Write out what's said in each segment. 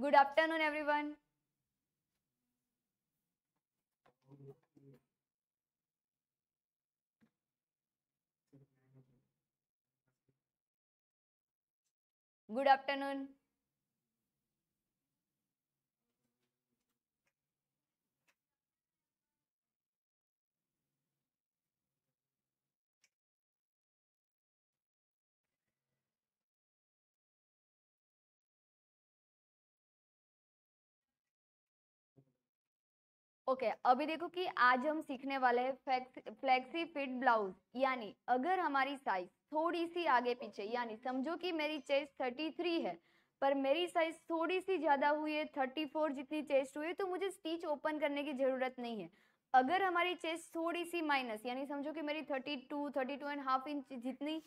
good afternoon everyone good afternoon okay okay, अभी देखो कि आज हम सीखने वाले हैं फ्लेक्सी फिट ब्लाउज यानी अगर हमारी साइज थोड़ी सी आगे पीछे यानी समझो कि मेरी चेस्ट थर्टी थ्री है पर मेरी साइज थोड़ी सी ज़्यादा हुई है थर्टी फोर जितनी चेस्ट हुई है तो मुझे स्टिच ओपन करने की ज़रूरत नहीं है अगर हमारी चेस्ट थोड़ी सी माइनस यानी समझो कि मेरी thirty two thirty two and half inch जितनी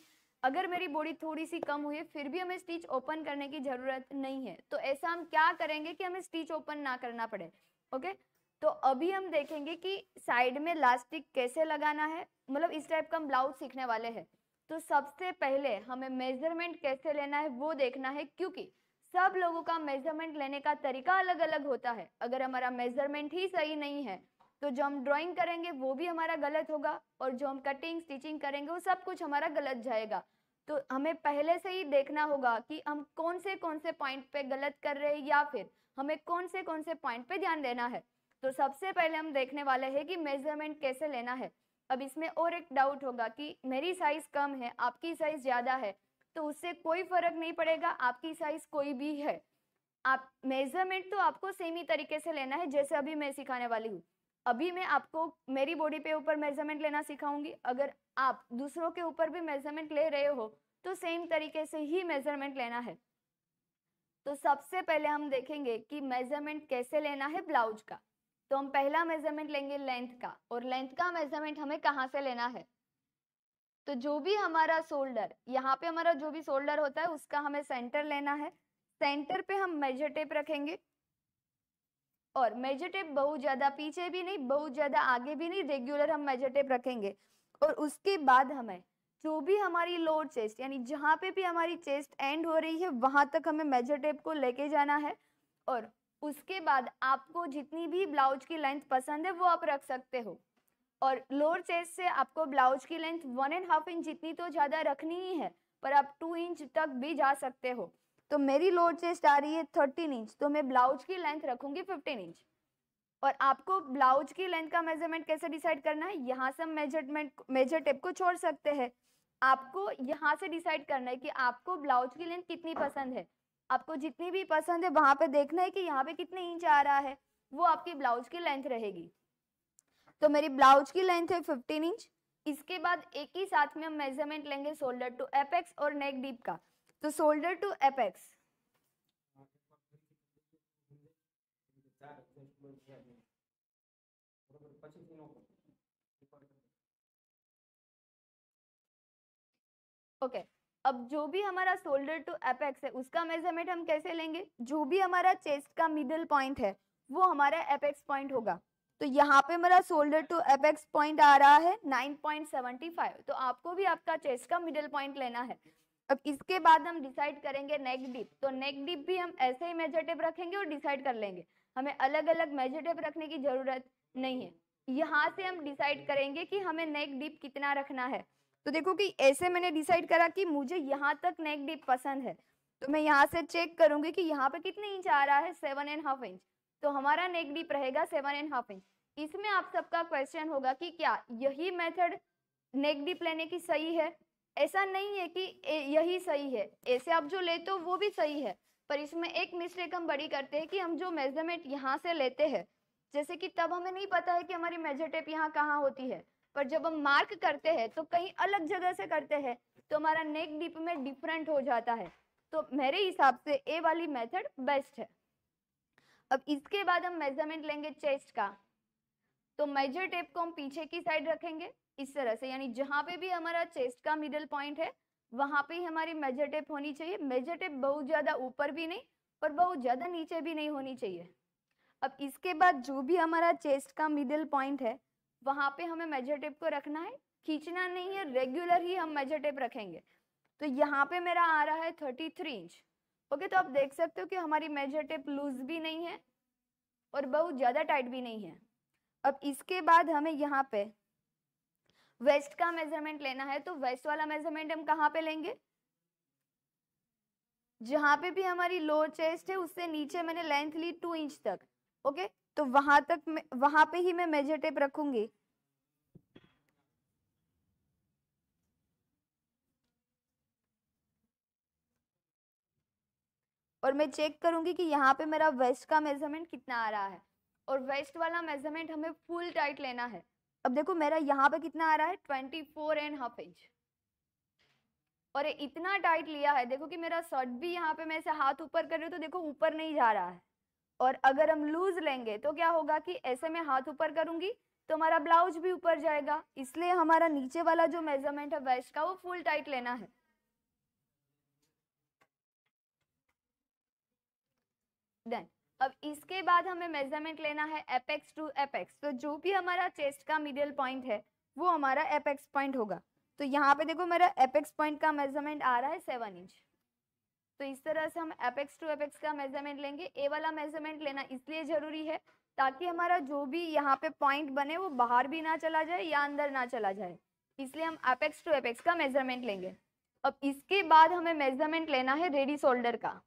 अगर मेरी बॉडी थोड़ी सी कम हुई है फिर भी हमें स्टिच ओपन करने की ज़रूरत नहीं है तो ऐसा हम क्या करेंगे कि हमें स्टिच ओपन ना करना पड़े ओके okay? तो अभी हम देखेंगे कि साइड में लास्टिक कैसे लगाना है मतलब इस टाइप का हम ब्लाउज सीखने वाले हैं तो सबसे पहले हमें मेजरमेंट कैसे लेना है वो देखना है क्योंकि सब लोगों का मेजरमेंट लेने का तरीका अलग अलग होता है अगर हमारा मेजरमेंट ही सही नहीं है तो जो हम ड्राइंग करेंगे वो भी हमारा गलत होगा और जो हम कटिंग स्टिचिंग करेंगे वो सब कुछ हमारा गलत जाएगा तो हमें पहले से ही देखना होगा कि हम कौन से कौन से पॉइंट पे गलत कर रहे हैं या फिर हमें कौन से कौन से पॉइंट पे ध्यान देना है तो सबसे पहले हम देखने वाले हैं कि मेजरमेंट कैसे लेना है अब इसमें और एक डाउट होगा कि मेरी साइज कम है आपकी साइज ज़्यादा है तो उससे कोई फर्क नहीं पड़ेगा आपकी साइज कोई भी है आप मेजरमेंट तो आपको सेम ही तरीके से लेना है जैसे अभी मैं सिखाने वाली हूँ अभी मैं आपको मेरी बॉडी पे ऊपर मेजरमेंट लेना सिखाऊंगी अगर आप दूसरों के ऊपर भी मेजरमेंट ले रहे हो तो सेम तरीके से ही मेजरमेंट लेना है तो सबसे पहले हम देखेंगे कि मेजरमेंट कैसे लेना है ब्लाउज का तो हम पहला मेजरमेंट लेंगे लेंथ का और लेंथ का मेजरमेंट हमें कहाँ से लेना है तो जो भी हमारा शोल्डर यहाँ पे हमारा जो भी शोल्डर होता है उसका हमें सेंटर लेना है सेंटर पे हम मेजर टेप रखेंगे और मेजर टेप बहुत ज़्यादा पीछे भी नहीं बहुत ज़्यादा आगे भी नहीं रेगुलर हम मेजर टेप रखेंगे और उसके बाद हमें जो भी हमारी लोअर चेस्ट यानी जहाँ पे भी हमारी चेस्ट एंड हो रही है वहां तक हमें मेजर टेप को लेके जाना है और उसके बाद आपको जितनी भी ब्लाउज की लेंथ पसंद है वो आप रख सकते हो और लोअर चेस्ट से आपको ब्लाउज की length one and half inch जितनी तो ज़्यादा रखनी ही है पर आप टू इंच तक भी जा सकते हो तो मेरी लोअर चेस्ट आ रही है थर्टीन इंच तो मैं ब्लाउज की लेंथ रखूंगी फिफ्टीन इंच और आपको ब्लाउज की लेंथ का मेजरमेंट कैसे डिसाइड करना है यहाँ से मेजरमेंट मेजर टेप को छोड़ सकते हैं आपको यहाँ से डिसाइड करना है कि आपको ब्लाउज की लेंथ कितनी पसंद है आपको जितनी भी पसंद है वहां पे देखना है कि यहाँ पे कितने इंच आ रहा है वो आपकी ब्लाउज की लेंथ रहेगी तो मेरी ब्लाउज की लेंथ है फिफ्टीन इंच इसके बाद एक ही साथ में हम मेजरमेंट लेंगे शोल्डर टू एपेक्स और नेक डीप का तो shoulder to apex okay okay. अब जो भी हमारा शोल्डर टू एपेक्स है उसका मेजरमेंट हम कैसे लेंगे जो भी हमारा चेस्ट का मिडल पॉइंट है वो हमारा एपेक्स पॉइंट होगा तो यहाँ पे मेरा शोल्डर टू एपेक्स पॉइंट आ रहा है 9.75 तो आपको भी आपका चेस्ट का मिडल पॉइंट लेना है अब इसके बाद हम डिसाइड करेंगे नेक डिप तो नेक डिप भी हम ऐसे ही मेजर टेप रखेंगे और डिसाइड कर लेंगे हमें अलग अलग मेजर टेप रखने की जरूरत नहीं है यहाँ से हम डिसाइड करेंगे कि हमें नेक डिप कितना रखना है तो देखो कि ऐसे मैंने डिसाइड करा कि मुझे यहाँ तक नेक डीप पसंद है तो मैं यहाँ से चेक करूंगी कि यहाँ पे कितने इंच आ रहा है सेवन एंड हाफ इंच तो हमारा नेक डीप रहेगा सेवन एंड हाफ इंच इसमें आप सबका क्वेश्चन होगा कि क्या यही मेथड नेक डीप लेने की सही है ऐसा नहीं है कि यही सही है ऐसे आप जो लेते हो वो भी सही है पर इसमें एक मिस्टेक हम बड़ी करते हैं कि हम जो मेजरमेंट यहाँ से लेते हैं जैसे कि तब हमें नहीं पता है कि हमारी मेजर टेप यहाँ कहाँ होती है पर जब हम मार्क करते हैं तो कहीं अलग जगह से करते हैं तो हमारा नेक डीप में डिफरेंट हो जाता है तो मेरे हिसाब से ए वाली मेथड बेस्ट है अब इसके बाद हम मेजरमेंट लेंगे चेस्ट का तो मेजर टेप को हम पीछे की साइड रखेंगे इस तरह से यानी जहाँ पे भी हमारा चेस्ट का मिडल पॉइंट है वहां पे ही हमारी मेजर टेप होनी चाहिए मेजर टेप बहुत ज़्यादा ऊपर भी नहीं और बहुत ज़्यादा नीचे भी नहीं होनी चाहिए अब इसके बाद जो भी हमारा चेस्ट का मिडल पॉइंट है वहां पे हमें मेजर टेप को रखना है खींचना नहीं है रेगुलर ही हम मेजर टेप रखेंगे तो यहाँ पे मेरा आ रहा है थर्टी थ्री इंच ओके तो आप देख सकते हो कि हमारी मेजर टेप लूज भी नहीं है और बहुत ज़्यादा टाइट भी नहीं है अब इसके बाद हमें यहाँ पे वेस्ट का मेजरमेंट लेना है तो वेस्ट वाला मेजरमेंट हम कहाँ पे लेंगे जहां पे भी हमारी लो चेस्ट है उससे नीचे मैंने लेंथ ली टू इंच तक ओके तो वहां तक वहां पे ही मैं मेजर टेप रखूंगी और मैं चेक करूंगी कि यहाँ पे मेरा वेस्ट का मेजरमेंट कितना आ रहा है और वेस्ट वाला मेजरमेंट हमें फुल टाइट लेना है अब देखो मेरा यहाँ पे कितना आ रहा है twenty four and half inch और इतना टाइट लिया है देखो कि मेरा शर्ट भी यहाँ पे मैं ऐसे हाथ ऊपर कर रही हूँ तो देखो ऊपर नहीं जा रहा है और अगर हम लूज लेंगे तो क्या होगा कि ऐसे में हाथ ऊपर करूंगी तो हमारा ब्लाउज भी ऊपर जाएगा इसलिए हमारा नीचे वाला जो मेजरमेंट है वेस्ट का वो फुल टाइट लेना है डन अब इसके बाद हमें मेजरमेंट लेना है एपेक्स टू एपेक्स तो जो भी हमारा चेस्ट का मिडिल पॉइंट है वो हमारा एपेक्स पॉइंट होगा तो यहाँ पे देखो मेरा एपेक्स पॉइंट का मेजरमेंट आ रहा है सेवन इंच तो इस तरह से हम एपेक्स टू एपेक्स का मेजरमेंट लेंगे ए वाला मेजरमेंट लेना इसलिए ज़रूरी है ताकि हमारा जो भी यहाँ पे पॉइंट बने वो बाहर भी ना चला जाए या अंदर ना चला जाए इसलिए हम एपेक्स टू एपेक्स का मेजरमेंट लेंगे अब इसके बाद हमें मेजरमेंट लेना है रेडी शोल्डर का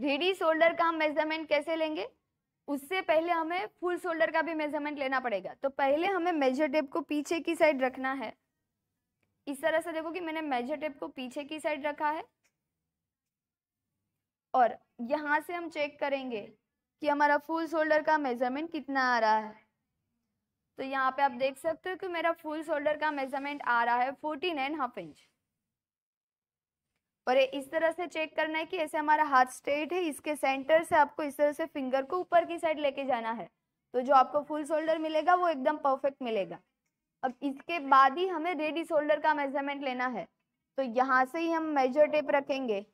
रेडी शोल्डर का हम मेजरमेंट कैसे लेंगे उससे पहले हमें फुल शोल्डर का भी मेजरमेंट लेना पड़ेगा तो पहले हमें मेजर टेप को पीछे की साइड रखना है इस तरह से देखो कि मैंने मेजर टेप को पीछे की साइड रखा है और यहाँ से हम चेक करेंगे कि हमारा फुल शोल्डर का मेजरमेंट कितना आ रहा है तो यहाँ पे आप देख सकते हो कि मेरा फुल शोल्डर का मेजरमेंट आ रहा है फोर्टीन एंड हाफ इंच और इस तरह से चेक करना है कि ऐसे हमारा हाथ स्ट्रेट है इसके सेंटर से आपको इस तरह से फिंगर को ऊपर की साइड लेके जाना है तो जो आपको फुल शोल्डर मिलेगा वो एकदम परफेक्ट मिलेगा अब इसके बाद ही हमें रेडी शोल्डर का मेजरमेंट लेना है तो यहाँ से ही हम मेजर टेप रखेंगे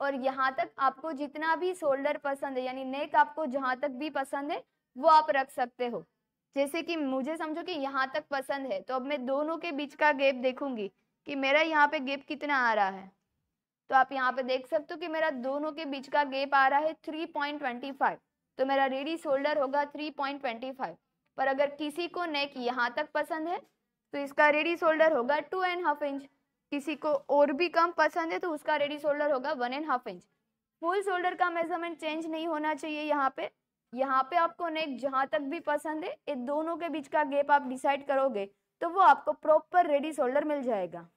और यहाँ तक आपको जितना भी शोल्डर पसंद है यानी नेक आपको जहाँ तक भी पसंद है वो आप रख सकते हो जैसे कि मुझे समझो कि यहाँ तक पसंद है तो अब मैं दोनों के बीच का गैप देखूंगी कि मेरा यहाँ पे गैप कितना आ रहा है तो आप यहाँ पे देख सकते हो कि मेरा दोनों के बीच का गेप आ रहा है थ्री पॉइंट ट्वेंटी फाइव तो मेरा रेडी शोल्डर होगा थ्री पॉइंट ट्वेंटी फाइव पर अगर किसी को नेक यहाँ तक पसंद है तो इसका रेडी शोल्डर होगा टू एंड हाफ इंच किसी को और भी कम पसंद है तो उसका रेडी शोल्डर होगा one and half inch full shoulder का मेजरमेंट चेंज नहीं होना चाहिए यहाँ पे यहाँ पे आपको नेक जहाँ तक भी पसंद है ये दोनों के बीच का गेप आप डिसाइड करोगे तो वो आपको प्रॉपर रेडी शोल्डर मिल जाएगा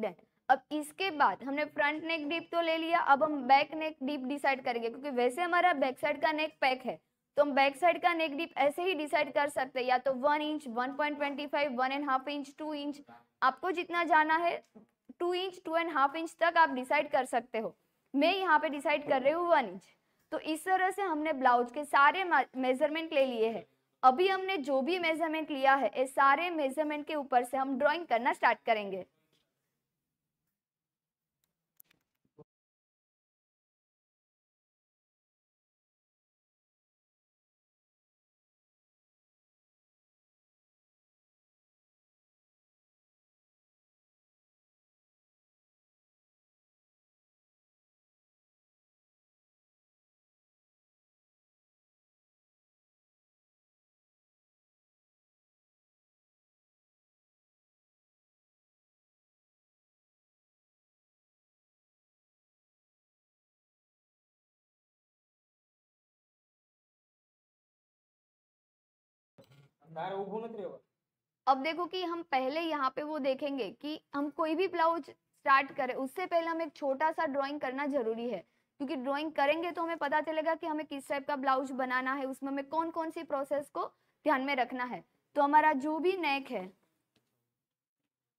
देन अब इसके बाद हमने फ्रंट नेक डीप तो ले लिया अब हम बैक नेक डीप डिसाइड करेंगे क्योंकि वैसे हमारा बैक साइड का नेक पैक है तो हम बैक साइड का नेक डीप ऐसे ही डिसाइड कर सकते हैं या तो one inch one point twenty five one and half inch two inch आपको जितना जाना है two inch two and half inch तक आप डिसाइड कर सकते हो मैं यहाँ पे डिसाइड कर रही हूँ वन इंच तो इस तरह से हमने ब्लाउज के सारे मेजरमेंट ले लिए हैं अभी हमने जो भी मेजरमेंट लिया है इस सारे मेजरमेंट के ऊपर से हम ड्रॉइंग करना स्टार्ट करेंगे अब देखो कि हम पहले यहाँ पे वो देखेंगे कि हम कोई भी ब्लाउज स्टार्ट करें उससे पहले हम एक छोटा सा ड्राइंग करना जरूरी है क्योंकि ड्राइंग करेंगे तो हमें पता चलेगा कि हमें किस टाइप का ब्लाउज बनाना है उसमें हमें कौन कौन सी प्रोसेस को ध्यान में रखना है तो हमारा जो भी नेक है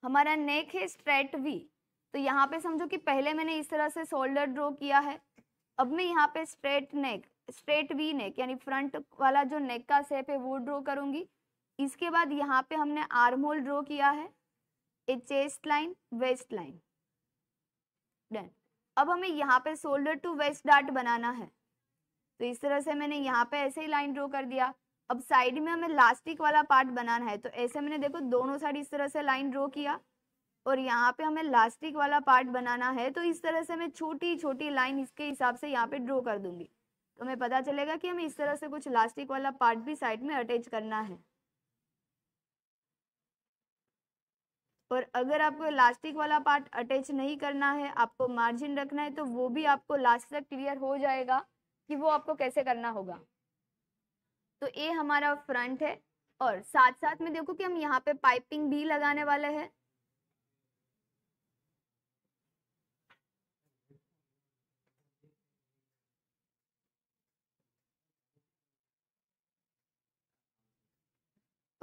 हमारा नेक है स्ट्रेट वी तो यहाँ पे समझो कि पहले मैंने इस तरह से शोल्डर ड्रॉ किया है अब मैं यहाँ पे straight neck straight V neck यानी फ्रंट वाला जो नेक का सेप है वो ड्रॉ करूंगी इसके बाद यहाँ पे हमने आर्म होल ड्रॉ किया है a chest line waist line done अब हमें यहाँ पे शोल्डर टू वेस्ट डार्ट बनाना है तो इस तरह से मैंने यहाँ पे ऐसे ही लाइन ड्रॉ कर दिया अब साइड में हमें लास्टिक वाला पार्ट बनाना है तो ऐसे मैंने देखो दोनों साइड इस तरह से लाइन ड्रॉ किया और यहाँ पे हमें लास्टिक वाला पार्ट बनाना है तो इस तरह से मैं छोटी छोटी लाइन इसके हिसाब से यहाँ पे ड्रॉ कर दूंगी तो हमें पता चलेगा कि हमें इस तरह से कुछ लास्टिक वाला पार्ट भी साइड में अटैच करना है पर अगर आपको इलास्टिक वाला पार्ट अटैच नहीं करना है आपको मार्जिन रखना है तो वो भी आपको लास्ट तक क्लियर हो जाएगा कि वो आपको कैसे करना होगा तो ये हमारा फ्रंट है और साथ साथ में देखो कि हम यहाँ पे पाइपिंग भी लगाने वाले हैं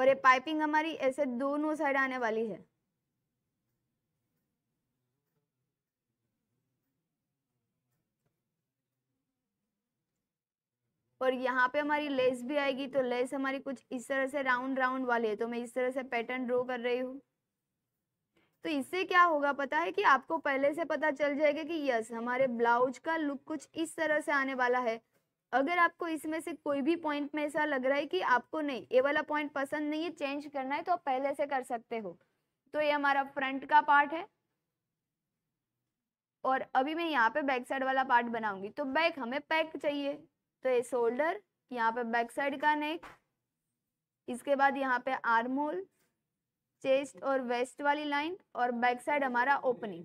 और ये पाइपिंग हमारी ऐसे दोनों साइड आने वाली है और यहाँ पे हमारी लेस भी आएगी तो लेस हमारी कुछ इस तरह से राउंड राउंड वाली है तो मैं इस तरह से पैटर्न ड्रॉ कर रही हूँ तो इससे क्या होगा पता है कि आपको पहले से पता चल जाएगा कि यस हमारे ब्लाउज का लुक कुछ इस तरह से आने वाला है अगर आपको इसमें से कोई भी पॉइंट में ऐसा लग रहा है कि आपको नहीं ये वाला पॉइंट पसंद नहीं है चेंज करना है तो आप पहले से कर सकते हो तो ये हमारा फ्रंट का पार्ट है और अभी मैं यहाँ पे बैक साइड वाला पार्ट बनाऊंगी तो बैक हमें पैक चाहिए तो ये शोल्डर यहाँ पे बैक साइड का नेक इसके बाद यहाँ पे आर्मोल चेस्ट और वेस्ट वाली लाइन और बैक साइड हमारा ओपनिंग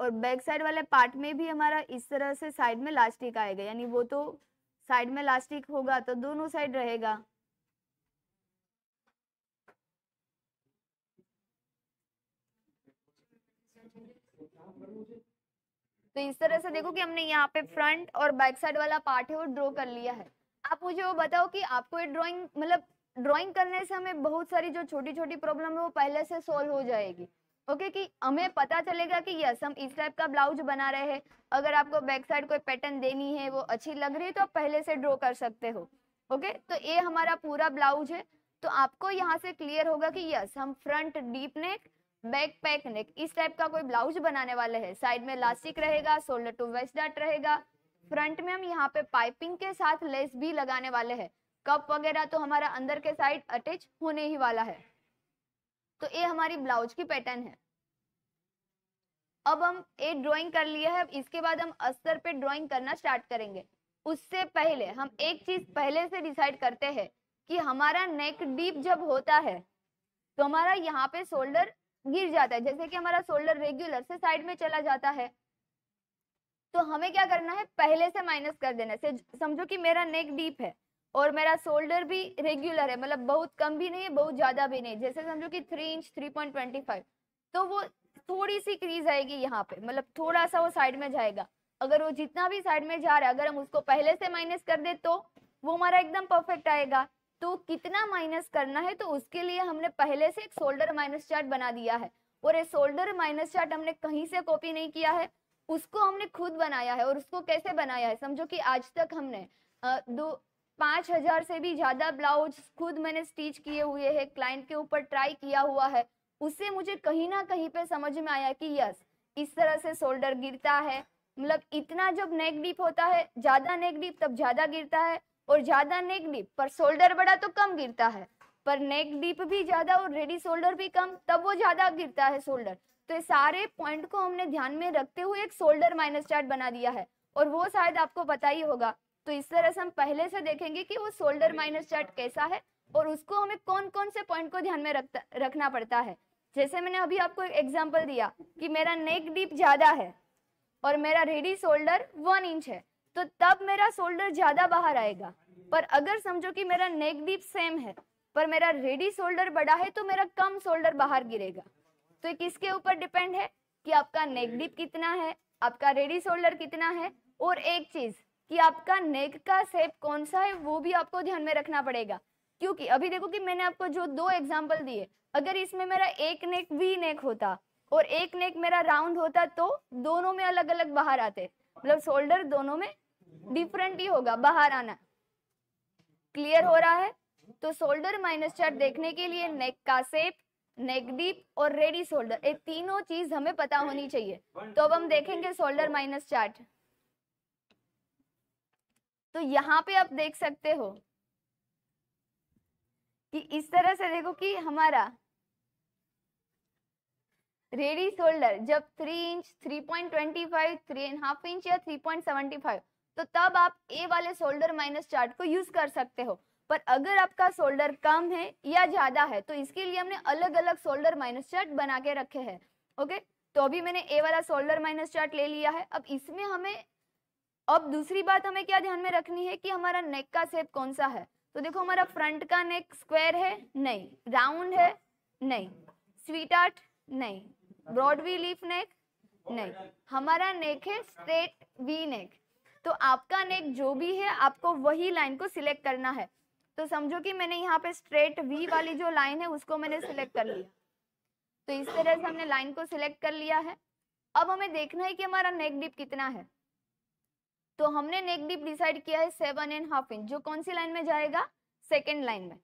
और बैक साइड वाले पार्ट में भी हमारा इस तरह से साइड में लास्टिक आएगा यानी वो तो साइड में लास्टिक होगा तो दोनों साइड रहेगा तो इस तरह से देखो कि हमने यहाँ पे फ्रंट और बैक साइड वाला पार्ट है वो ड्रॉ कर लिया है आप मुझे वो बताओ कि आपको ये ड्रॉइंग मतलब ड्रॉइंग करने से हमें बहुत सारी जो छोटी छोटी प्रॉब्लम है वो पहले से सोल्व हो जाएगी ओके okay, कि हमें पता चलेगा कि यस हम इस टाइप का ब्लाउज बना रहे हैं अगर आपको बैक साइड कोई पैटर्न देनी है वो अच्छी लग रही है तो आप पहले से ड्रॉ कर सकते हो ओके okay? तो ये हमारा पूरा ब्लाउज है तो आपको यहाँ से क्लियर होगा कि यस हम फ्रंट डीप नेक बैक पैक नेक इस टाइप का कोई ब्लाउज बनाने वाले हैं साइड में लास्टिक रहेगा शोल्डर टू वेस्ट डाट रहेगा फ्रंट में हम यहाँ पे पाइपिंग के साथ लेस भी लगाने वाले हैं कप वगैरह तो हमारा अंदर के साइड अटैच होने ही वाला है तो ये हमारी ब्लाउज की पैटर्न है अब हम ये ड्राइंग कर लिया है इसके बाद हम अस्तर पे ड्राइंग करना स्टार्ट करेंगे उससे पहले हम एक चीज पहले से डिसाइड करते हैं कि हमारा नेक डीप जब होता है तो हमारा यहाँ पे शोल्डर गिर जाता है जैसे कि हमारा शोल्डर रेगुलर से साइड में चला जाता है तो हमें क्या करना है पहले से माइनस कर देना से समझो कि मेरा नेक डीप है और मेरा शोल्डर भी रेगुलर है मतलब बहुत कम भी नहीं है बहुत ज्यादा भी नहीं जैसे समझो कि three inch three point twenty five तो वो थोड़ी सी क्रीज आएगी यहाँ पे मतलब थोड़ा सा वो साइड में जाएगा अगर वो जितना भी साइड में जा रहा है अगर हम उसको पहले से माइनस कर दे तो वो हमारा एकदम परफेक्ट आएगा तो कितना माइनस करना है तो उसके लिए हमने पहले से एक सोल्डर माइनस चार्ट बना दिया है और ये सोल्डर माइनस चार्ट हमने कहीं से कॉपी नहीं किया है उसको हमने खुद बनाया है और उसको कैसे बनाया है समझो कि आज तक हमने दो पाँच हजार से भी ज़्यादा ब्लाउज खुद मैंने स्टिच किए हुए है क्लाइंट के ऊपर ट्राई किया हुआ है उससे मुझे कहीं ना कहीं पे समझ में आया कि यस इस तरह से शोल्डर गिरता है मतलब इतना जब नेक डीप होता है ज़्यादा नेक डीप तब ज़्यादा गिरता है और ज्यादा नेक डीप पर शोल्डर बड़ा तो कम गिरता है पर नेक डीप भी ज्यादा और रेडी शोल्डर भी कम तब वो ज्यादा गिरता है शोल्डर तो ये सारे पॉइंट को हमने ध्यान में रखते हुए एक शोल्डर माइनस चार्ट बना दिया है और वो शायद आपको पता ही होगा तो इस तरह से हम पहले से देखेंगे कि वो शोल्डर माइनस चार्ट कैसा है और उसको हमें कौन कौन से पॉइंट को ध्यान में रखता रखना पड़ता है जैसे मैंने अभी आपको एक एग्जाम्पल दिया कि मेरा नेक डीप ज्यादा है और मेरा रेडी शोल्डर वन इंच है तो तब मेरा शोल्डर ज़्यादा बाहर आएगा पर अगर समझो कि मेरा नेक डीप सेम है पर मेरा रेडी शोल्डर बड़ा है तो मेरा कम शोल्डर बाहर गिरेगा तो किसके ऊपर डिपेंड है कि आपका नेक डीप कितना है आपका रेडी शोल्डर कितना है और एक चीज़ कि आपका नेक का सेप कौन सा है वो भी आपको ध्यान में रखना पड़ेगा क्योंकि अभी देखो कि मैंने आपको जो दो एग्जाम्पल दिए अगर इसमें मेरा एक नेक वी नेक होता और एक नेक मेरा राउंड होता तो दोनों में अलग अलग बाहर आते मतलब शोल्डर दोनों में डिफरेंट ही होगा बाहर आना क्लियर हो रहा है तो शोल्डर माइनस चार देखने के लिए नेक का सेप नेक डीप और रेडी शोल्डर ये तीनों चीज हमें पता होनी चाहिए तो अब हम देखेंगे शोल्डर माइनस चार्ट तो यहाँ पे आप देख सकते हो कि इस तरह से देखो कि हमारा रेडी शोल्डर जब three inch three point twenty five three and half inch या थ्री पॉइंट सेवेंटी फाइव तो तब आप ए वाले सोल्डर माइनस चार्ट को यूज कर सकते हो पर अगर आपका सोल्डर कम है या ज्यादा है तो इसके लिए हमने अलग अलग सोल्डर माइनस चार्ट बना के रखे है ओके तो अभी मैंने ए वाला सोल्डर माइनस चार्ट ले लिया है अब इसमें हमें अब दूसरी बात हमें क्या ध्यान में रखनी है कि हमारा नेक का सेप कौन सा है तो देखो हमारा फ्रंट का नेक स्क्वायर है नहीं राउंड है नहीं स्वीट आर्ट नहीं ब्रॉडवी लीफ नेक नहीं हमारा नेक है स्ट्रेट वी नेक तो आपका नेक जो भी है आपको वही लाइन को सिलेक्ट करना है तो समझो कि मैंने यहाँ पे स्ट्रेट वी वाली जो लाइन है उसको मैंने सिलेक्ट कर लिया तो इस तरह से हमने लाइन को सिलेक्ट कर लिया है अब हमें देखना है कि हमारा नेक डिप कितना है तो हमने नेक डिप डिसाइड किया है सेवन एंड हाफ इंच जो कौन सी लाइन में जाएगा सेकेंड लाइन में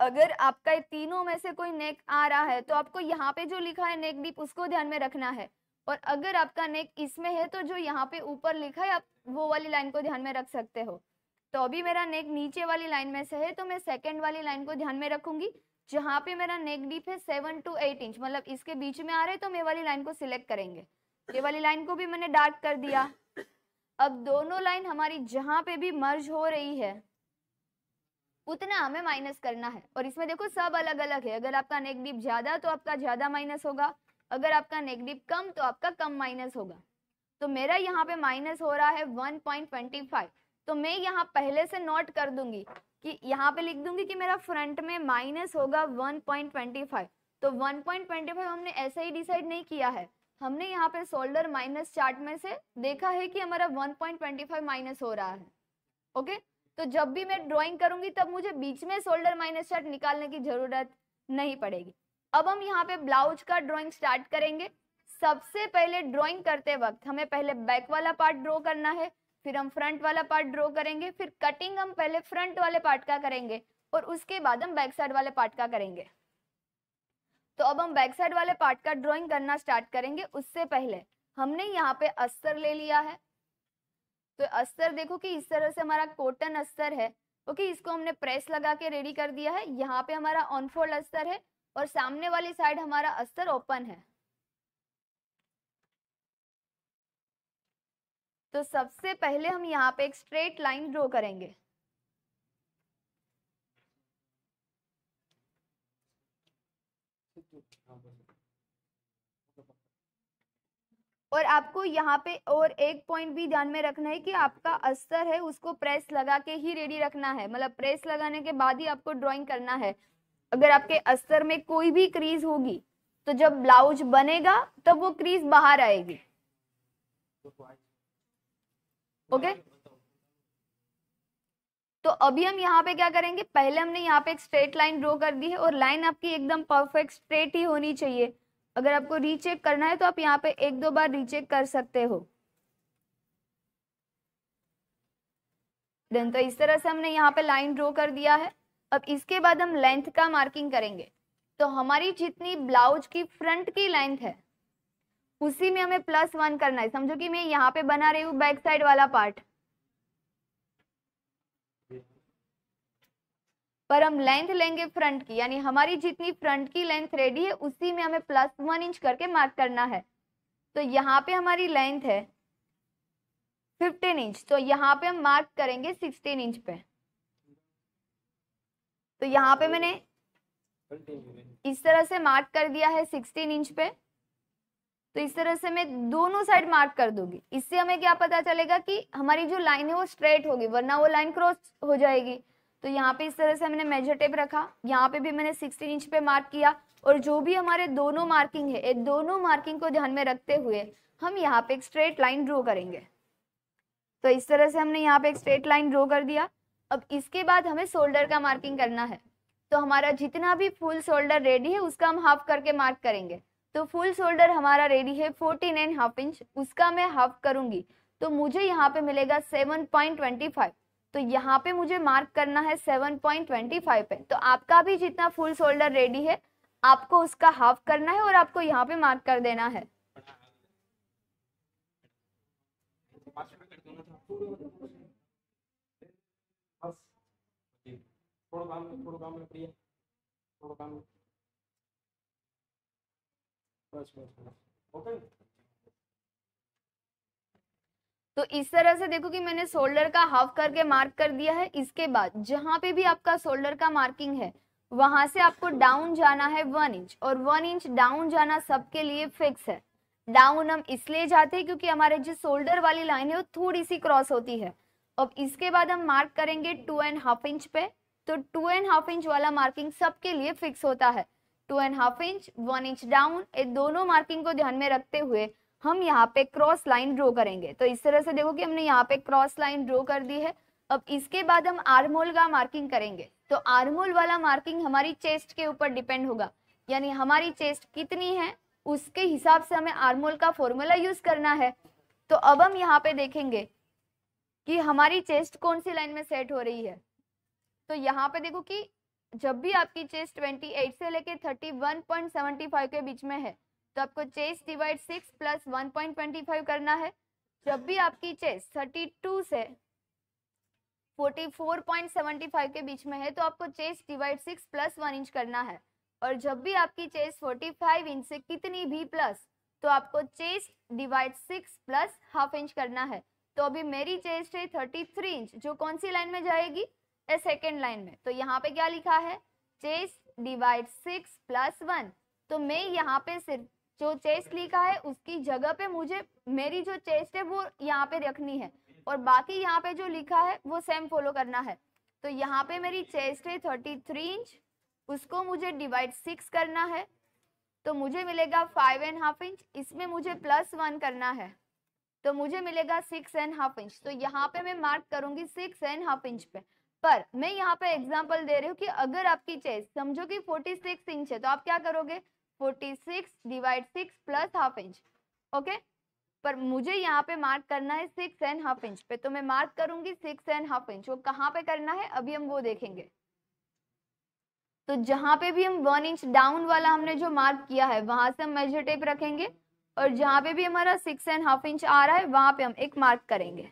अगर आपका तीनों में से कोई नेक आ रहा है तो आपको यहाँ पे जो लिखा है नेक डिप उसको ध्यान में रखना है और अगर आपका नेक इसमें है तो जो यहाँ पे ऊपर लिखा है आप वो वाली लाइन को ध्यान में रख सकते हो तो अभी मेरा नेक नीचे वाली लाइन में से है तो मैं सेकेंड वाली लाइन को ध्यान में रखूंगी जहाँ पे मेरा नेक डीप है सेवन टू एट इंच मतलब इसके बीच में आ रहे तो मैं वाली लाइन को सिलेक्ट करेंगे ये वाली लाइन को भी मैंने डार्क कर दिया अब दोनों लाइन हमारी जहाँ पे भी मर्ज हो रही है उतना हमें माइनस करना है और इसमें देखो सब अलग अलग है अगर आपका नेक डीप ज़्यादा तो आपका ज़्यादा माइनस होगा अगर आपका नेक डीप कम तो आपका कम माइनस होगा तो मेरा यहाँ पे माइनस हो रहा है 1.25 तो मैं यहाँ पहले से नोट कर दूंगी कि यहाँ पे लिख दूंगी कि मेरा फ्रंट में माइनस होगा 1.25 तो 1.25 हमने ऐसे ही डिसाइड नहीं किया है हमने यहाँ पे सोल्डर माइनस चार्ट में से देखा है कि हमारा 1.25 माइनस हो रहा है ओके तो जब भी मैं ड्रॉइंग करूंगी तब मुझे बीच में सोल्डर माइनस चार्ट निकालने की जरूरत नहीं पड़ेगी अब हम यहाँ पे ब्लाउज का ड्रॉइंग स्टार्ट करेंगे सबसे पहले ड्रॉइंग करते वक्त हमें पहले बैक वाला पार्ट ड्रॉ करना है फिर हम फ्रंट वाला पार्ट ड्रॉ करेंगे फिर कटिंग हम पहले फ्रंट वाले पार्ट का करेंगे और उसके बाद हम बैक साइड वाले पार्ट का करेंगे तो अब हम बैक साइड वाले पार्ट का ड्रॉइंग करना स्टार्ट करेंगे उससे पहले हमने यहाँ पे अस्तर ले लिया है तो अस्तर देखो कि इस तरह से हमारा कॉटन अस्तर है ओके इसको हमने प्रेस लगा के रेडी कर दिया है यहाँ पे हमारा ऑनफोल्ड अस्तर है और सामने वाली साइड हमारा अस्तर ओपन है तो सबसे पहले हम यहाँ पे एक स्ट्रेट लाइन ड्रॉ करेंगे और आपको यहाँ पे और एक पॉइंट भी ध्यान में रखना है कि आपका अस्तर है उसको प्रेस लगा के ही रेडी रखना है मतलब प्रेस लगाने के बाद ही आपको ड्राइंग करना है अगर आपके अस्तर में कोई भी क्रीज होगी तो जब ब्लाउज बनेगा तब वो क्रीज बाहर आएगी ओके तो अभी हम यहाँ पे क्या करेंगे पहले हमने यहाँ पे एक स्ट्रेट लाइन ड्रॉ कर दी है और लाइन आपकी एकदम परफेक्ट स्ट्रेट ही होनी चाहिए अगर आपको रीचेक करना है तो आप यहाँ पे एक दो बार रीचेक कर सकते हो देन तो इस तरह से हमने यहाँ पे लाइन ड्रॉ कर दिया है अब इसके बाद हम लेंथ का मार्किंग करेंगे तो हमारी जितनी ब्लाउज की फ्रंट की लेंथ है उसी में हमें प्लस वन करना है समझो कि मैं यहाँ पे बना रही हूँ बैक साइड वाला पार्ट पर हम लेंथ लेंगे फ्रंट की यानी हमारी जितनी फ्रंट की लेंथ रेडी है उसी में हमें प्लस वन इंच करके मार्क करना है तो यहाँ पे हमारी लेंथ है फिफ्टीन इंच तो यहाँ पे हम मार्क करेंगे सिक्सटीन इंच पे तो यहाँ पे मैंने इस तरह से मार्क कर दिया है सिक्सटीन इंच पे तो इस तरह से मैं दोनों साइड मार्क कर दूंगी इससे हमें क्या पता चलेगा कि हमारी जो लाइन है वो स्ट्रेट होगी वरना वो लाइन क्रॉस हो जाएगी तो यहाँ पे इस तरह से मैंने मेजर टेप रखा यहाँ पे भी मैंने 16 इंच पे मार्क किया और जो भी हमारे दोनों मार्किंग है ये दोनों मार्किंग को ध्यान में रखते हुए हम यहाँ पे एक स्ट्रेट लाइन ड्रॉ करेंगे तो इस तरह से हमने यहाँ पे एक स्ट्रेट लाइन ड्रॉ कर दिया अब इसके बाद हमें शोल्डर का मार्किंग करना है तो हमारा जितना भी फुल शोल्डर रेडी है उसका हम हाफ करके मार्क करेंगे तो फुल शोल्डर हमारा रेडी है फोर्टीन एंड हाफ इंच उसका मैं हाफ करूंगी तो मुझे यहाँ पे मिलेगा सेवन पॉइंट ट्वेंटी फाइव तो यहाँ पे मुझे मार्क करना है सेवन पॉइंट ट्वेंटी फाइव पे तो आपका भी जितना फुल शोल्डर रेडी है आपको उसका हाफ करना है और आपको यहाँ पे मार्क कर देना है थोड़ा काम थोड़ा काम में प्रिया थोड़ा काम बस बस ओके तो इस तरह से देखो कि मैंने शोल्डर का हाफ करके मार्क कर दिया है इसके बाद जहां पे भी आपका शोल्डर का मार्किंग है वहां से आपको डाउन जाना है वन इंच और वन इंच डाउन जाना सबके लिए फिक्स है डाउन हम इसलिए जाते हैं क्योंकि हमारे जो शोल्डर वाली लाइन है वो थोड़ी सी क्रॉस होती है अब इसके बाद हम मार्क करेंगे टू एंड हाफ इंच पे तो टू एंड हाफ इंच वाला मार्किंग सबके लिए फिक्स होता है two and half inch one inch down ये दोनों मार्किंग को ध्यान में रखते हुए हम यहाँ पे क्रॉस लाइन ड्रो करेंगे तो इस तरह से देखो कि हमने यहाँ पे क्रॉस लाइन ड्रो कर दी है अब इसके बाद हम आर्मोल का मार्किंग करेंगे तो आर्मोल वाला मार्किंग हमारी चेस्ट के ऊपर डिपेंड होगा यानी हमारी चेस्ट कितनी है उसके हिसाब से हमें आर्मोल का फॉर्मूला यूज करना है तो अब हम यहाँ पे देखेंगे कि हमारी चेस्ट कौन सी लाइन में सेट हो रही है तो यहाँ पे देखो कि जब भी आपकी चेस्ट 28 से लेके 31.75 के बीच में है तो आपको चेस्ट डिवाइड 6 प्लस 1.25 करना है जब भी आपकी चेस्ट 32 से 44.75 के बीच में है तो आपको चेस्ट डिवाइड 6 प्लस 1 इंच करना है और जब भी आपकी चेस्ट 45 इंच से कितनी भी प्लस तो आपको chest divide 6 plus half inch करना है तो अभी मेरी चेस्ट है 33 इंच जो कौन सी लाइन में जाएगी सेकेंड लाइन में तो यहाँ पे क्या लिखा है chest divide six plus one तो मैं यहाँ पे सिर्फ जो चेस्ट लिखा है उसकी जगह पे मुझे मेरी जो चेस्ट है वो यहाँ पे रखनी है और बाकी यहाँ पे जो लिखा है वो सेम फॉलो करना है तो यहाँ पे मेरी चेस्ट है थर्टी थ्री इंच उसको मुझे डिवाइड सिक्स करना है तो मुझे मिलेगा फाइव एंड हाफ इंच इसमें मुझे प्लस वन करना है तो मुझे मिलेगा सिक्स एंड हाफ इंच तो यहाँ पे मैं मार्क करूंगी सिक्स एंड हाफ इंच पे पर मैं यहाँ पर एग्जाम्पल दे रही हूँ कि अगर आपकी चेस्ट समझो कि 46 इंच है तो आप क्या करोगे 46 divide six plus half inch okay पर मुझे यहाँ पे मार्क करना है सिक्स एंड हाफ इंच पे तो मैं मार्क करूंगी सिक्स एंड हाफ इंच वो कहाँ पे करना है अभी हम वो देखेंगे तो जहां पे भी हम वन इंच डाउन वाला हमने जो मार्क किया है वहां से हम मेजर टेप रखेंगे और जहां पे भी हमारा सिक्स एंड हाफ इंच आ रहा है वहां पे हम एक मार्क करेंगे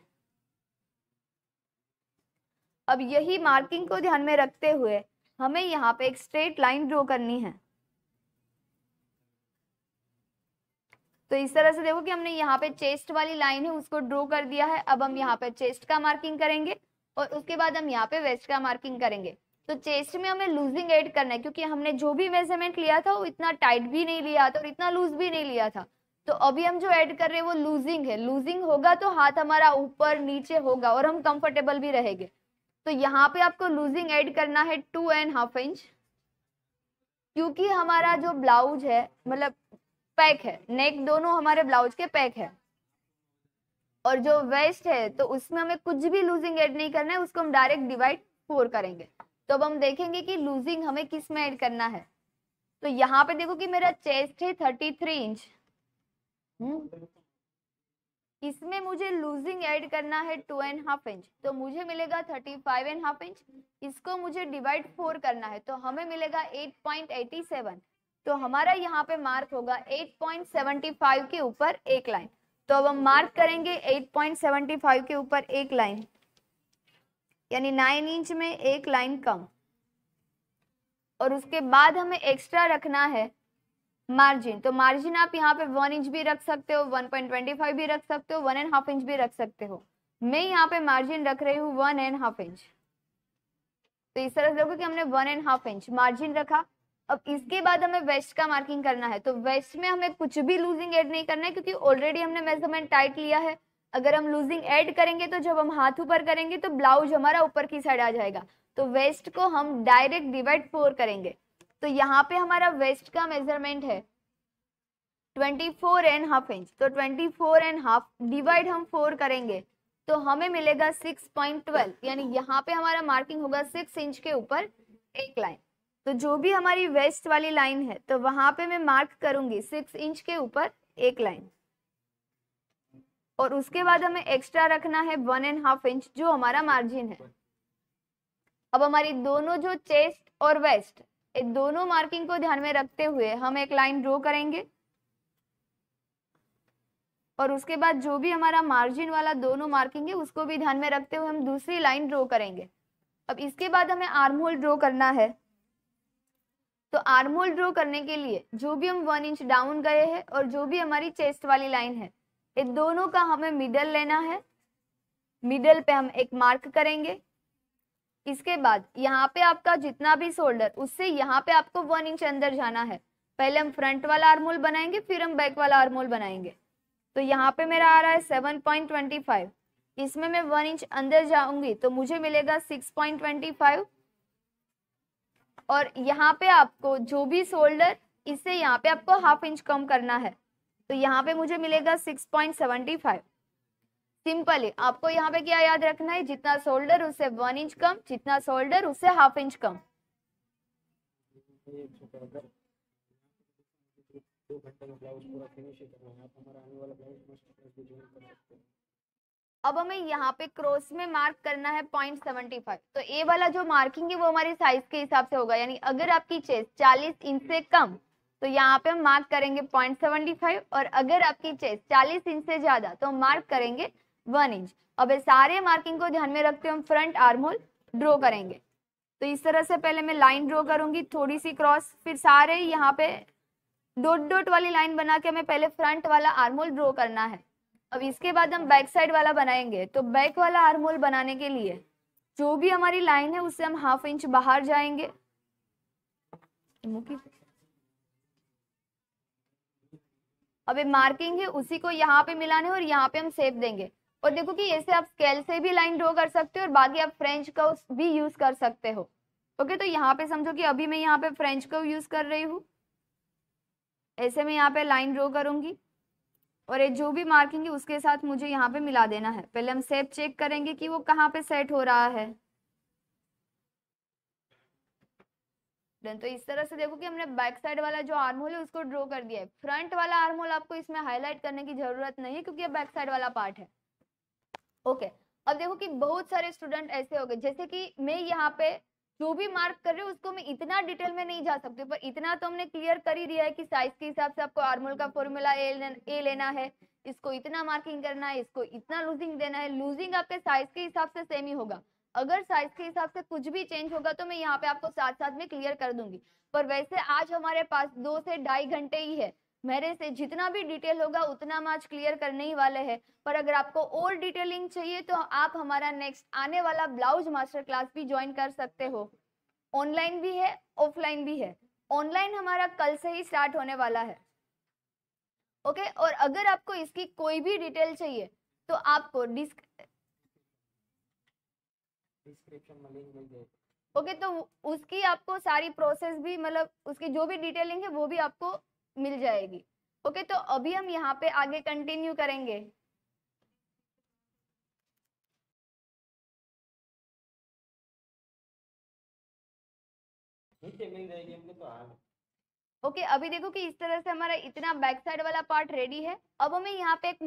अब यही मार्किंग को ध्यान में रखते हुए हमें यहाँ पे एक स्ट्रेट लाइन ड्रॉ करनी है तो इस तरह से देखो कि हमने यहाँ पे चेस्ट वाली लाइन है उसको ड्रॉ कर दिया है अब हम यहाँ पे चेस्ट का मार्किंग करेंगे और उसके बाद हम यहाँ पे वेस्ट का मार्किंग करेंगे तो चेस्ट में हमें लूजिंग एड करना है क्योंकि हमने जो भी मेजरमेंट लिया था वो इतना टाइट भी नहीं लिया था और इतना लूज भी नहीं लिया था तो अभी हम जो ऐड कर रहे हैं वो लूजिंग है लूजिंग होगा तो हाथ हमारा ऊपर नीचे होगा और हम कंफर्टेबल भी रहेंगे तो यहाँ पे आपको लूजिंग ऐड करना है टू एंड हाफ इंच क्योंकि हमारा जो ब्लाउज है मतलब पैक है नेक दोनों हमारे ब्लाउज के पैक है और जो वेस्ट है तो उसमें हमें कुछ भी लूजिंग ऐड नहीं करना है उसको हम डायरेक्ट डिवाइड फोर करेंगे तो अब हम देखेंगे कि लूजिंग हमें किस में ऐड करना है तो यहाँ पे देखो कि मेरा चेस्ट है थर्टी थ्री इंच इसमें मुझे लूजिंग ऐड करना है टू एंड हाफ इंच तो मुझे मिलेगा thirty five and half inch इसको मुझे डिवाइड फोर करना है तो हमें मिलेगा एट पॉइंट एटी सेवन तो हमारा यहाँ पे मार्क होगा एट पॉइंट सेवेंटी फाइव के ऊपर एक लाइन तो अब हम मार्क करेंगे एट पॉइंट सेवेंटी फाइव के ऊपर एक लाइन यानी नाइन इंच में एक लाइन कम और उसके बाद हमें एक्स्ट्रा रखना है मार्जिन तो मार्जिन आप यहाँ पे वन इंच भी रख सकते हो वन पॉइंट ट्वेंटी फाइव भी रख सकते हो वन एंड हाफ इंच भी रख सकते हो मैं यहाँ पे मार्जिन रख रही हूँ वन एंड हाफ इंच तो इस तरह से देखो कि हमने one and half inch margin रखा अब इसके बाद हमें वेस्ट का मार्किंग करना है तो वेस्ट में हमें कुछ भी लूजिंग एड नहीं करना है क्योंकि ऑलरेडी हमने मेजरमेंट टाइट लिया है अगर हम लूजिंग एड करेंगे तो जब हम हाथ ऊपर करेंगे तो ब्लाउज हमारा ऊपर की साइड आ जाएगा तो वेस्ट को हम डायरेक्ट डिवाइड फोर करेंगे तो यहाँ पे हमारा वेस्ट का मेजरमेंट है twenty four and half inch तो twenty four and half divide हम फोर करेंगे तो हमें मिलेगा सिक्स पॉइंट ट्वेल्व यानी यहाँ पे हमारा मार्किंग होगा सिक्स इंच के ऊपर एक लाइन तो जो भी हमारी वेस्ट वाली लाइन है तो वहां पे मैं मार्क करूंगी सिक्स इंच के ऊपर एक लाइन और उसके बाद हमें एक्स्ट्रा रखना है वन एंड हाफ इंच जो हमारा मार्जिन है अब हमारी दोनों जो चेस्ट और वेस्ट इन दोनों मार्किंग को ध्यान में रखते हुए हम एक लाइन ड्रॉ करेंगे और उसके बाद जो भी हमारा मार्जिन वाला दोनों मार्किंग है उसको भी ध्यान में रखते हुए हम दूसरी लाइन ड्रॉ करेंगे अब इसके बाद हमें आर्म होल ड्रॉ करना है तो आर्म होल ड्रॉ करने के लिए जो भी हम वन इंच डाउन गए हैं और जो भी हमारी चेस्ट वाली लाइन है इन दोनों का हमें मिडल लेना है मिडल पे हम एक मार्क करेंगे इसके बाद यहाँ पे आपका जितना भी शोल्डर उससे यहाँ पे आपको वन इंच अंदर जाना है पहले हम फ्रंट वाला आर्मोल बनाएंगे फिर हम बैक वाला आर्मोल बनाएंगे तो यहाँ पे मेरा आ रहा है सेवन पॉइंट ट्वेंटी फाइव इसमें मैं वन इंच अंदर जाऊंगी तो मुझे मिलेगा सिक्स पॉइंट ट्वेंटी फाइव और यहाँ पे आपको जो भी शोल्डर इससे यहाँ पे आपको हाफ इंच कम करना है तो यहाँ पे मुझे मिलेगा six point seventy five simple है आपको यहाँ पे क्या याद रखना है जितना शोल्डर उससे वन इंच कम जितना शोल्डर उससे हाफ इंच कम अब हमें यहाँ पे क्रॉस में मार्क करना है पॉइंट सेवेंटी फाइव तो ए वाला जो मार्किंग है वो हमारी साइज के हिसाब से होगा यानी अगर आपकी चेस्ट चालीस इंच से कम तो यहाँ पे हम मार्क करेंगे पॉइंट सेवेंटी फाइव और अगर आपकी चेस्ट चालीस इंच से ज्यादा तो हम मार्क करेंगे वन इंच अब सारे मार्किंग को ध्यान में रखते हुए हम फ्रंट आर्म होल ड्रॉ करेंगे तो इस तरह से पहले मैं लाइन ड्रॉ करूंगी थोड़ी सी क्रॉस फिर सारे यहाँ पे डोट डोट वाली लाइन बना के हमें पहले फ्रंट वाला आर्म होल ड्रॉ करना है अब इसके बाद हम बैक साइड वाला बनाएंगे तो बैक वाला आर्म होल बनाने के लिए जो भी हमारी लाइन है उससे हम हाफ इंच बाहर जाएंगे अब ये मार्किंग है उसी को यहाँ पे मिलाने और यहाँ पे हम सेप देंगे और देखो कि ऐसे आप स्केल से भी लाइन ड्रॉ कर सकते हो और बाकी आप फ्रेंच का भी यूज कर सकते हो ओके तो यहाँ पे समझो कि अभी मैं यहाँ पे फ्रेंच का यूज कर रही हूँ ऐसे में यहाँ पे लाइन ड्रॉ करूंगी और ये जो भी मार्किंग है उसके साथ मुझे यहाँ पे मिला देना है पहले हम सेप चेक करेंगे कि वो कहाँ पे सेट हो रहा है तो इस तरह से देखो कि हमने बैक साइड वाला जो आर्म होल है उसको ड्रॉ कर दिया है फ्रंट वाला आर्म होल आपको इसमें हाईलाइट करने की जरूरत नहीं है क्योंकि ये बैक साइड वाला पार्ट है ओके अब देखो कि बहुत सारे स्टूडेंट ऐसे हो गए जैसे कि मैं यहाँ पे जो भी मार्क कर रहे हो उसको मैं इतना डिटेल में नहीं जा सकती पर इतना तो हमने क्लियर कर ही दिया है कि साइज के हिसाब से आपको आर्मोल का फॉर्मूला ए लेना है इसको इतना मार्किंग करना है इसको इतना लूजिंग देना है लूजिंग आपके साइज के हिसाब से सेम ही होगा अगर साइज के हिसाब से कुछ भी चेंज होगा तो मैं यहाँ पे आपको साथ साथ में क्लियर कर दूंगी पर वैसे आज हमारे पास दो से ढाई घंटे ही है मेरे से जितना भी डिटेल होगा उतना हम आज क्लियर करने ही वाले हैं पर अगर आपको और डिटेलिंग चाहिए तो आप हमारा नेक्स्ट आने वाला ब्लाउज मास्टर क्लास भी ज्वाइन कर सकते हो ऑनलाइन भी है ऑफलाइन भी है ऑनलाइन हमारा कल से ही स्टार्ट होने वाला है ओके okay? और अगर आपको इसकी कोई भी डिटेल चाहिए तो आपको डिस्क ओके okay, तो उसकी आपको सारी प्रोसेस भी मतलब उसकी जो भी डिटेलिंग है वो भी आपको मिल जाएगी ओके तो अभी हम यहाँ पे आगे कंटिन्यू करेंगे तो ओके okay, अभी देखो कि इस तरह से हमारा इतना बैक साइड वाला पार्ट रेडी है अब हमें यहाँ पे एक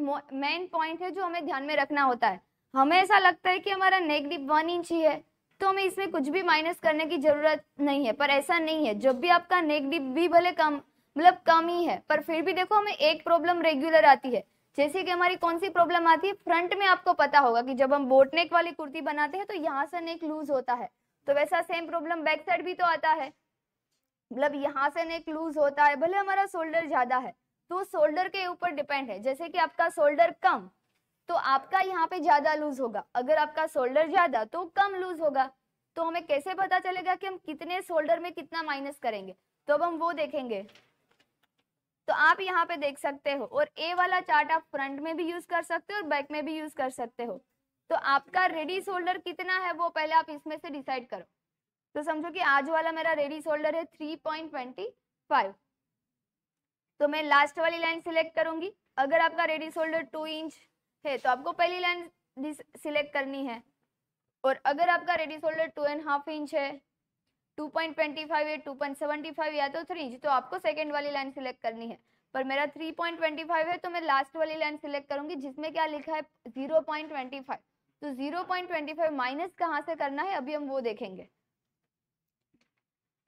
मेन पॉइंट है जो हमें ध्यान में रखना होता है हमें ऐसा लगता है कि हमारा नेक डिप वन इंच ही है तो हमें इसमें कुछ भी माइनस करने की जरूरत नहीं है पर ऐसा नहीं है जब भी आपका नेक डिप भी भले कम मतलब कम ही है पर फिर भी देखो हमें एक प्रॉब्लम रेगुलर आती है जैसे कि हमारी कौन सी प्रॉब्लम आती है फ्रंट में आपको पता होगा कि जब हम बोटनेक वाली कुर्ती बनाते हैं तो यहाँ से नेक लूज होता है तो वैसा सेम प्रॉब्लम बैक साइड भी तो आता है मतलब यहाँ से नेक लूज होता है भले हमारा शोल्डर ज्यादा है तो शोल्डर के ऊपर डिपेंड है जैसे कि आपका शोल्डर कम तो आपका यहाँ पे ज्यादा लूज होगा अगर आपका शोल्डर ज्यादा तो कम लूज होगा तो हमें कैसे पता चलेगा कि हम कितने शोल्डर में कितना माइनस करेंगे तो अब हम वो देखेंगे तो आप यहाँ पे देख सकते हो और ए वाला चार्ट आप फ्रंट में भी यूज कर सकते हो और बैक में भी यूज कर सकते हो तो आपका रेडी शोल्डर कितना है वो पहले आप इसमें से डिसाइड करो तो समझो कि आज वाला मेरा रेडी शोल्डर है थ्री पॉइंट ट्वेंटी फाइव तो मैं लास्ट वाली लाइन सिलेक्ट करूंगी अगर आपका रेडी शोल्डर टू इंच है तो आपको पहली लाइन सिलेक्ट करनी है और अगर आपका ready shoulder two and half inch है 2.25 या 2.75 या तो थ्री तो आपको सेकेंड वाली लाइन सिलेक्ट करनी है पर मेरा 3.25 है तो मैं लास्ट वाली लाइन सिलेक्ट करूंगी जिसमें क्या लिखा है 0.25 तो 0.25 माइनस कहाँ से करना है अभी हम वो देखेंगे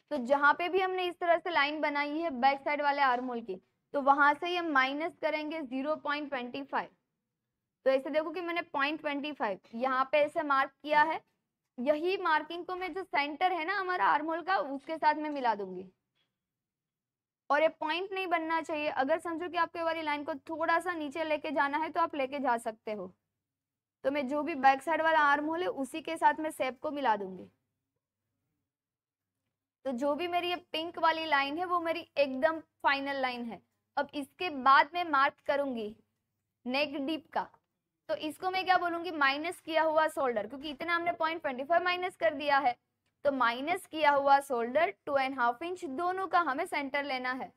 तो जहां पे भी हमने इस तरह से लाइन बनाई है बैक साइड वाले आर्मोल की तो वहां से ही हम माइनस करेंगे 0.25 तो ऐसे देखो कि मैंने 0.25 यहाँ पे ऐसे मार्क किया है यही मार्किंग को मैं जो सेंटर है ना हमारा आर्मोल का उसके साथ में मिला दूंगी और ये पॉइंट नहीं बनना चाहिए अगर समझो कि आपके वाली लाइन को थोड़ा सा नीचे लेके जाना है तो आप लेके जा सकते हो तो मैं जो भी बैक साइड वाला आर्म होल है उसी के साथ मैं सेप को मिला दूंगी तो जो भी मेरी ये पिंक वाली लाइन है वो मेरी एकदम फाइनल लाइन है अब इसके बाद मैं मार्क करूंगी नेक डीप का तो इसको मैं क्या बोलूंगी माइनस किया हुआ सोल्डर क्योंकि इतना हमने पॉइंट ट्वेंटी फाइव माइनस कर दिया है तो माइनस किया हुआ shoulder two and half inch दोनों का हमें सेंटर लेना है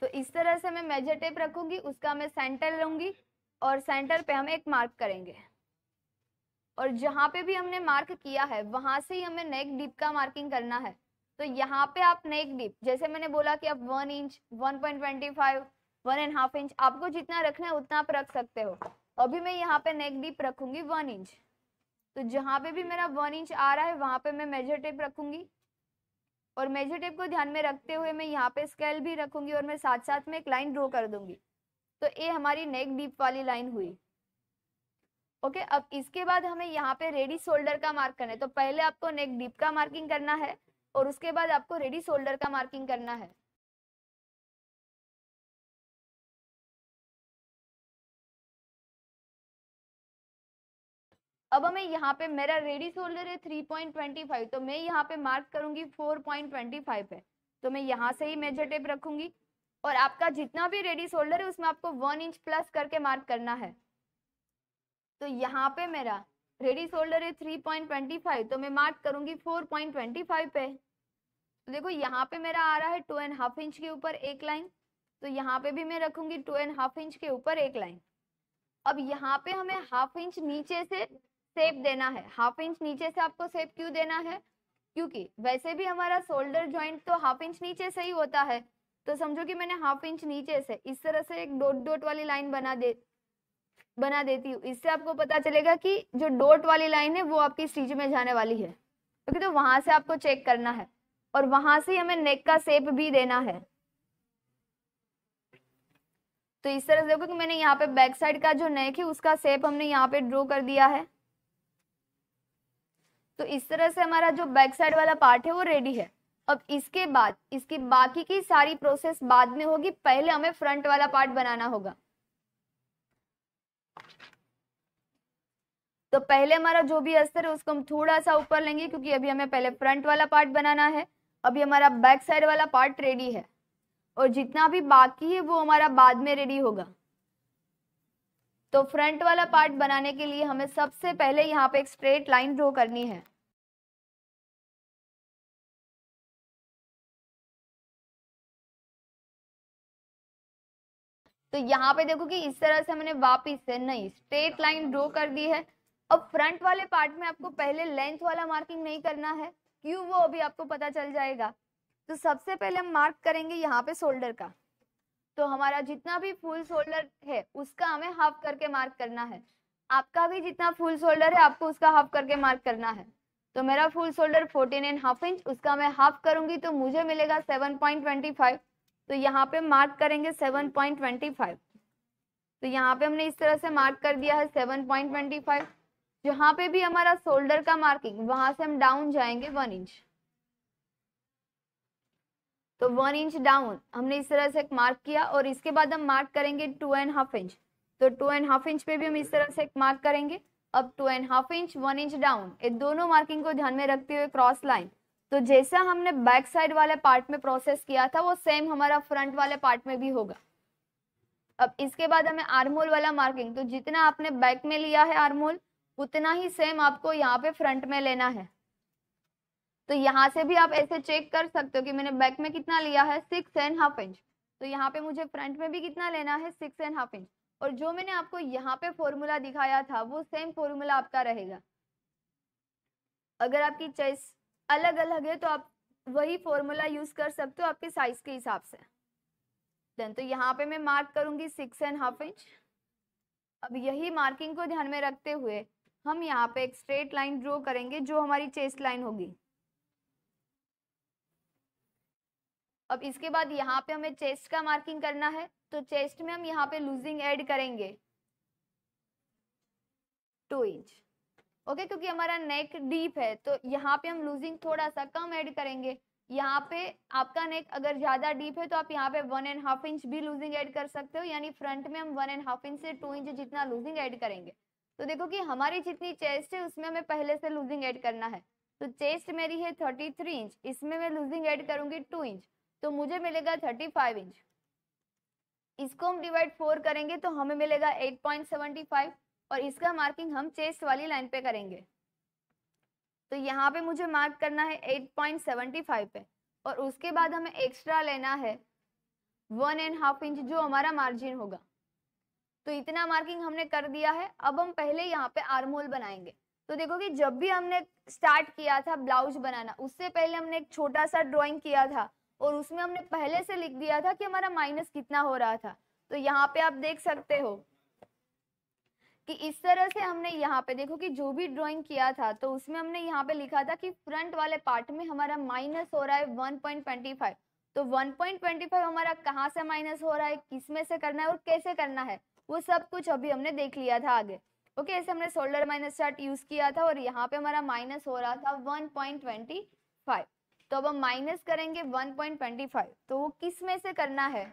तो इस तरह से मैं मेजर टेप रखूंगी उसका मैं सेंटर लूंगी और सेंटर पे हम एक मार्क करेंगे और जहां पे भी हमने मार्क किया है वहां से ही हमें नेक डीप का मार्किंग करना है तो यहाँ पे आप नेक डीप जैसे मैंने बोला कि आप one inch one point twenty five one and half inch आपको जितना रखना है उतना आप रख सकते हो अभी मैं यहाँ पे नेक डीप रखूंगी वन इंच तो जहाँ पे भी मेरा वन इंच आ रहा है वहां पे मैं मेजर टेप रखूंगी और मेजर टेप को ध्यान में रखते हुए मैं यहाँ पे स्केल भी रखूंगी और मैं साथ साथ में एक लाइन ड्रॉ कर दूंगी तो ये हमारी नेक डीप वाली लाइन हुई ओके अब इसके बाद हमें यहाँ पे रेडी शोल्डर का मार्क करना है तो पहले आपको नेक डीप का मार्किंग करना है और उसके बाद आपको रेडी शोल्डर का मार्किंग करना है अब हमें यहाँ पे मेरा रेडी शोल्डर है थ्री पॉइंट ट्वेंटी फाइव तो मैं यहाँ पे मार्क करूंगी फोर पॉइंट ट्वेंटी फाइव है तो मैं यहाँ से ही मेजर टेप रखूंगी और आपका जितना भी रेडी शोल्डर है उसमें आपको वन इंच प्लस करके मार्क करना है तो यहाँ पे मेरा रेडी शोल्डर है थ्री पॉइंट ट्वेंटी फाइव तो मैं मार्क करूंगी फोर पॉइंट ट्वेंटी फाइव पे तो देखो यहाँ पे मेरा आ रहा है टू एंड हाफ इंच के ऊपर एक लाइन तो यहाँ पे भी मैं रखूंगी टू एंड हाफ इंच के ऊपर एक लाइन अब यहाँ पे हमें हाफ इंच नीचे से सेप देना है हाफ इंच नीचे से आपको सेप क्यों देना है क्योंकि वैसे भी हमारा शोल्डर ज्वाइंट तो हाफ इंच नीचे से ही होता है तो समझो कि मैंने हाफ इंच नीचे से इस तरह से एक डोट डोट वाली लाइन बना दे बना देती हूँ इससे आपको पता चलेगा कि जो डोट वाली लाइन है वो आपकी स्टीच में जाने वाली है ओके तो, तो वहां से आपको चेक करना है और वहां से हमें नेक का शेप भी देना है तो इस तरह से देखो कि मैंने यहाँ पे बैक साइड का जो नेक है उसका शेप हमने यहाँ पे ड्रॉ कर दिया है तो इस तरह से हमारा जो बैक साइड वाला पार्ट है वो रेडी है अब इसके बाद इसकी बाकी की सारी प्रोसेस बाद में होगी पहले हमें फ्रंट वाला पार्ट बनाना होगा तो पहले हमारा जो भी अस्तर है उसको हम थोड़ा सा ऊपर लेंगे क्योंकि अभी हमें पहले फ्रंट वाला पार्ट बनाना है अभी हमारा बैक साइड वाला पार्ट रेडी है और जितना भी बाकी है वो हमारा बाद में रेडी होगा तो फ्रंट वाला पार्ट बनाने के लिए हमें सबसे पहले यहाँ पे एक स्ट्रेट लाइन ड्रॉ करनी है तो यहाँ पे देखो कि इस तरह से हमने वापिस से नहीं स्ट्रेट लाइन ड्रॉ कर दी है अब फ्रंट वाले पार्ट में आपको पहले लेंथ वाला मार्किंग नहीं करना है क्यों वो अभी आपको पता चल जाएगा तो सबसे पहले हम मार्क करेंगे यहाँ पे शोल्डर का तो हमारा जितना भी फुल शोल्डर है उसका हमें हाफ करके मार्क करना है आपका भी जितना फुल शोल्डर है आपको उसका हाफ करके मार्क करना है तो मेरा full shoulder fourteen and half inch उसका मैं हाफ करूंगी तो मुझे मिलेगा सेवन पॉइंट ट्वेंटी फाइव तो यहाँ पे मार्क करेंगे सेवन पॉइंट ट्वेंटी फाइव तो यहाँ पे हमने इस तरह से मार्क कर दिया है सेवन पॉइंट ट्वेंटी फाइव जहां पे भी हमारा शोल्डर का मार्किंग वहां से हम डाउन जाएंगे वन इंच तो वन इंच डाउन हमने इस तरह से एक मार्क किया और इसके बाद हम मार्क करेंगे टू एंड हाफ इंच तो टू एंड हाफ इंच पे भी हम इस तरह से एक मार्क करेंगे अब two and half inch one inch down ये दोनों मार्किंग को ध्यान में रखते हुए क्रॉस लाइन तो जैसा हमने बैक साइड वाले पार्ट में प्रोसेस किया था वो सेम हमारा फ्रंट वाले पार्ट में भी होगा अब इसके बाद हमें आर्मोल वाला मार्किंग तो जितना आपने बैक में लिया है आर्मोल उतना ही सेम आपको यहाँ पे फ्रंट में लेना है तो यहाँ से भी आप ऐसे चेक कर सकते हो कि मैंने बैक में कितना लिया है सिक्स एंड हाफ इंच तो यहाँ पे मुझे फ्रंट में भी कितना लेना है सिक्स एंड हाफ इंच और जो मैंने आपको यहाँ पे फॉर्मूला दिखाया था वो सेम फॉर्मूला आपका रहेगा अगर आपकी चॉइस अलग अलग है तो आप वही फॉर्मूला यूज कर सकते हो आपके साइज के हिसाब से देन तो यहाँ पे मैं मार्क करूंगी सिक्स एंड हाफ इंच अब यही मार्किंग को ध्यान में रखते हुए हम यहाँ पे एक स्ट्रेट लाइन ड्रॉ करेंगे जो हमारी चेस्ट लाइन होगी अब इसके बाद यहाँ पे हमें चेस्ट का मार्किंग करना है तो चेस्ट में हम यहाँ पे लूजिंग ऐड करेंगे टू इंच ओके क्योंकि हमारा नेक डीप है तो यहाँ पे हम लूजिंग थोड़ा सा कम ऐड करेंगे यहाँ पे आपका नेक अगर ज़्यादा डीप है तो आप यहाँ पे वन एंड हाफ इंच भी लूजिंग ऐड कर सकते हो यानी फ्रंट में हम वन एंड हाफ इंच से टू इंच जितना लूजिंग ऐड करेंगे तो देखो कि हमारी जितनी चेस्ट है उसमें हमें पहले से लूजिंग ऐड करना है तो चेस्ट मेरी है थर्टी थ्री इंच इसमें मैं लूजिंग ऐड करूंगी टू इंच तो मुझे मिलेगा थर्टी फाइव इंच इसको हम डिवाइड फोर करेंगे तो हमें मिलेगा एट पॉइंट सेवेंटी फाइव और इसका मार्किंग हम चेस्ट वाली लाइन पे करेंगे तो यहाँ पे मुझे मार्क करना है एट पॉइंट सेवेंटी फाइव पे और उसके बाद हमें एक्स्ट्रा लेना है वन एंड हाफ इंच जो हमारा मार्जिन होगा तो इतना मार्किंग हमने कर दिया है अब हम पहले यहाँ पे आर्म होल बनाएंगे तो देखो कि जब भी हमने स्टार्ट किया था ब्लाउज बनाना उससे पहले हमने एक छोटा सा ड्राइंग किया था और उसमें हमने पहले से लिख दिया था कि हमारा माइनस कितना हो रहा था तो यहाँ पे आप देख सकते हो कि इस तरह से हमने यहाँ पे देखो कि जो भी ड्राइंग किया था तो उसमें हमने यहाँ पे लिखा था कि फ्रंट वाले पार्ट में हमारा माइनस हो रहा है 1.25 तो 1.25 हमारा कहाँ से माइनस हो रहा है किस में से करना है और कैसे करना है वो सब कुछ अभी हमने देख लिया था आगे ओके ऐसे हमने सोल्डर माइनस चार्ट यूज किया था और यहाँ पे हमारा माइनस हो रहा था 1.25 तो अब हम माइनस करेंगे 1.25 तो वो किस में से करना है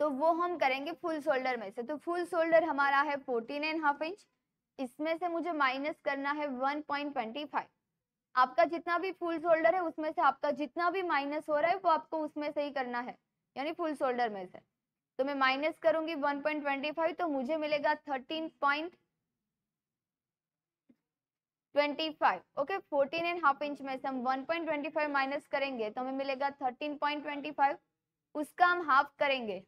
तो वो हम करेंगे फुल शोल्डर में से तो फुल शोल्डर हमारा है फोर्टीन एंड हाफ इंच इसमें से मुझे माइनस करना है 1.25 आपका जितना भी फुल शोल्डर है उसमें से आपका जितना भी माइनस हो रहा है वो आपको उसमें से ही करना है यानी फुल शोल्डर में से तो मैं माइनस करूंगी 1.25 तो मुझे मिलेगा 13.25 ओके 14 एंड हाफ इंच में से हम 1.25 माइनस करेंगे तो हमें मिलेगा 13.25 उसका हम हाफ करेंगे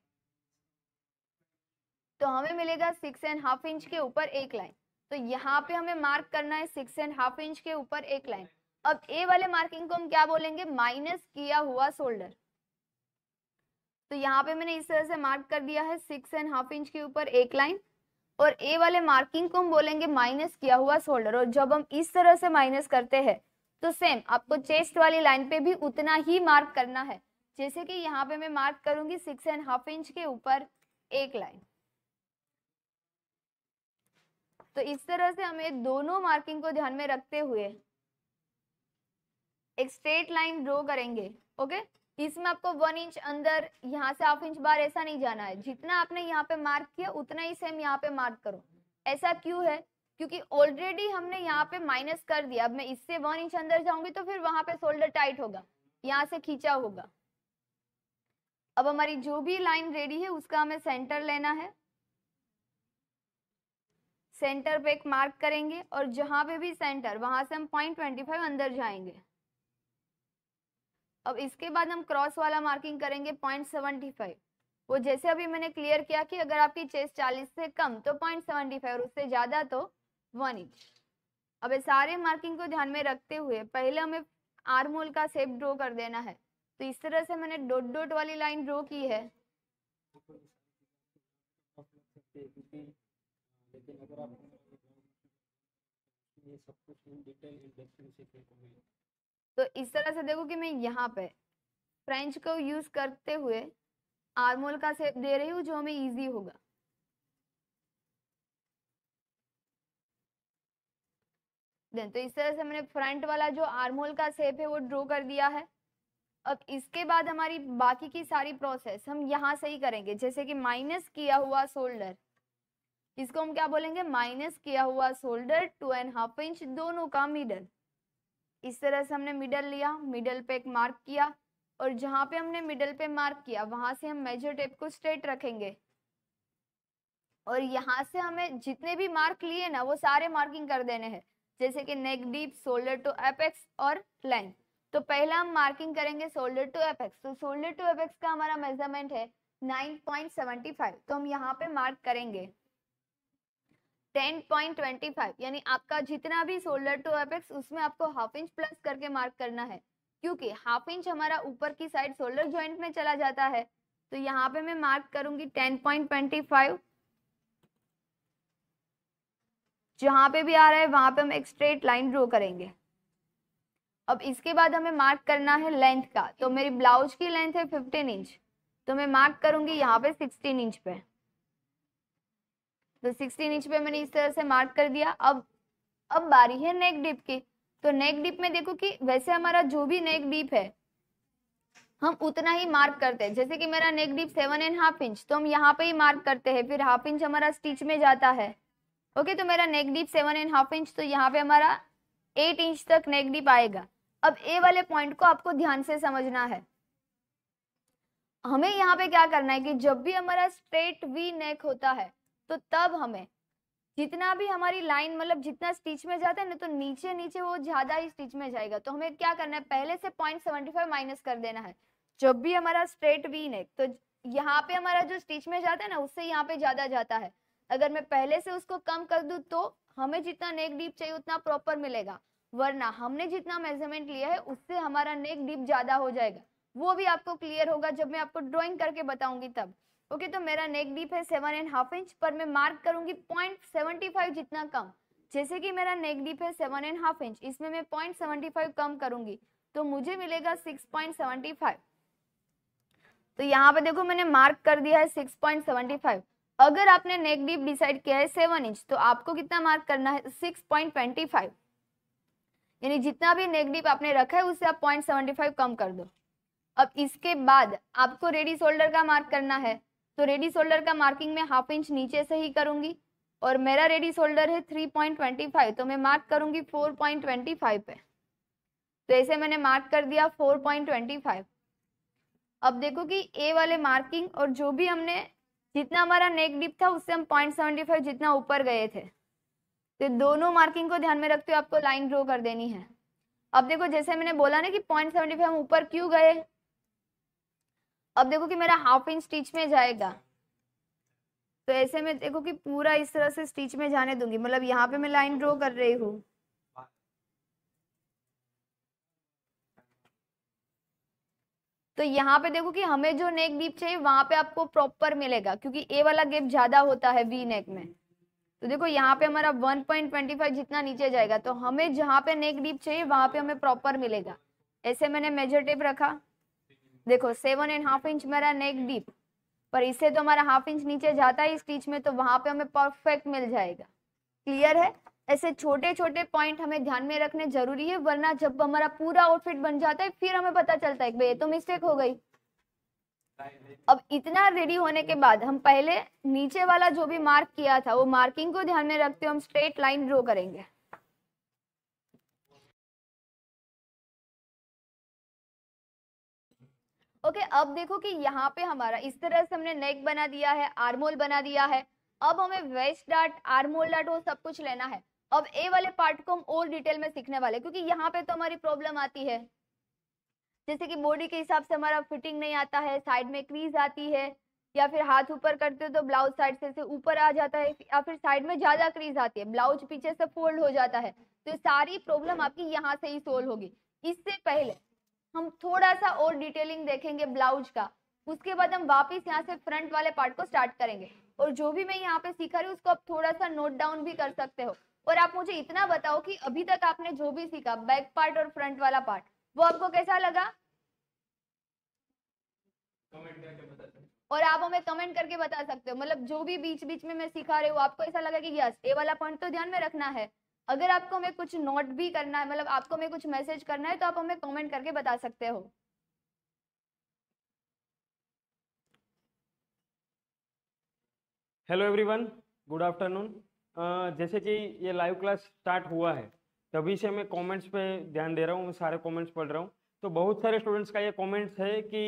तो हमें मिलेगा सिक्स एंड हाफ इंच के ऊपर एक लाइन तो यहाँ पे हमें मार्क करना है सिक्स एंड हाफ इंच के ऊपर एक लाइन अब ए वाले मार्किंग को हम क्या बोलेंगे माइनस किया हुआ शोल्डर तो यहाँ पे मैंने इस तरह से मार्क कर दिया है सिक्स एंड हाफ इंच के ऊपर एक लाइन और ए वाले मार्किंग को हम बोलेंगे माइनस किया हुआ शोल्डर और जब हम इस तरह से माइनस करते हैं तो सेम आपको चेस्ट वाली लाइन पे भी उतना ही मार्क करना है जैसे कि यहाँ पे मैं मार्क करूंगी सिक्स एंड हाफ इंच के ऊपर एक लाइन तो इस तरह से हमें दोनों मार्किंग को ध्यान में रखते हुए एक स्ट्रेट लाइन ड्रॉ करेंगे ओके इसमें आपको वन इंच अंदर यहाँ से हाफ इंच बार ऐसा नहीं जाना है जितना आपने यहाँ पे मार्क किया उतना ही सेम यहाँ पे मार्क करो ऐसा क्यों है क्योंकि ऑलरेडी हमने यहाँ पे माइनस कर दिया अब मैं इससे वन इंच अंदर जाऊंगी तो फिर वहां पे शोल्डर टाइट होगा यहाँ से खींचा होगा अब हमारी जो भी लाइन रेडी है उसका हमें सेंटर लेना है सेंटर पे एक मार्क करेंगे और जहां पे भी सेंटर वहां से हम पॉइंट ट्वेंटी फाइव अंदर जाएंगे अब इसके बाद हम क्रॉस वाला मार्किंग करेंगे पॉइंट सेवेंटी फाइव वो जैसे अभी मैंने क्लियर किया कि अगर आपकी चेस्ट चालीस से कम तो पॉइंट सेवेंटी फाइव और उससे ज़्यादा तो वन इंच अब सारे मार्किंग को ध्यान में रखते हुए पहले हमें आर्म होल का शेप ड्रॉ कर देना है तो इस तरह से मैंने डोट डोट वाली लाइन ड्रॉ की है लेकिन अगर आप ये सब कुछ इन डिटेल इंडक्शन से को मिलेगा तो इस तरह से देखो कि मैं यहाँ पे फ्रेंच को यूज करते हुए आरमोल का सेप दे रही हूँ जो हमें इजी होगा देन तो इस तरह से मैंने फ्रंट वाला जो आर्मोल का सेप है वो ड्रॉ कर दिया है अब इसके बाद हमारी बाकी की सारी प्रोसेस हम यहाँ से ही करेंगे जैसे कि माइनस किया हुआ शोल्डर इसको हम क्या बोलेंगे माइनस किया हुआ shoulder two and half inch दोनों का मिडल इस तरह से हमने मिडल लिया मिडल पे एक मार्क किया और जहां पे हमने मिडल पे मार्क किया वहां से हम मेजर टेप को स्ट्रेट रखेंगे और यहाँ से हमें जितने भी मार्क लिए ना वो सारे मार्किंग कर देने हैं जैसे कि neck deep shoulder to apex और लेंथ तो पहला हम मार्किंग करेंगे शोल्डर टू एपेक्स तो शोल्डर टू एपेक्स का हमारा मेजरमेंट है 9.75 तो हम यहाँ पे मार्क करेंगे 10.25 यानी आपका जितना भी शोल्डर टू एपेक्स उसमें आपको हाफ इंच प्लस करके मार्क करना है क्योंकि हाफ इंच हमारा ऊपर की साइड शोल्डर ज्वाइंट में चला जाता है तो यहाँ पे मैं मार्क करूंगी 10.25 जहां पे भी आ रहा है वहां पे हम एक स्ट्रेट लाइन ड्रॉ करेंगे अब इसके बाद हमें मार्क करना है लेंथ का तो मेरी ब्लाउज की लेंथ है 15 इंच तो मैं मार्क करूंगी यहाँ पे 16 इंच पे तो सिक्सटीन इंच पे मैंने इस तरह से मार्क कर दिया अब अब बारी है नेक डिप की तो नेक डिप में देखो कि वैसे हमारा जो भी नेक डिप है हम उतना ही मार्क करते हैं जैसे कि मेरा neck deep seven and half inch तो हम यहाँ पे ही मार्क करते हैं फिर हाफ इंच हमारा स्टिच में जाता है ओके तो मेरा neck deep seven and half inch तो यहाँ पे हमारा एट इंच तक नेक डिप आएगा अब ए वाले पॉइंट को आपको ध्यान से समझना है हमें यहाँ पे क्या करना है कि जब भी हमारा स्ट्रेट वी नेक होता है तो तब हमें जितना भी हमारी लाइन मतलब जितना स्टिच में जाता है ना तो नीचे नीचे वो ज्यादा ही स्टिच में जाएगा तो हमें क्या करना है पहले से पॉइंट सेवेंटी फाइव माइनस कर देना है जब भी हमारा स्ट्रेट वी ने तो यहाँ पे हमारा जो स्टिच में जाता है ना उससे यहाँ पे ज्यादा जाता है अगर मैं पहले से उसको कम कर दू तो हमें जितना नेक डीप चाहिए उतना प्रॉपर मिलेगा वरना हमने जितना मेजरमेंट लिया है उससे हमारा नेक डीप ज्यादा हो जाएगा वो भी आपको क्लियर होगा जब मैं आपको ड्रॉइंग करके बताऊंगी तब ओके तो मेरा नेक डीप है सेवन एंड हाफ इंच पर मैं मार्क करूंगी पॉइंट सेवेंटी फाइव जितना कम जैसे कि मेरा नेक डीप है सेवन एंड हाफ इंच इसमें मैं पॉइंट सेवेंटी फाइव कम करूंगी तो मुझे मिलेगा सिक्स पॉइंट सेवेंटी फाइव तो यहाँ पे देखो मैंने मार्क कर दिया है सिक्स पॉइंट सेवेंटी फाइव अगर आपने नेक डीप डिसाइड किया है सेवन इंच तो आपको कितना मार्क करना है सिक्स पॉइंट ट्वेंटी फाइव यानी जितना भी नेक डीप आपने रखा है उससे आप पॉइंट सेवेंटी फाइव कम कर दो अब इसके बाद आपको रेडी शोल्डर का मार्क करना है तो रेडी शोल्डर का मार्किंग मैं हाफ इंच नीचे से ही करूंगी और मेरा रेडी शोल्डर है थ्री पॉइंट ट्वेंटी फाइव तो मैं मार्क करूंगी फोर पॉइंट ट्वेंटी फाइव पे तो ऐसे मैंने मार्क कर दिया फोर पॉइंट ट्वेंटी फाइव अब देखो कि ए वाले मार्किंग और जो भी हमने जितना हमारा नेक डिप था उससे हम पॉइंट सेवेंटी फाइव जितना ऊपर गए थे तो दोनों मार्किंग को ध्यान में रखते हुए आपको लाइन ड्रॉ कर देनी है अब देखो जैसे मैंने बोला ना कि पॉइंट सेवेंटी फाइव हम ऊपर क्यों गए अब देखो कि मेरा हाफ इंच स्टिच में जाएगा तो ऐसे में देखो कि पूरा इस तरह से स्टिच में जाने दूंगी मतलब यहाँ पे मैं लाइन ड्रॉ कर रही हूँ तो यहाँ पे देखो कि हमें जो नेक डीप चाहिए वहां पे आपको प्रॉपर मिलेगा क्योंकि ए वाला गेप ज्यादा होता है वी नेक में तो देखो यहाँ पे हमारा 1.25 जितना नीचे जाएगा तो हमें जहाँ पे नेक डीप चाहिए वहां पे हमें प्रॉपर मिलेगा ऐसे मैंने मेजर टेप रखा देखो सेवन एंड हाफ इंच मेरा नेक डीप पर इससे तो हमारा हाफ इंच नीचे जाता है स्टिच में तो वहां पे हमें परफेक्ट मिल जाएगा क्लियर है ऐसे छोटे छोटे पॉइंट हमें ध्यान में रखने जरूरी है वरना जब हमारा पूरा आउटफिट बन जाता है फिर हमें पता चलता है ये तो मिस्टेक हो गई अब इतना रेडी होने के बाद हम पहले नीचे वाला जो भी मार्क किया था वो मार्किंग को ध्यान में रखते हुए हम स्ट्रेट लाइन ड्रॉ करेंगे ओके अब देखो कि यहाँ पे हमारा इस तरह से हमने नेक बना दिया है आर्मोल बना दिया है अब हमें वेस्ट डाट आर्मोल डाट वो सब कुछ लेना है अब ए वाले पार्ट को हम और डिटेल में सीखने वाले क्योंकि यहाँ पे तो हमारी प्रॉब्लम आती है जैसे कि बॉडी के हिसाब से हमारा फिटिंग नहीं आता है साइड में क्रीज आती है या फिर हाथ ऊपर करते हो तो ब्लाउज साइड से ऊपर आ जाता है या फिर साइड में ज्यादा क्रीज आती है ब्लाउज पीछे से फोल्ड हो जाता है तो सारी प्रॉब्लम आपकी यहाँ से ही सोल्व होगी इससे पहले हम थोड़ा सा और डिटेलिंग देखेंगे ब्लाउज का उसके बाद हम वापस यहाँ से फ्रंट वाले पार्ट को स्टार्ट करेंगे और जो भी मैं यहाँ पे सीखा रही हूँ उसको आप थोड़ा सा नोट डाउन भी कर सकते हो और आप मुझे इतना बताओ कि अभी तक आपने जो भी सीखा बैक पार्ट और फ्रंट वाला पार्ट वो आपको कैसा लगा और आप हमें कमेंट करके बता सकते हो मतलब जो भी बीच बीच में मैं सिखा रही हूँ आपको ऐसा लगा कि यस ये वाला पॉइंट तो ध्यान में रखना है अगर आपको हमें कुछ नोट भी करना है मतलब आपको हमें कुछ मैसेज करना है तो आप हमें कमेंट करके बता सकते हो हेलो एवरीवन गुड आफ्टरनून जैसे कि ये लाइव क्लास स्टार्ट हुआ है तभी से मैं कमेंट्स पे ध्यान दे रहा हूँ सारे कमेंट्स पढ़ रहा हूँ तो बहुत सारे स्टूडेंट्स का ये कमेंट्स है कि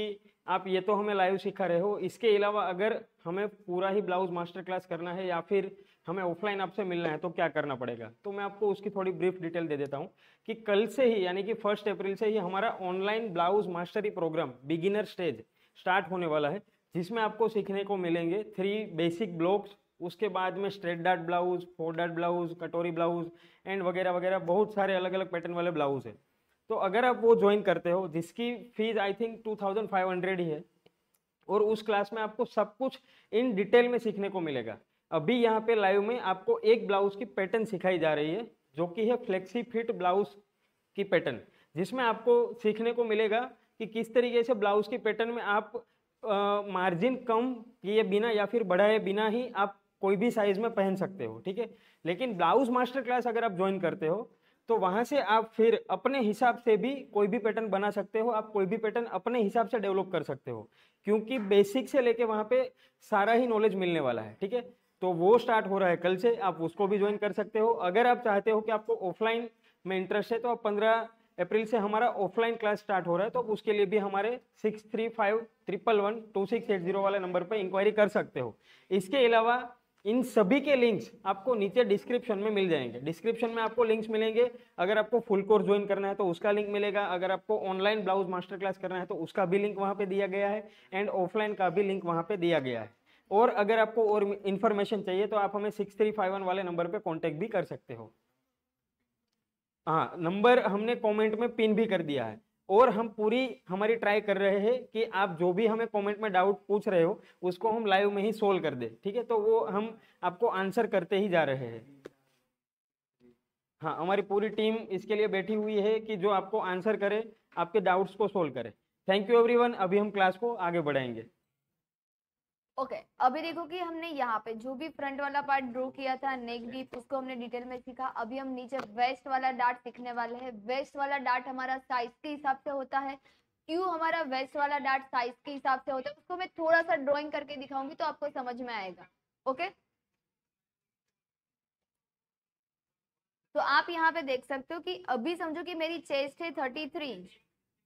आप ये तो हमें लाइव सिखा रहे हो इसके अलावा अगर हमें पूरा ही ब्लाउज मास्टर क्लास करना है या फिर हमें ऑफलाइन आपसे मिलना है तो क्या करना पड़ेगा तो मैं आपको उसकी थोड़ी ब्रीफ डिटेल दे देता हूँ कि कल से ही यानी कि फर्स्ट अप्रैल से ही हमारा online blouse mastery program beginner stage start होने वाला है जिसमें आपको सीखने को मिलेंगे थ्री बेसिक ब्लॉक्स उसके बाद में straight dart blouse four dart blouse कटोरी ब्लाउज एंड वगैरह वगैरह बहुत सारे अलग अलग पैटर्न वाले ब्लाउज है तो अगर आप वो ज्वाइन करते हो जिसकी fees I think two thousand five hundred ही है और उस क्लास में आपको सब कुछ इन डिटेल में सीखने को मिलेगा अभी यहाँ पे लाइव में आपको एक ब्लाउज की पैटर्न सिखाई जा रही है जो कि है फ्लेक्सी फिट ब्लाउज की पैटर्न जिसमें आपको सीखने को मिलेगा कि किस तरीके से ब्लाउज की पैटर्न में आप मार्जिन कम किए बिना या फिर बढ़ाए बिना ही आप कोई भी साइज में पहन सकते हो ठीक है लेकिन ब्लाउज मास्टर क्लास अगर आप ज्वाइन करते हो तो वहाँ से आप फिर अपने हिसाब से भी कोई भी पैटर्न बना सकते हो आप कोई भी पैटर्न अपने हिसाब से डेवलप कर सकते हो क्योंकि बेसिक से लेके वहाँ पे सारा ही नॉलेज मिलने वाला है ठीक है तो वो स्टार्ट हो रहा है कल से आप उसको भी ज्वाइन कर सकते हो अगर आप चाहते हो कि आपको ऑफलाइन में इंटरेस्ट है तो आप पंद्रह अप्रैल से हमारा ऑफलाइन क्लास स्टार्ट हो रहा है तो उसके लिए भी हमारे six three five triple one two six eight zero वाले नंबर पर इंक्वायरी कर सकते हो इसके अलावा इन सभी के लिंक्स आपको नीचे डिस्क्रिप्शन में मिल जाएंगे डिस्क्रिप्शन में आपको लिंक्स मिलेंगे अगर आपको फुल कोर्स ज्वाइन करना है तो उसका लिंक मिलेगा अगर आपको ऑनलाइन ब्लाउज मास्टर क्लास करना है तो उसका भी लिंक वहाँ पर दिया गया है एंड ऑफलाइन का भी लिंक वहाँ पर दिया गया है और अगर आपको और इन्फॉर्मेशन चाहिए तो आप हमें सिक्स थ्री फाइव वन वाले नंबर पे कांटेक्ट भी कर सकते हो हाँ नंबर हमने कमेंट में पिन भी कर दिया है और हम पूरी हमारी ट्राई कर रहे हैं कि आप जो भी हमें कमेंट में डाउट पूछ रहे हो उसको हम लाइव में ही सोल्व कर दे ठीक है तो वो हम आपको आंसर करते ही जा रहे हैं हाँ हमारी पूरी टीम इसके लिए बैठी हुई है कि जो आपको आंसर करे आपके डाउट्स को सोल्व करे थैंक यू एवरी अभी हम क्लास को आगे बढ़ाएंगे ओके okay, अभी देखो कि हमने यहाँ पे जो भी फ्रंट वाला पार्ट ड्रॉ किया था नेक डीप उसको हमने डिटेल में सीखा अभी हम नीचे वेस्ट वाला डार्ट सीखने वाले हैं वेस्ट वाला डार्ट हमारा साइज के हिसाब से होता है क्यों हमारा वेस्ट वाला डार्ट साइज के हिसाब से होता है उसको मैं थोड़ा सा ड्रॉइंग करके दिखाऊंगी तो आपको समझ में आएगा ओके okay? तो आप यहाँ पे देख सकते हो कि अभी समझो कि मेरी चेस्ट है थर्टी थ्री इंच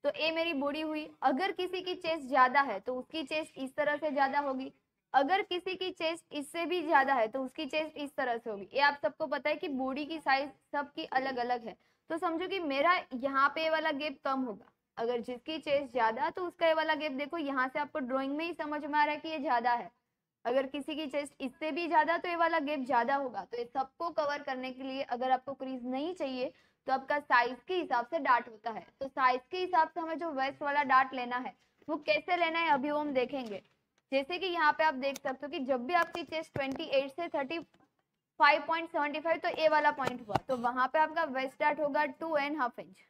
तो ए मेरी बॉडी हुई अगर किसी की चेस्ट ज्यादा है तो उसकी चेस्ट इस तरह से ज्यादा होगी अगर किसी की चेस्ट इससे भी ज्यादा है तो उसकी चेस्ट इस तरह से होगी ये आप सबको पता है कि बॉडी की साइज सबकी अलग अलग है तो समझो कि मेरा यहाँ पे वाला गेप कम होगा अगर जिसकी चेस्ट ज्यादा तो उसका ये वाला गेप देखो यहाँ से आपको ड्रॉइंग में ही समझ में आ रहा है कि ये ज्यादा है अगर किसी की चेस्ट इससे भी ज्यादा तो ये वाला गेप ज्यादा होगा तो ये सबको कवर करने के लिए अगर आपको क्रीज नहीं चाहिए तो आपका साइज के हिसाब से डाट होता है तो साइज के हिसाब से हमें जो वेस्ट वाला डाट लेना है वो कैसे लेना है अभी वो हम देखेंगे जैसे कि यहाँ पे आप देख सकते हो कि जब भी आपकी चेस्ट 28 से 35.75 तो ए वाला पॉइंट हुआ तो वहां पे आपका वेस्ट डाट होगा two and half inch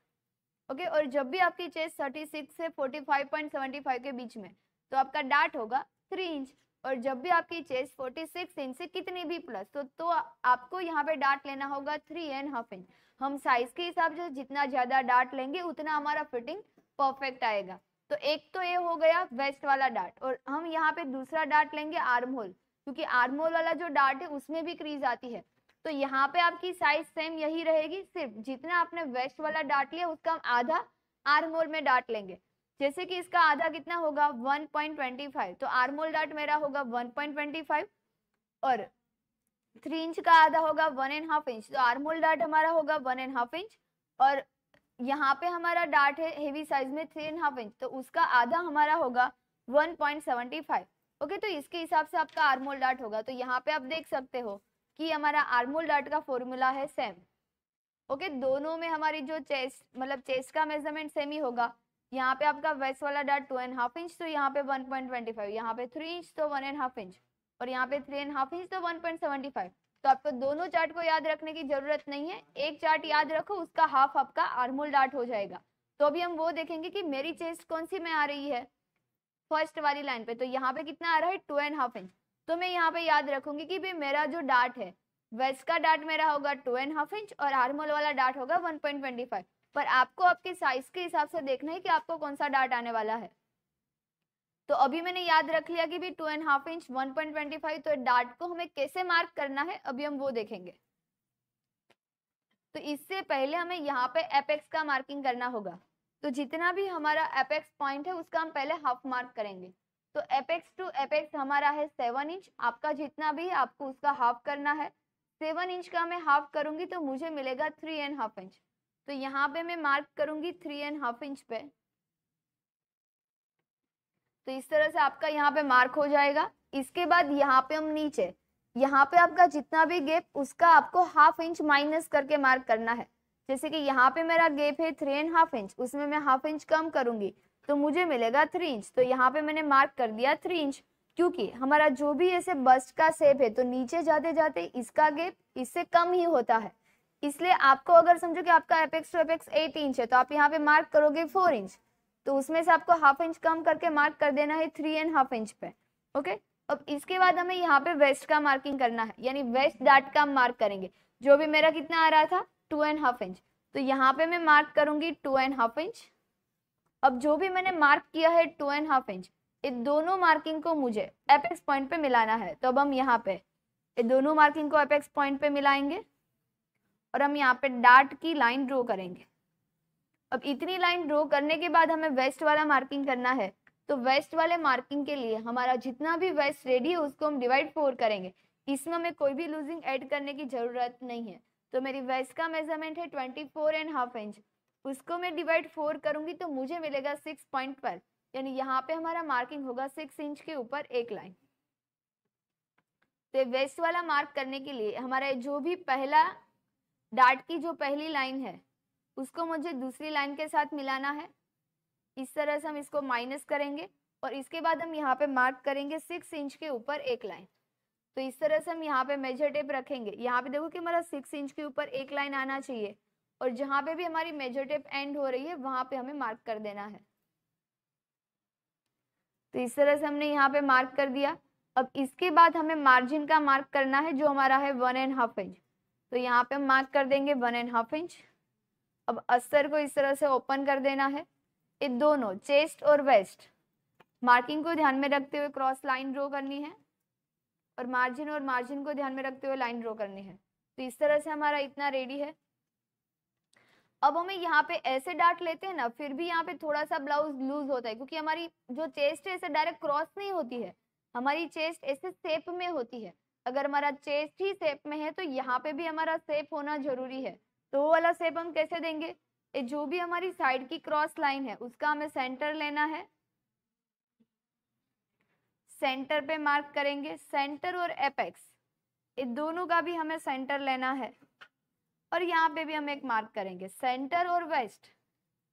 okay और जब भी आपकी चेस्ट 36 से 45.75 के बीच में तो आपका डाट होगा थ्री इंच और जब भी आपकी चेस्ट 46 इंच से कितनी भी प्लस तो, तो आपको यहाँ पे डाट लेना होगा थ्री एंड हाफ इंच हम साइज के हिसाब से जितना ज़्यादा डार्ट लेंगे उतना हमारा फिटिंग परफेक्ट आएगा तो एक तो ये हो गया वेस्ट वाला डार्ट और हम यहाँ पे दूसरा डार्ट लेंगे आर्म होल क्योंकि आर्म होल वाला जो डार्ट है उसमें भी क्रीज आती है तो यहाँ पे आपकी साइज सेम यही रहेगी सिर्फ जितना आपने वेस्ट वाला डार्ट लिया उसका हम आधा आर्म होल में डार्ट लेंगे जैसे कि इसका आधा कितना होगा 1.25 तो आर्म होल डार्ट मेरा होगा 1.25 और थ्री इंच का आधा होगा वन एंड हाफ इंच तो आर्मोल डार्ट हमारा होगा वन एंड हाफ इंच और यहाँ पे हमारा डार्ट है हेवी साइज में थ्री एंड हाफ इंच तो उसका आधा हमारा होगा one point seventy five okay तो इसके हिसाब से आपका आर्मोल डार्ट होगा तो यहाँ पे आप देख सकते हो कि हमारा आर्मोल डार्ट का फॉर्मूला है सेम ओके दोनों में हमारी जो चेस्ट मतलब चेस्ट का मेजरमेंट सेम ही होगा यहाँ पे आपका वेस्ट वाला dart two and half inch तो यहाँ पे वन पॉइंट ट्वेंटी फाइव यहाँ पे थ्री इंच तो वन एंड हाफ इंच और यहाँ पे थ्री एंड हाफ इंच तो वन पॉइंट सेवेंटी फाइव तो आपको दोनों चार्ट को याद रखने की जरूरत नहीं है एक चार्ट याद रखो उसका हाफ आपका आर्मोल डार्ट हो जाएगा तो अभी हम वो देखेंगे कि मेरी चेस्ट कौन सी में आ रही है फर्स्ट वाली लाइन पे तो यहाँ पे कितना आ रहा है टू एंड हाफ इंच तो मैं यहाँ पे याद रखूंगी कि भाई मेरा जो डार्ट है वेस्ट का डार्ट मेरा होगा टू एंड हाफ इंच और आर्मोल वाला डार्ट होगा वन पॉइंट ट्वेंटी फाइव पर आपको आपके साइज के हिसाब से देखना है कि आपको कौन सा डार्ट आने वाला है तो अभी मैंने याद रख लिया कि भी two and half inch one point twenty five तो डार्ट को हमें कैसे मार्क करना है अभी हम वो देखेंगे तो इससे पहले हमें यहाँ पे एपेक्स का मार्किंग करना होगा तो जितना भी हमारा एपेक्स पॉइंट है उसका हम पहले हाफ मार्क करेंगे तो एपेक्स टू एपेक्स हमारा है सेवन इंच आपका जितना भी है आपको उसका हाफ करना है सेवन इंच का मैं हाफ करूंगी तो मुझे मिलेगा थ्री एंड हाफ इंच तो यहाँ पे मैं मार्क करूंगी थ्री एंड हाफ इंच पे तो इस तरह से आपका यहाँ पे मार्क हो जाएगा इसके बाद यहाँ पे हम नीचे यहाँ पे आपका जितना भी गेप उसका आपको हाफ इंच माइनस करके मार्क करना है जैसे कि यहाँ पे मेरा गेप है थ्री एंड हाफ इंच उसमें मैं हाफ इंच कम करूंगी तो मुझे मिलेगा थ्री इंच तो यहाँ पे मैंने मार्क कर दिया थ्री इंच क्योंकि हमारा जो भी ऐसे बस्ट का सेप है तो नीचे जाते जाते इसका गेप इससे कम ही होता है इसलिए आपको अगर समझो कि आपका apex to apex eight inch है तो आप यहाँ पे मार्क करोगे फोर इंच तो उसमें से आपको हाफ इंच कम करके मार्क कर देना है थ्री एंड हाफ इंच पे ओके अब इसके बाद हमें यहाँ पे वेस्ट का मार्किंग करना है यानी वेस्ट डाट का मार्क करेंगे जो भी मेरा कितना आ रहा था टू एंड हाफ इंच तो यहाँ पे मैं मार्क करूंगी टू एंड हाफ इंच अब जो भी मैंने मार्क किया है टू एंड हाफ इंच इन दोनों मार्किंग को मुझे एपेक्स पॉइंट पे मिलाना है तो अब हम यहाँ पे ये दोनों मार्किंग को एपेक्स पॉइंट पे मिलाएंगे और हम यहाँ पे डार्ट की लाइन ड्रॉ करेंगे अब इतनी लाइन ड्रॉ करने के बाद हमें वेस्ट वाला मार्किंग करना है तो वेस्ट वाले मार्किंग के लिए हमारा जितना भी वेस्ट रेडी है उसको हम डिवाइड फोर करेंगे इसमें हमें कोई भी लूजिंग ऐड करने की ज़रूरत नहीं है तो मेरी वेस्ट का मेजरमेंट है twenty four and half inch उसको मैं डिवाइड फोर करूंगी तो मुझे मिलेगा सिक्स पॉइंट पर यानी यहाँ पे हमारा मार्किंग होगा सिक्स इंच के ऊपर एक लाइन तो वेस्ट वाला मार्क करने के लिए हमारा जो भी पहला डाट की जो पहली लाइन है उसको मुझे दूसरी लाइन के साथ मिलाना है इस तरह से हम इसको माइनस करेंगे और इसके बाद हम यहाँ पे मार्क करेंगे सिक्स इंच के ऊपर एक लाइन तो इस तरह से हम यहाँ पे मेजर टेप रखेंगे यहाँ पे देखो कि हमारा सिक्स इंच के ऊपर एक लाइन आना चाहिए और जहाँ पे भी हमारी मेजर टेप एंड हो रही है वहां पे हमें मार्क कर देना है तो इस तरह से हमने यहाँ पे मार्क कर दिया अब इसके बाद हमें मार्जिन का मार्क करना है जो हमारा है वन एंड हाफ इंच तो यहाँ पे हम मार्क कर देंगे वन एंड हाफ इंच अब अस्तर को इस तरह से ओपन कर देना है ये दोनों चेस्ट और वेस्ट मार्किंग को ध्यान में रखते हुए क्रॉस लाइन ड्रॉ करनी है और मार्जिन और मार्जिन को ध्यान में रखते हुए लाइन ड्रॉ करनी है तो इस तरह से हमारा इतना रेडी है अब हमें यहाँ पे ऐसे डार्ट लेते हैं ना फिर भी यहाँ पे थोड़ा सा ब्लाउज लूज होता है क्योंकि हमारी जो चेस्ट है ऐसे डायरेक्ट क्रॉस नहीं होती है हमारी चेस्ट ऐसे सेप में होती है अगर हमारा चेस्ट ही सेप में है तो यहाँ पे भी हमारा सेप होना जरूरी है तो वो वाला सेप हम कैसे देंगे ये जो भी हमारी साइड की क्रॉस लाइन है उसका हमें सेंटर लेना है सेंटर पे मार्क करेंगे सेंटर और एपेक्स ये दोनों का भी हमें सेंटर लेना है और यहाँ पे भी हम एक मार्क करेंगे सेंटर और वेस्ट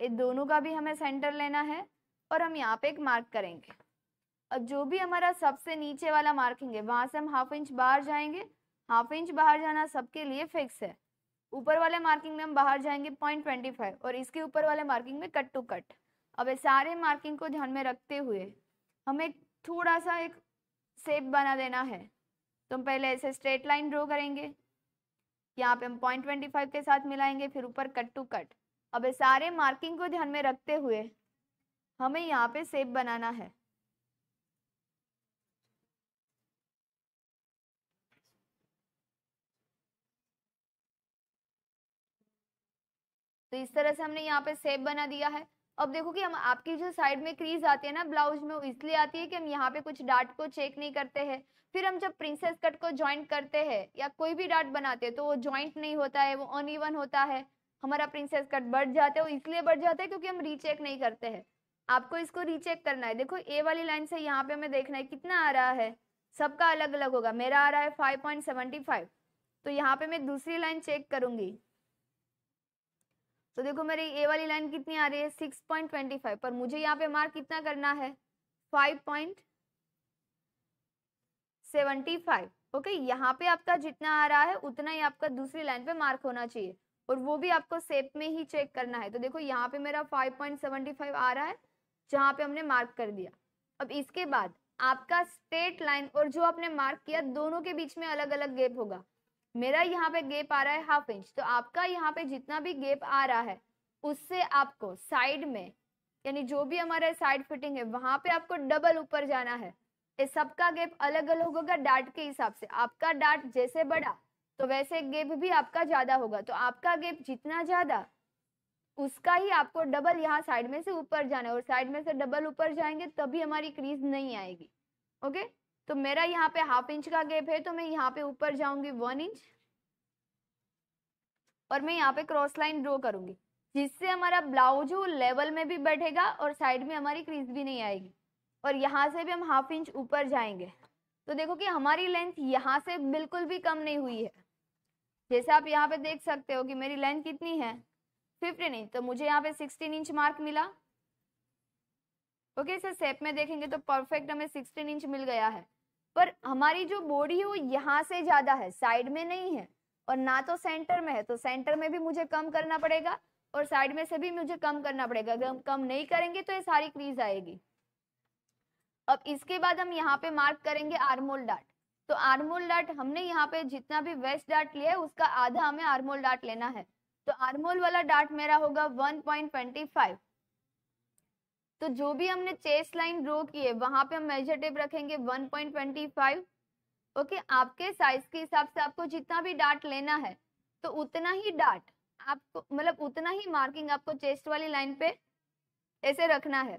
ये दोनों का भी हमें सेंटर लेना है और हम यहाँ पे एक मार्क करेंगे और जो भी हमारा सबसे नीचे वाला मार्किंग है वहां से हम हाफ इंच बाहर जाएंगे हाफ इंच बाहर जाना सबके लिए फिक्स है ऊपर वाले मार्किंग में हम बाहर जाएंगे पॉइंट ट्वेंटी फाइव और इसके ऊपर वाले मार्किंग में कट टू कट अब सारे मार्किंग को ध्यान में रखते हुए हमें थोड़ा सा एक सेप बना देना है तो हम पहले ऐसे स्ट्रेट लाइन ड्रॉ करेंगे यहाँ पे हम पॉइंट ट्वेंटी फाइव के साथ मिलाएंगे फिर ऊपर कट टू कट अब सारे मार्किंग को ध्यान में रखते हुए हमें यहाँ पे सेप बनाना है तो इस तरह से हमने यहाँ पे सेप बना दिया है अब देखो कि हम आपकी जो साइड में क्रीज आती है ना ब्लाउज में इसलिए आती है कि हम यहाँ पे कुछ डाट को चेक नहीं करते हैं फिर हम जब प्रिंसेस कट को ज्वाइंट करते हैं या कोई भी डाट बनाते हैं तो वो ज्वाइंट नहीं होता है वो अनइवन होता है हमारा प्रिंसेस कट बढ़ जाता है वो इसलिए बढ़ जाता है क्योंकि हम रीचेक नहीं करते हैं आपको इसको रीचेक करना है देखो ए वाली लाइन से यहाँ पे हमें देखना है कितना आ रहा है सबका अलग अलग होगा मेरा आ रहा है फाइव तो यहाँ पे मैं दूसरी लाइन चेक करूंगी तो देखो मेरी ए वाली लाइन कितनी आ रही है सिक्स पॉइंट ट्वेंटी फाइव पर मुझे यहाँ पे मार्क कितना करना है five point seventy five okay यहाँ पे आपका जितना आ रहा है उतना ही आपका दूसरी लाइन पे मार्क होना चाहिए और वो भी आपको सेप में ही चेक करना है तो देखो यहाँ पे मेरा फाइव पॉइंट फाइव आ रहा है जहाँ पे हमने मार्क कर दिया अब इसके बाद आपका स्ट्रेट लाइन और जो आपने मार्क किया दोनों के बीच में अलग अलग गैप होगा मेरा यहाँ पे गेप आ रहा है हाफ इंच तो आपका यहाँ पे जितना भी गेप आ रहा है उससे आपको साइड में यानी जो भी हमारा साइड फिटिंग है वहां पे आपको डबल ऊपर जाना है ये सबका गेप अलग अलग होगा डाट के हिसाब से आपका डाट जैसे बड़ा तो वैसे गेप भी आपका ज्यादा होगा तो आपका गेप जितना ज्यादा उसका ही आपको डबल यहाँ साइड में से ऊपर जाना है और साइड में से डबल ऊपर जाएंगे तभी हमारी क्रीज नहीं आएगी ओके okay? तो मेरा यहाँ पे हाफ इंच का गैप है तो मैं यहाँ पे ऊपर जाऊंगी वन इंच और मैं यहाँ पे क्रॉस लाइन ड्रॉ करूंगी जिससे हमारा ब्लाउज लेवल में भी बैठेगा और साइड में हमारी क्रीज भी नहीं आएगी और यहाँ से भी हम हाफ इंच ऊपर जाएंगे तो देखो कि हमारी लेंथ यहाँ से बिल्कुल भी कम नहीं हुई है जैसे आप यहाँ पे देख सकते हो कि मेरी लेंथ कितनी है फिफ्टीन इंच तो मुझे यहाँ पे सिक्सटीन इंच मार्क मिला ओके इसे सेप में देखेंगे तो परफेक्ट हमें सिक्सटीन इंच मिल गया है पर हमारी जो बॉडी है वो यहाँ से ज़्यादा है साइड में नहीं है और ना तो सेंटर में है तो सेंटर में भी मुझे कम करना पड़ेगा और साइड में से भी मुझे कम करना पड़ेगा अगर हम कम नहीं करेंगे तो ये सारी क्रीज आएगी अब इसके बाद हम यहाँ पे मार्क करेंगे आर्मोल डाट तो आर्मोल डाट हमने यहाँ पे जितना भी वेस्ट डाट लिया है उसका आधा हमें आर्मोल डाट लेना है तो आर्मोल वाला डाट मेरा होगा फाइव तो जो भी हमने चेस लाइन ड्रो की है वहां पे हम मेजर टेप रखेंगे 1.25 ओके आपके साइज के हिसाब से आपको जितना भी डाट लेना है तो उतना ही डाट आपको मतलब उतना ही मार्किंग आपको चेस्ट वाली लाइन पे ऐसे रखना है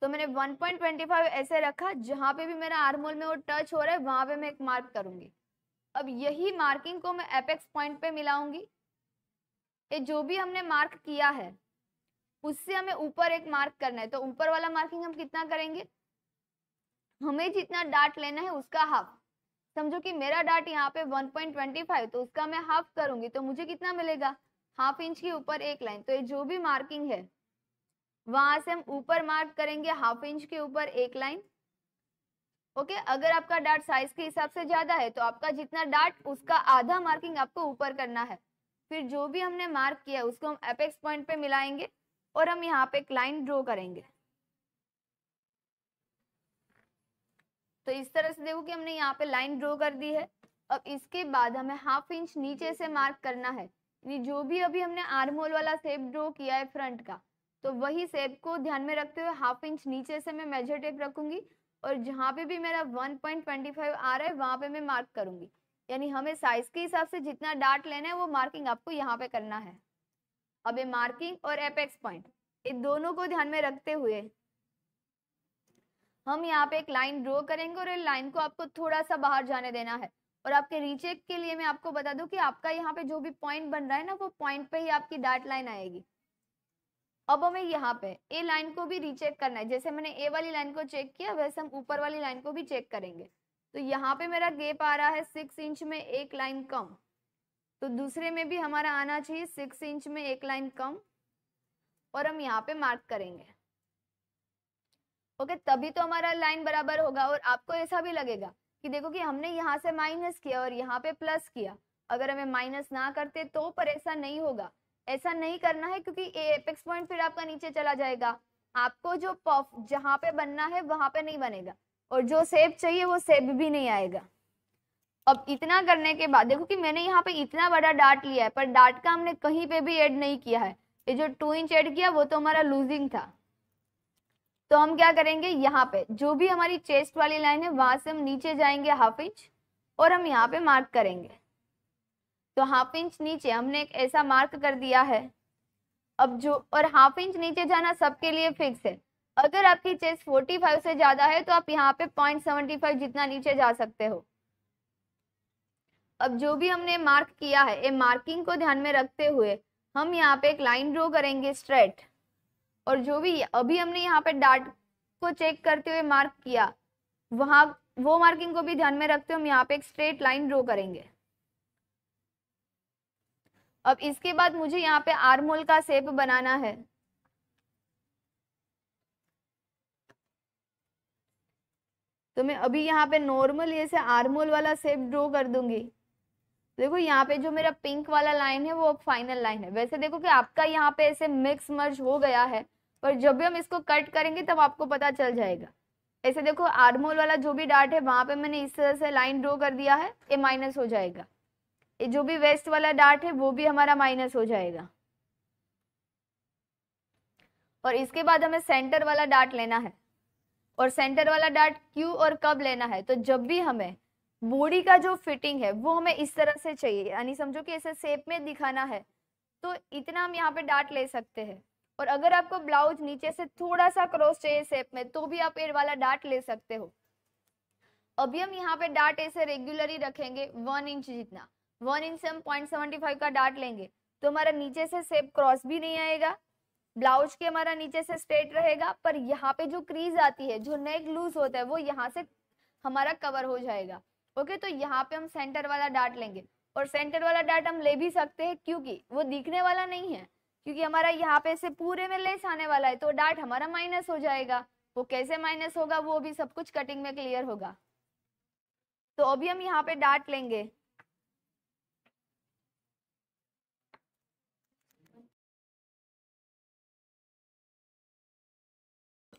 तो मैंने 1.25 ऐसे रखा जहां पे भी मेरा आर्मोल में वो टच हो रहा है वहां पे मैं एक मार्क करूंगी अब यही मार्किंग को मैं एपेक्स पॉइंट पे मिलाऊंगी ये जो भी हमने मार्क किया है उससे हमें ऊपर एक मार्क करना है तो ऊपर वाला मार्किंग हम कितना करेंगे हमें जितना डाट लेना है उसका हाफ समझो कि मेरा डाट यहाँ पे 1.25 तो उसका मैं हाफ करूंगी तो मुझे कितना मिलेगा हाफ इंच के ऊपर एक लाइन तो ये जो भी मार्किंग है वहां से हम ऊपर मार्क करेंगे हाफ इंच के ऊपर एक लाइन ओके अगर आपका डाट साइज के हिसाब से ज्यादा है तो आपका जितना डाट उसका आधा मार्किंग आपको ऊपर करना है फिर जो भी हमने मार्क किया उसको हम अपेक्स पॉइंट पे मिलाएंगे और हम यहाँ पे एक लाइन ड्रॉ करेंगे तो इस तरह से देखो कि हमने यहाँ पे लाइन ड्रॉ कर दी है अब इसके बाद हमें हाफ इंच नीचे से मार्क करना है यानी जो भी अभी हमने आर्म होल वाला सेप ड्रॉ किया है फ्रंट का तो वही सेप को ध्यान में रखते हुए हाफ इंच नीचे से मैं मेजर टेप रखूंगी और जहाँ पे भी मेरा 1.25 आ रहा है वहां पे मैं मार्क करूंगी यानी हमें साइज के हिसाब से जितना डार्ट लेना है वो मार्किंग आपको यहाँ पे करना है अब ये मार्किंग और एपेक्स पॉइंट इन दोनों को ध्यान में रखते हुए हम यहाँ पे एक लाइन ड्रॉ करेंगे और लाइन को आपको थोड़ा सा बाहर जाने देना है और आपके रीचेक के लिए मैं आपको बता दूं कि आपका यहाँ पे जो भी पॉइंट बन रहा है ना वो पॉइंट पे ही आपकी डार्ट लाइन आएगी अब हमें यहाँ पे ए लाइन को भी रीचेक करना है जैसे मैंने ए वाली लाइन को चेक किया वैसे हम ऊपर वाली लाइन को भी चेक करेंगे तो यहाँ पे मेरा गेप आ रहा है सिक्स इंच में एक लाइन कम तो दूसरे में भी हमारा आना चाहिए सिक्स इंच में एक लाइन कम और हम यहाँ पे मार्क करेंगे ओके तभी तो हमारा लाइन बराबर होगा और आपको ऐसा भी लगेगा कि देखो कि हमने यहाँ से माइनस किया और यहाँ पे प्लस किया अगर हमें माइनस ना करते तो पर ऐसा नहीं होगा ऐसा नहीं करना है क्योंकि एपेक्स पॉइंट फिर आपका नीचे चला जाएगा आपको जो पफ जहाँ पे बनना है वहां पे नहीं बनेगा और जो सेब चाहिए वो सेब भी नहीं आएगा अब इतना करने के बाद देखो कि मैंने यहाँ पे इतना बड़ा डाट लिया है पर डाट का हमने कहीं पे भी ऐड नहीं किया है ये जो टू इंच ऐड किया वो तो हमारा लूजिंग था तो हम क्या करेंगे यहाँ पे जो भी हमारी चेस्ट वाली लाइन है वहां से हम नीचे जाएंगे हाफ इंच और हम यहाँ पे मार्क करेंगे तो हाफ इंच नीचे हमने एक ऐसा मार्क कर दिया है अब जो और हाफ इंच नीचे जाना सबके लिए फिक्स है अगर आपकी चेस्ट 45 से ज़्यादा है तो आप यहाँ पे 0.75 जितना नीचे जा सकते हो अब जो भी हमने मार्क किया है ये मार्किंग को ध्यान में रखते हुए हम यहाँ पे एक लाइन ड्रॉ करेंगे स्ट्रेट और जो भी अभी हमने यहाँ पे डाट को चेक करते हुए मार्क किया वहाँ वो मार्किंग को भी ध्यान में रखते हुए हम यहाँ पे एक स्ट्रेट लाइन ड्रॉ करेंगे अब इसके बाद मुझे यहाँ पे आर्मोल का सेप बनाना है तो मैं अभी यहाँ पे नॉर्मल ऐसे आर्मोल वाला सेप ड्रॉ कर दूंगी देखो यहाँ पे जो मेरा पिंक वाला लाइन है वो अब फाइनल लाइन है वैसे देखो कि आपका यहाँ पे ऐसे मिक्स मर्ज हो गया है पर जब भी हम इसको कट करेंगे तब आपको पता चल जाएगा ऐसे देखो आर्मोल वाला जो भी डार्ट है वहां पे मैंने इस तरह से लाइन ड्रॉ कर दिया है ये माइनस हो जाएगा ये जो भी वेस्ट वाला डार्ट है वो भी हमारा माइनस हो जाएगा और इसके बाद हमें सेंटर वाला डार्ट लेना है और सेंटर वाला डार्ट क्यू और कब लेना है तो जब भी हमें बॉडी का जो फिटिंग है वो हमें इस तरह से चाहिए यानी समझो कि ऐसे सेप में दिखाना है तो इतना हम यहाँ पे डाट ले सकते हैं और अगर आपको ब्लाउज नीचे से थोड़ा सा क्रॉस चाहिए सेप में तो भी आप एर वाला डाट ले सकते हो अभी हम यहाँ पे डाट ऐसे रेगुलरली रखेंगे वन इंच जितना वन इंच से हम पॉइंट सेवेंटी फाइव का डाट लेंगे तो हमारा नीचे से सेप क्रॉस भी नहीं आएगा ब्लाउज के हमारा नीचे से स्ट्रेट रहेगा पर यहाँ पे जो क्रीज आती है जो नेक लूज होता है वो यहाँ से हमारा कवर हो जाएगा ओके तो यहाँ पे हम सेंटर वाला डाट लेंगे और सेंटर वाला डाट हम ले भी सकते हैं क्योंकि वो दिखने वाला नहीं है क्योंकि हमारा यहाँ पे से पूरे में लेस आने वाला है तो डाट हमारा माइनस हो जाएगा वो कैसे माइनस होगा वो भी सब कुछ कटिंग में क्लियर होगा तो अभी हम यहाँ पे डाट लेंगे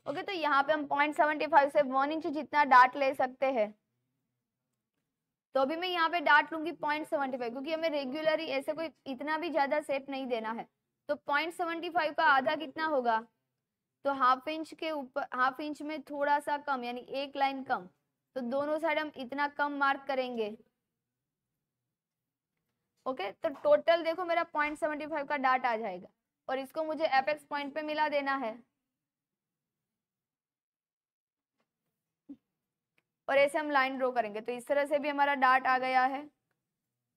ओके okay, तो यहाँ पे हम पॉइंट सेवेंटी फाइव से वन इंच जितना डाट ले सकते हैं तो अभी मैं यहाँ पे डाट लूंगी पॉइंट सेवेंटी फाइव क्योंकि हमें रेगुलरली ऐसे कोई इतना भी ज्यादा सेप नहीं देना है तो पॉइंट सेवेंटी फाइव का आधा कितना होगा तो हाफ इंच के ऊपर हाफ इंच में थोड़ा सा कम यानी एक लाइन कम तो दोनों साइड हम इतना कम मार्क करेंगे ओके तो टोटल देखो मेरा पॉइंट सेवेंटी फाइव का डाट आ जाएगा और इसको मुझे एपेक्स पॉइंट पे मिला देना है और ऐसे हम लाइन ड्रॉ करेंगे तो इस तरह से भी हमारा डार्ट आ गया है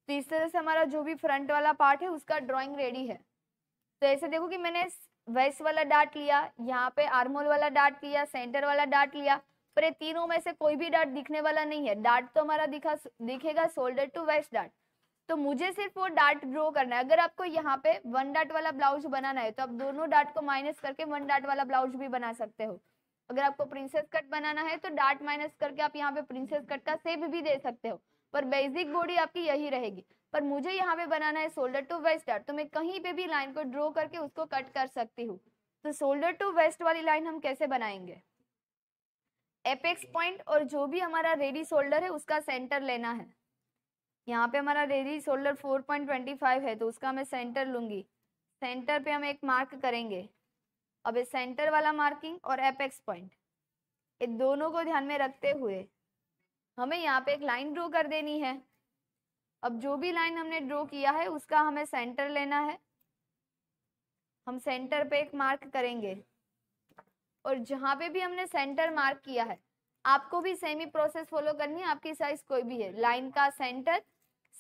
तो इस तरह से हमारा जो भी फ्रंट वाला पार्ट है उसका ड्रॉइंग रेडी है तो ऐसे देखो कि मैंने वेस्ट वाला डार्ट लिया यहाँ पे आर्मोल वाला डार्ट लिया सेंटर वाला डार्ट लिया पर ये तीनों में से कोई भी डार्ट दिखने वाला नहीं है डार्ट तो हमारा दिखा दिखेगा शोल्डर टू वेस्ट डार्ट तो मुझे सिर्फ वो डार्ट ड्रॉ करना है अगर आपको यहाँ पे वन डार्ट वाला ब्लाउज बनाना है तो आप दोनों डार्ट को माइनस करके वन डार्ट वाला ब्लाउज भी बना सकते हो अगर आपको प्रिंसेस कट बनाना है तो डार्ट माइनस करके आप यहाँ पे प्रिंसेस कट का सेप भी दे सकते हो पर बेसिक बॉडी आपकी यही रहेगी पर मुझे यहाँ पे बनाना है शोल्डर टू वेस्ट तो मैं कहीं पे भी लाइन को ड्रॉ करके उसको कट कर सकती हूँ तो शोल्डर टू वेस्ट वाली लाइन हम कैसे बनाएंगे एपेक्स पॉइंट और जो भी हमारा रेडी शोल्डर है उसका सेंटर लेना है यहाँ पे हमारा रेडी शोल्डर 4.25 है तो उसका मैं सेंटर लूंगी सेंटर पे हम एक मार्क करेंगे अब इस सेंटर वाला मार्किंग और एपेक्स पॉइंट इन दोनों को ध्यान में रखते हुए हमें यहाँ पे एक लाइन ड्रॉ कर देनी है अब जो भी लाइन हमने ड्रॉ किया है उसका हमें सेंटर लेना है हम सेंटर पे एक मार्क करेंगे और जहां पे भी हमने सेंटर मार्क किया है आपको भी सेम ही प्रोसेस फॉलो करनी है आपकी साइज कोई भी है लाइन का सेंटर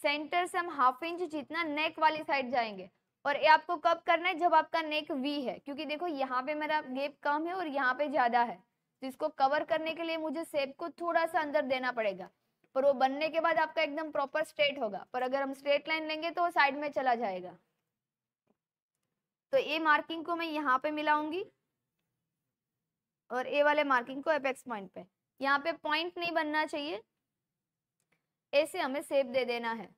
सेंटर से हम हाफ इंच जितना नेक वाली साइड जाएंगे और ये आपको कब करना है जब आपका नेक वी है क्योंकि देखो यहाँ पे मेरा गेप कम है और यहाँ पे ज़्यादा है तो इसको कवर करने के लिए मुझे सेप को थोड़ा सा अंदर देना पड़ेगा पर वो बनने के बाद आपका एकदम प्रॉपर स्ट्रेट होगा पर अगर हम स्ट्रेट लाइन लेंगे तो साइड में चला जाएगा तो ये मार्किंग को मैं यहाँ पे मिलाऊंगी और ए वाले मार्किंग को एपेक्स पॉइंट पे यहाँ पे पॉइंट नहीं बनना चाहिए ऐसे हमें सेप दे देना है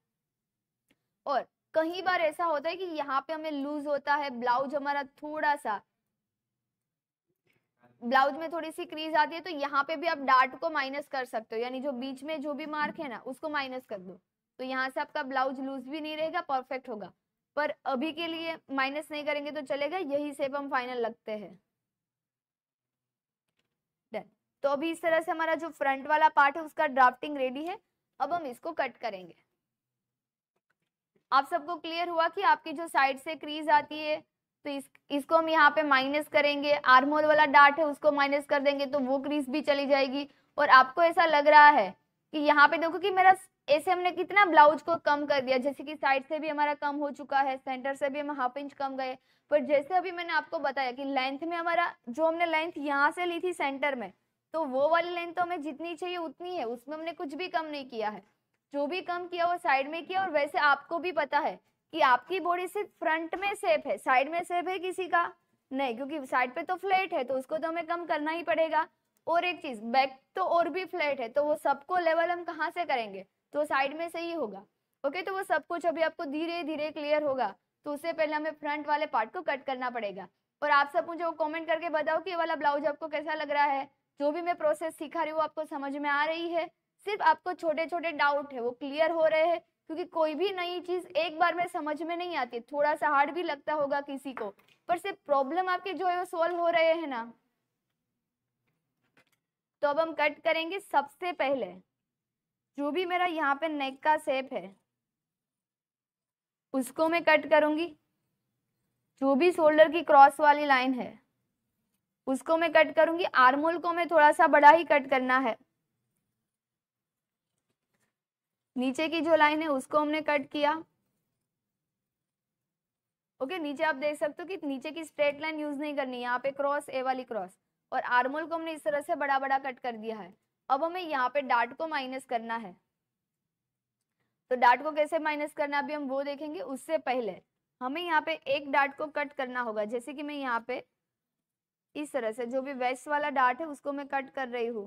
और कहीं बार ऐसा होता है कि यहाँ पे हमें लूज होता है ब्लाउज हमारा थोड़ा सा ब्लाउज में थोड़ी सी क्रीज आती है तो यहाँ पे भी आप डार्ट को माइनस कर सकते हो यानी जो बीच में जो भी मार्क है ना उसको माइनस कर दो तो यहाँ से आपका ब्लाउज लूज भी नहीं रहेगा परफेक्ट होगा पर अभी के लिए माइनस नहीं करेंगे तो चलेगा यही सेप हम फाइनल लगते हैं डन तो अभी इस तरह से हमारा जो फ्रंट वाला पार्ट है उसका ड्राफ्टिंग रेडी है अब हम इसको कट करेंगे आप सबको क्लियर हुआ कि आपकी जो साइड से क्रीज आती है तो इस इसको हम यहाँ पे माइनस करेंगे आर्मोल वाला डार्ट है उसको माइनस कर देंगे तो वो क्रीज भी चली जाएगी और आपको ऐसा लग रहा है कि यहाँ पे देखो कि मेरा ऐसे हमने कितना ब्लाउज को कम कर दिया जैसे कि साइड से भी हमारा कम हो चुका है सेंटर से भी हम हाफ इंच कम गए पर जैसे अभी मैंने आपको बताया कि लेंथ में हमारा जो हमने लेंथ यहाँ से ली थी सेंटर में तो वो वाली लेंथ तो हमें जितनी चाहिए उतनी है उसमें हमने कुछ भी कम नहीं किया है जो भी कम किया वो साइड में किया और वैसे आपको भी पता है कि आपकी बॉडी सिर्फ फ्रंट में सेप है साइड में सेप है किसी का नहीं क्योंकि साइड पे तो फ्लैट है तो उसको तो हमें कम करना ही पड़ेगा और एक चीज बैक तो और भी फ्लैट है तो वो सबको लेवल हम कहाँ से करेंगे तो साइड में से ही होगा ओके तो वो सब कुछ अभी आपको धीरे धीरे क्लियर होगा तो उससे पहले हमें फ्रंट वाले पार्ट को कट करना पड़ेगा और आप सब मुझे कॉमेंट करके बताओ कि ये वाला ब्लाउज आपको कैसा लग रहा है जो भी मैं प्रोसेस सिखा रही हूँ आपको समझ में आ रही है सिर्फ आपको छोटे छोटे डाउट है वो क्लियर हो रहे हैं क्योंकि कोई भी नई चीज एक बार में समझ में नहीं आती थोड़ा सा हार्ड भी लगता होगा किसी को पर सिर्फ प्रॉब्लम आपके जो है वो सोल्व हो रहे हैं ना तो अब हम कट करेंगे सबसे पहले जो भी मेरा यहाँ पे नेक का सेप है उसको मैं कट करूंगी जो भी शोल्डर की क्रॉस वाली लाइन है उसको मैं कट करूंगी आर्मोल को मैं थोड़ा सा बड़ा ही कट करना है नीचे की जो लाइन है उसको हमने कट किया ओके नीचे आप देख सकते हो कि नीचे की स्ट्रेट लाइन यूज नहीं करनी यहाँ पे क्रॉस ए वाली क्रॉस और आर्मोल को हमने इस तरह से बड़ा बड़ा कट कर दिया है अब हमें यहाँ पे डाट को माइनस करना है तो डाट को कैसे माइनस करना अभी हम वो देखेंगे उससे पहले हमें यहाँ पे एक डाट को कट करना होगा जैसे कि मैं यहाँ पे इस तरह से जो भी वेस्ट वाला डाट है उसको मैं कट कर रही हूँ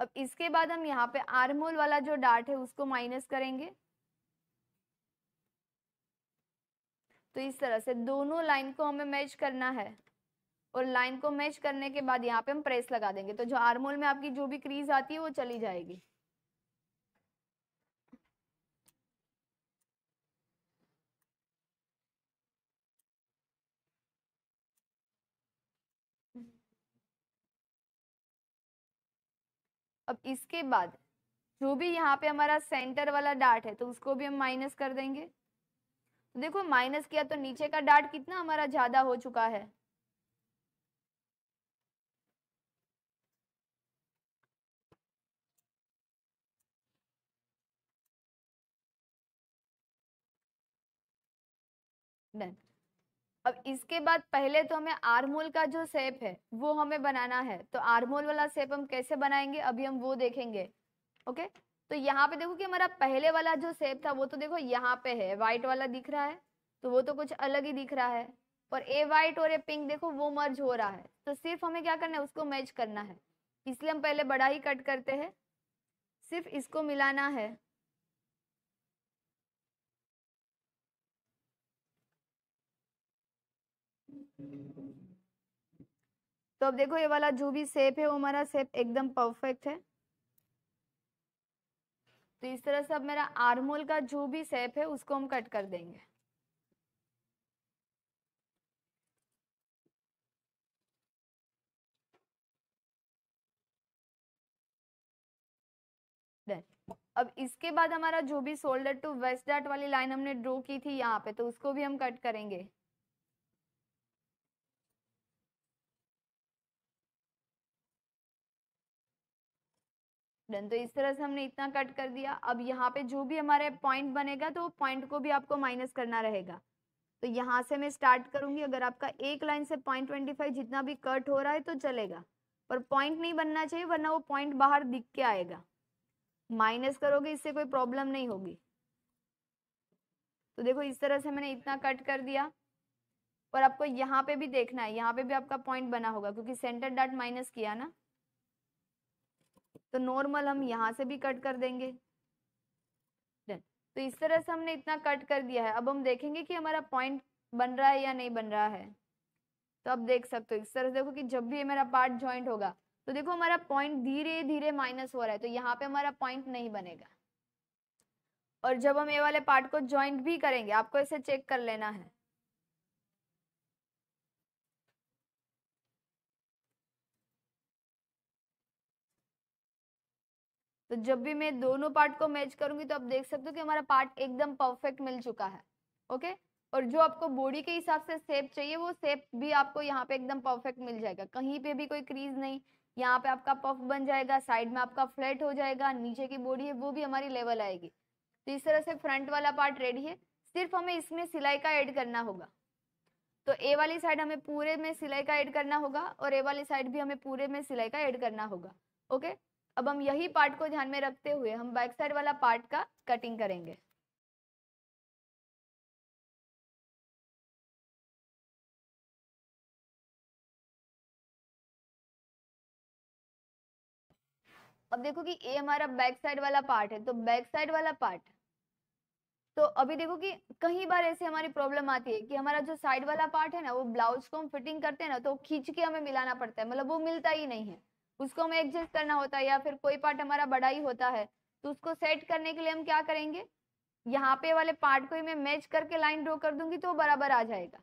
अब इसके बाद हम यहाँ पे आरमोल वाला जो डार्ट है उसको माइनस करेंगे तो इस तरह से दोनों लाइन को हमें मैच करना है और लाइन को मैच करने के बाद यहाँ पे हम प्रेस लगा देंगे तो जो आर्मोल में आपकी जो भी क्रीज आती है वो चली जाएगी अब इसके बाद जो भी यहाँ पे हमारा सेंटर वाला डार्ट है तो उसको भी हम माइनस कर देंगे तो देखो माइनस किया तो नीचे का डार्ट कितना हमारा ज्यादा हो चुका है डन अब इसके बाद पहले तो हमें आरमोल का जो सेप है वो हमें बनाना है तो आरमोल वाला सेप हम कैसे बनाएंगे अभी हम वो देखेंगे ओके तो यहाँ पे देखो कि हमारा पहले वाला जो सेप था वो तो देखो यहाँ पे है व्हाइट वाला दिख रहा है तो वो तो कुछ अलग ही दिख रहा है और ए व्हाइट और ए पिंक देखो वो मर्ज हो रहा है तो सिर्फ हमें क्या करना है उसको मैच करना है इसलिए हम पहले बड़ा ही कट करते हैं सिर्फ इसको मिलाना है तो अब देखो ये वाला जो भी सेप है वो हमारा सेप एकदम परफेक्ट है तो इस तरह से अब मेरा आर्मोल का जो भी सेप है उसको हम कट कर देंगे अब इसके बाद हमारा जो भी शोल्डर टू वेस्ट डार्ट वाली लाइन हमने ड्रॉ की थी यहाँ पे तो उसको भी हम कट करेंगे डन तो इस तरह से हमने इतना कट कर दिया अब यहाँ पे जो भी हमारे पॉइंट बनेगा तो पॉइंट को भी आपको माइनस करना रहेगा तो यहाँ से मैं स्टार्ट करूंगी अगर आपका एक लाइन से पॉइंट ट्वेंटी फाइव जितना भी कट हो रहा है तो चलेगा पर पॉइंट नहीं बनना चाहिए वरना वो पॉइंट बाहर दिख के आएगा माइनस करोगे इससे कोई प्रॉब्लम नहीं होगी तो देखो इस तरह से मैंने इतना कट कर दिया पर आपको यहाँ पे भी देखना है यहाँ पे भी आपका पॉइंट बना होगा क्योंकि सेंटर डॉट माइनस किया ना तो नॉर्मल हम यहाँ से भी कट कर देंगे तो इस तरह से हमने इतना कट कर दिया है अब हम देखेंगे कि हमारा पॉइंट बन रहा है या नहीं बन रहा है तो अब देख सकते हो इस तरह से देखो कि जब भी मेरा पार्ट ज्वाइंट होगा तो देखो हमारा पॉइंट धीरे धीरे माइनस हो रहा है तो यहाँ पे हमारा पॉइंट नहीं बनेगा और जब हम ये वाले पार्ट को ज्वाइंट भी करेंगे आपको इसे चेक कर लेना है तो जब भी मैं दोनों पार्ट को मैच करूंगी तो आप देख सकते हो कि हमारा पार्ट एकदम परफेक्ट मिल चुका है ओके और जो आपको बॉडी के हिसाब से सेप चाहिए वो सेप भी आपको यहाँ पे एकदम परफेक्ट मिल जाएगा कहीं पे भी कोई क्रीज नहीं यहाँ पे आपका पफ बन जाएगा साइड में आपका फ्लैट हो जाएगा नीचे की बॉडी है वो भी हमारी लेवल आएगी तो इस तरह से फ्रंट वाला पार्ट रेडी है सिर्फ हमें इसमें सिलाई का ऐड करना होगा तो ए वाली साइड हमें पूरे में सिलाई का ऐड करना होगा और ए वाली साइड भी हमें पूरे में सिलाई का ऐड करना होगा ओके अब हम यही पार्ट को ध्यान में रखते हुए हम बैक साइड वाला पार्ट का कटिंग करेंगे अब देखो कि ये हमारा बैक साइड वाला पार्ट है तो बैक साइड वाला पार्ट तो अभी देखो कि कई बार ऐसे हमारी प्रॉब्लम आती है कि हमारा जो साइड वाला पार्ट है ना वो ब्लाउज को हम फिटिंग करते हैं ना तो खींच के हमें मिलाना पड़ता है मतलब वो मिलता ही नहीं है उसको हमें एडजस्ट करना होता है या फिर कोई पार्ट हमारा बड़ा ही होता है तो उसको सेट करने के लिए हम क्या करेंगे यहाँ पे वाले पार्ट को ही मैं मैच करके लाइन ड्रॉ कर दूंगी तो वो बराबर आ जाएगा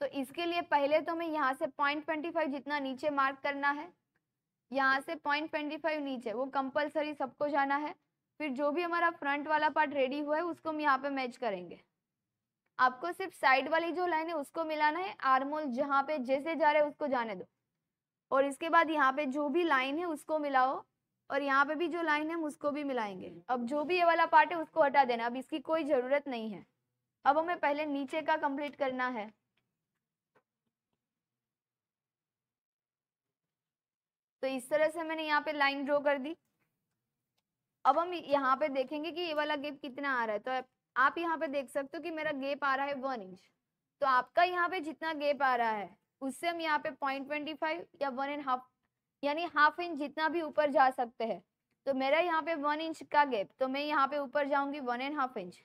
तो इसके लिए पहले तो हमें यहाँ से पॉइंट ट्वेंटी फाइव जितना नीचे मार्क करना है यहाँ से पॉइंट ट्वेंटी फाइव नीचे वो कंपलसरी सबको जाना है फिर जो भी हमारा फ्रंट वाला पार्ट रेडी हुआ है उसको हम यहाँ पे मैच करेंगे आपको सिर्फ साइड वाली जो लाइन है उसको मिलाना है आर्मोल जहाँ पे जैसे जा रहे हैं उसको जाने दो और इसके बाद यहाँ पे जो भी लाइन है उसको मिलाओ और यहाँ पे भी जो लाइन है हम उसको भी मिलाएंगे अब जो भी ये वाला पार्ट है उसको हटा देना अब इसकी कोई ज़रूरत नहीं है अब हमें पहले नीचे का कंप्लीट करना है तो इस तरह से मैंने यहाँ पे लाइन ड्रॉ कर दी अब हम यहाँ पे देखेंगे कि ये वाला गेप कितना आ रहा है तो आप यहाँ पे देख सकते हो कि मेरा गेप आ रहा है वन इंच तो आपका यहाँ पे जितना गेप आ रहा है उससे हम यहाँ पे पॉइंट ट्वेंटी फाइव या वन एंड हाफ यानी हाफ इंच जितना भी ऊपर जा सकते हैं तो मेरा यहाँ पे वन इंच का गैप तो मैं यहाँ पे ऊपर जाऊंगी वन एंड हाफ इंच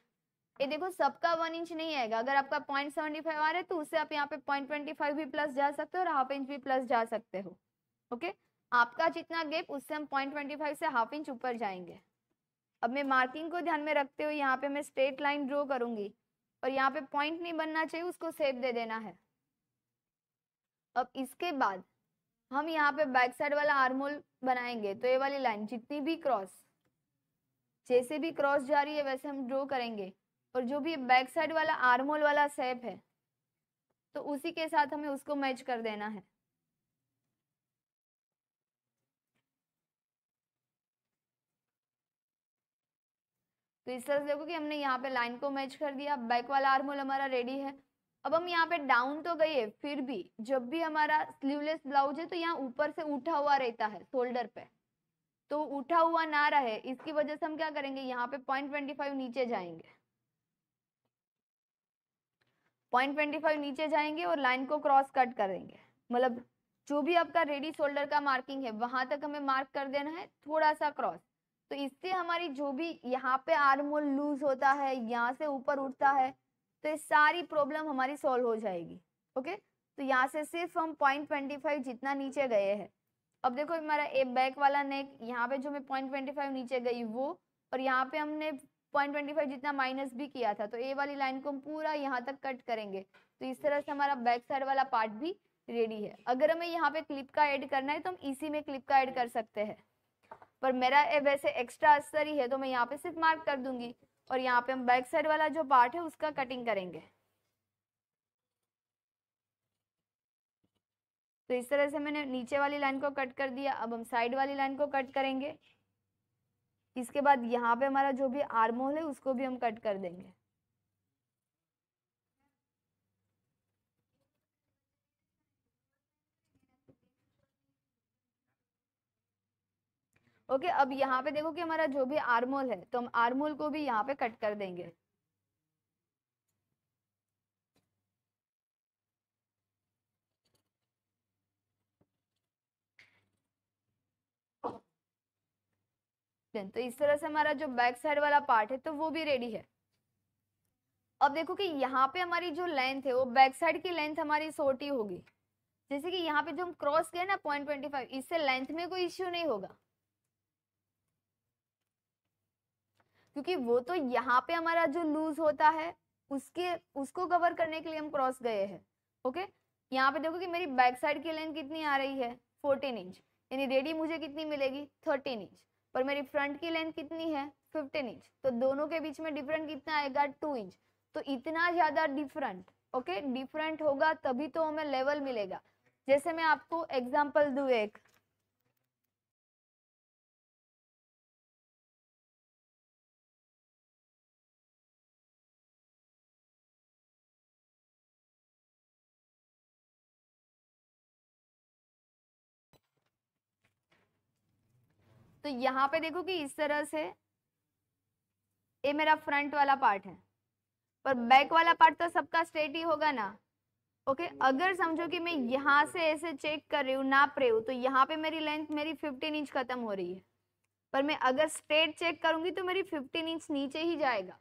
ये देखो सबका वन इंच नहीं आएगा अगर आपका पॉइंट सेवेंटी फाइव आ रहा है तो उससे आप यहाँ पे पॉइंट ट्वेंटी फाइव भी प्लस जा सकते हो और हाफ इंच भी प्लस जा सकते हो ओके आपका जितना गैप उससे हम पॉइंट ट्वेंटी फाइव से हाफ इंच ऊपर जाएंगे अब मैं मार्किंग को ध्यान में रखते हुए यहाँ पे मैं स्ट्रेट लाइन ड्रॉ करूंगी और यहाँ पे पॉइंट नहीं बनना चाहिए उसको सेप दे देना है अब इसके बाद हम यहाँ पे बैक साइड वाला आर्मोल बनाएंगे तो ये वाली लाइन जितनी भी क्रॉस जैसे भी क्रॉस जा रही है वैसे हम ड्रॉ करेंगे और जो भी बैक साइड वाला आर्मोल वाला सेप है तो उसी के साथ हमें उसको मैच कर देना है तो इस तरह से देखो कि हमने यहाँ पे लाइन को मैच कर दिया बैक वाला आर्मोल हमारा रेडी है अब हम यहाँ पे डाउन तो गए फिर भी जब भी हमारा स्लीवलेस ब्लाउज है तो यहाँ ऊपर से उठा हुआ रहता है शोल्डर पे तो उठा हुआ ना रहे इसकी वजह से हम क्या करेंगे यहाँ पे पॉइंट ट्वेंटी फाइव नीचे जाएंगे पॉइंट ट्वेंटी फाइव नीचे जाएंगे और लाइन को क्रॉस कट करेंगे मतलब जो भी आपका रेडी शोल्डर का मार्किंग है वहां तक हमें मार्क कर देना है थोड़ा सा क्रॉस तो इससे हमारी जो भी यहाँ पे आर्मोल लूज होता है यहाँ से ऊपर उठता है तो ये सारी प्रॉब्लम हमारी सॉल्व हो जाएगी ओके तो यहाँ से सिर्फ हम पॉइंट ट्वेंटी फाइव जितना नीचे गए हैं अब देखो हमारा ए बैक वाला नेक यहाँ पे जो मैं पॉइंट ट्वेंटी फाइव नीचे गई वो और यहाँ पे हमने पॉइंट ट्वेंटी फाइव जितना माइनस भी किया था तो ए वाली लाइन को हम पूरा यहाँ तक कट करेंगे तो इस तरह से हमारा बैक साइड वाला पार्ट भी रेडी है अगर हमें यहाँ पे क्लिप का एड करना है तो हम इसी में क्लिप का एड कर सकते हैं पर मेरा वैसे एक्स्ट्रा असर ही है तो मैं यहाँ पे सिर्फ मार्क कर दूंगी और यहाँ पे हम बैक साइड वाला जो पार्ट है उसका कटिंग करेंगे तो इस तरह से मैंने नीचे वाली लाइन को कट कर दिया अब हम साइड वाली लाइन को कट करेंगे इसके बाद यहाँ पे हमारा जो भी आर्मोल है उसको भी हम कट कर देंगे ओके अब यहाँ पे देखो कि हमारा जो भी आरमोल है तो हम आरमोल को भी यहाँ पे कट कर देंगे तो इस तरह से हमारा जो बैक साइड वाला पार्ट है तो वो भी रेडी है अब देखो कि यहाँ पे हमारी जो लेंथ है वो बैक साइड की लेंथ हमारी सोटी होगी जैसे कि यहाँ पे जो हम क्रॉस किया ना पॉइंट ट्वेंटी फाइव इससे लेंथ में कोई इश्यू नहीं होगा क्योंकि वो तो यहाँ पे हमारा जो लूज होता है उसके उसको कवर करने के लिए हम क्रॉस गए हैं ओके यहाँ पे देखो कि मेरी बैक साइड की लेंथ कितनी आ रही है फोर्टीन इंच यानी रेडी मुझे कितनी मिलेगी थर्टीन इंच पर मेरी फ्रंट की लेंथ कितनी है फिफ्टीन इंच तो दोनों के बीच में डिफरेंट कितना आएगा टू इंच तो इतना ज़्यादा डिफरेंट ओके डिफरेंट होगा तभी तो हमें लेवल मिलेगा जैसे मैं आपको एग्जाम्पल दू एक तो यहाँ पे देखो कि इस तरह से ये मेरा फ्रंट वाला पार्ट है पर बैक हाँ, वाला पार्ट तो सबका स्ट्रेट ही होगा ना ओके okay, हाँ, अगर समझो कि मैं यहाँ से ऐसे चेक कर रही हूँ नाप रही हूँ तो यहाँ पे मेरी लेंथ मेरी फिफ्टीन इंच खत्म हो रही है पर मैं अगर स्ट्रेट चेक करूंगी तो मेरी फिफ्टीन इंच नीचे ही जाएगा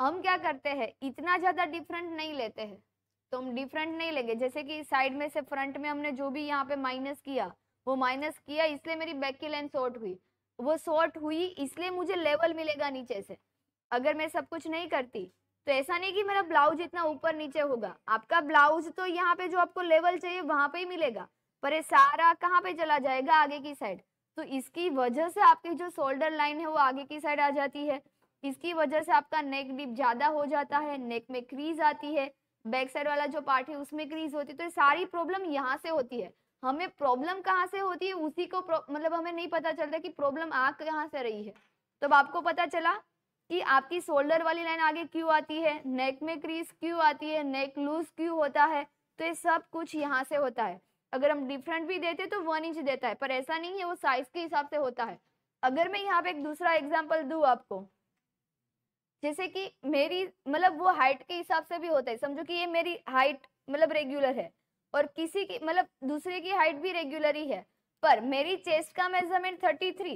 हम क्या करते हैं इतना ज़्यादा डिफरेंट नहीं लेते हैं तो हम डिफरेंट नहीं लेंगे जैसे कि साइड में से फ्रंट में हमने जो भी यहाँ पे माइनस किया वो माइनस किया इसलिए मेरी बैक की लेंथ शॉर्ट हुई वो सॉर्ट हुई इसलिए मुझे लेवल मिलेगा नीचे से अगर मैं सब कुछ नहीं करती तो ऐसा नहीं कि मेरा ब्लाउज इतना ऊपर नीचे होगा आपका ब्लाउज तो यहाँ पे जो आपको लेवल चाहिए वहां पे ही मिलेगा पर ये सारा कहाँ पे चला जाएगा आगे की साइड तो इसकी वजह से आपकी जो शोल्डर लाइन है वो आगे की साइड आ जाती है इसकी वजह से आपका नेक डिप ज्यादा हो जाता है नेक में क्रीज आती है बैक साइड वाला जो पार्ट है उसमें क्रीज होती है तो ये सारी प्रॉब्लम यहाँ से होती है हमें प्रॉब्लम कहाँ से होती है उसी को मतलब हमें नहीं पता चलता कि प्रॉब्लम आ कहाँ से रही है तब आपको पता चला कि आपकी शोल्डर वाली लाइन आगे क्यों आती है नेक में क्रीज क्यों आती है नेक लूज क्यों होता है तो ये सब कुछ यहाँ से होता है अगर हम डिफरेंट भी देते तो वन इंच देता है पर ऐसा नहीं है वो साइज के हिसाब से होता है अगर मैं यहाँ पे एक दूसरा एग्जाम्पल दू आपको जैसे कि मेरी मतलब वो हाइट के हिसाब से भी होता है समझो कि ये मेरी हाइट मतलब रेगुलर है और किसी की मतलब दूसरे की हाइट भी रेगुलर ही है पर मेरी चेस्ट का मेजरमेंट थर्टी थ्री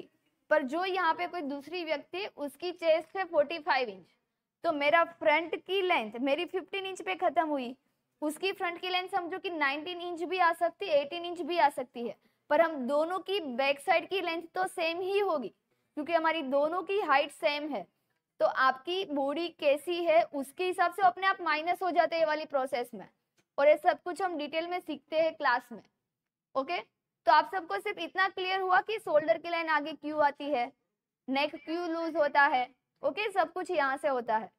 पर जो यहाँ पे कोई दूसरी व्यक्ति उसकी चेस्ट है फोर्टी फाइव इंच तो मेरा फ्रंट की लेंथ मेरी फिफ्टीन इंच पे खत्म हुई उसकी फ्रंट की लेंथ समझो कि नाइनटीन इंच भी आ सकती है एटीन इंच भी आ सकती है पर हम दोनों की बैक साइड की लेंथ तो सेम ही होगी क्योंकि हमारी दोनों की हाइट सेम है तो आपकी बॉडी कैसी है उसके हिसाब से अपने आप माइनस हो जाते हैं वाली प्रोसेस में और ये सब कुछ हम डिटेल में सीखते हैं क्लास में ओके तो आप सबको सिर्फ इतना क्लियर हुआ कि शोल्डर की लाइन आगे क्यों आती है नेक क्यों लूज होता है ओके सब कुछ यहाँ से होता है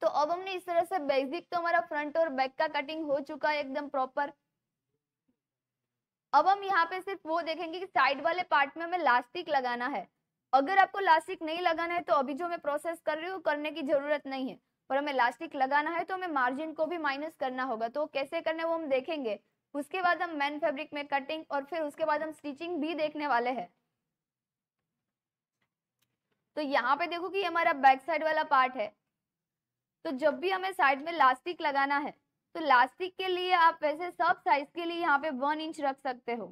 तो अब हमने इस तरह से बेसिक तो हमारा फ्रंट और बैक का कटिंग हो चुका है एकदम प्रॉपर अब हम यहाँ पे सिर्फ वो देखेंगे कि साइड वाले पार्ट में हमें लास्टिक लगाना है अगर आपको लास्टिक नहीं लगाना है तो अभी जो मैं प्रोसेस कर रही हूँ करने की जरूरत नहीं है और हमें इलास्टिक लगाना है तो हमें मार्जिन को भी माइनस करना होगा तो कैसे करना है वो हम देखेंगे उसके बाद हम मैन फैब्रिक में कटिंग और फिर उसके बाद हम स्टिचिंग भी देखने वाले हैं तो यहाँ पे देखो कि हमारा बैक साइड वाला पार्ट है तो जब भी हमें साइड में लास्टिक लगाना है तो लास्टिक के लिए आप वैसे सब साइज के लिए यहाँ पे वन इंच रख सकते हो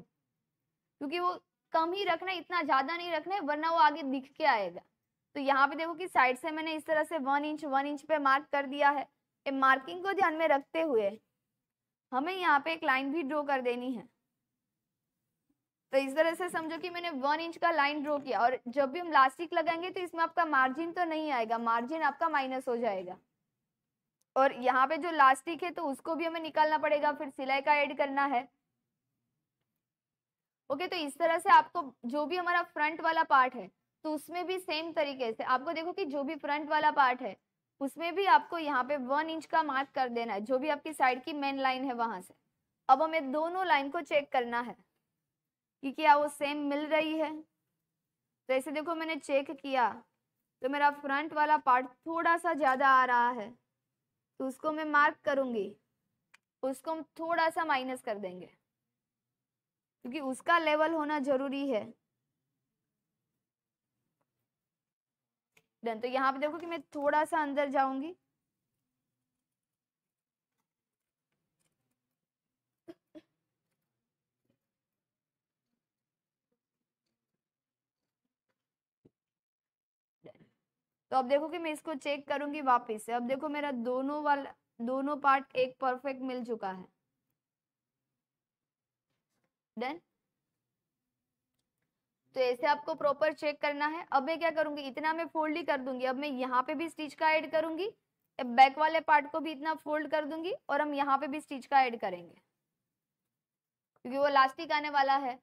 क्योंकि वो कम ही रखना है इतना ज्यादा नहीं रखना है वरना वो आगे दिख के आएगा तो यहाँ पे देखो कि साइड से मैंने इस तरह से वन इंच वन इंच पे मार्क कर दिया है ये मार्किंग को ध्यान में रखते हुए हमें यहाँ पे एक लाइन भी ड्रॉ कर देनी है तो इस तरह से समझो कि मैंने वन इंच का लाइन ड्रॉ किया और जब भी हम लास्टिक लगाएंगे तो इसमें आपका मार्जिन तो नहीं आएगा मार्जिन आपका माइनस हो जाएगा और यहाँ पे जो लास्टिक है तो उसको भी हमें निकालना पड़ेगा फिर सिलाई का एड करना है ओके तो इस तरह से आपको जो भी हमारा फ्रंट वाला पार्ट है तो उसमें भी सेम तरीके से आपको देखो कि जो भी फ्रंट वाला पार्ट है उसमें भी आपको यहाँ पे वन इंच का मार्क कर देना है जो भी आपकी साइड की मेन लाइन है वहां से अब हमें दोनों लाइन को चेक करना है कि क्या वो सेम मिल रही है तो ऐसे देखो मैंने चेक किया तो मेरा फ्रंट वाला पार्ट थोड़ा सा ज़्यादा आ रहा है तो उसको मैं मार्क करूंगी उसको हम थोड़ा सा माइनस कर देंगे क्योंकि उसका लेवल होना ज़रूरी है डन तो यहाँ पे देखो कि मैं थोड़ा सा अंदर जाऊंगी तो अब देखो कि मैं इसको चेक करूंगी वापस से अब देखो मेरा दोनों वाला दोनों पार्ट एक परफेक्ट मिल चुका है डन तो ऐसे आपको प्रॉपर चेक करना है अब मैं क्या करूंगी इतना मैं फोल्ड ही कर दूंगी अब मैं यहाँ पे भी स्टिच का ऐड करूंगी बैक वाले पार्ट को भी इतना फोल्ड कर दूंगी और हम यहाँ पे भी स्टिच का ऐड करेंगे क्योंकि वो लास्टिक आने वाला है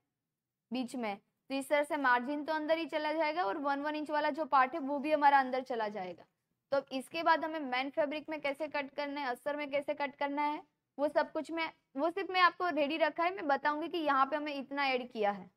बीच में तो इस तरह से मार्जिन तो अंदर ही चला जाएगा और वन वन इंच वाला जो पार्ट है वो भी हमारा अंदर चला जाएगा तो अब इसके बाद हमें मैन फेब्रिक में कैसे कट करना है अस्तर में कैसे कट करना है वो सब कुछ मैं वो सिर्फ मैं आपको रेडी रखा है मैं बताऊंगी कि यहाँ पे हमें इतना ऐड किया है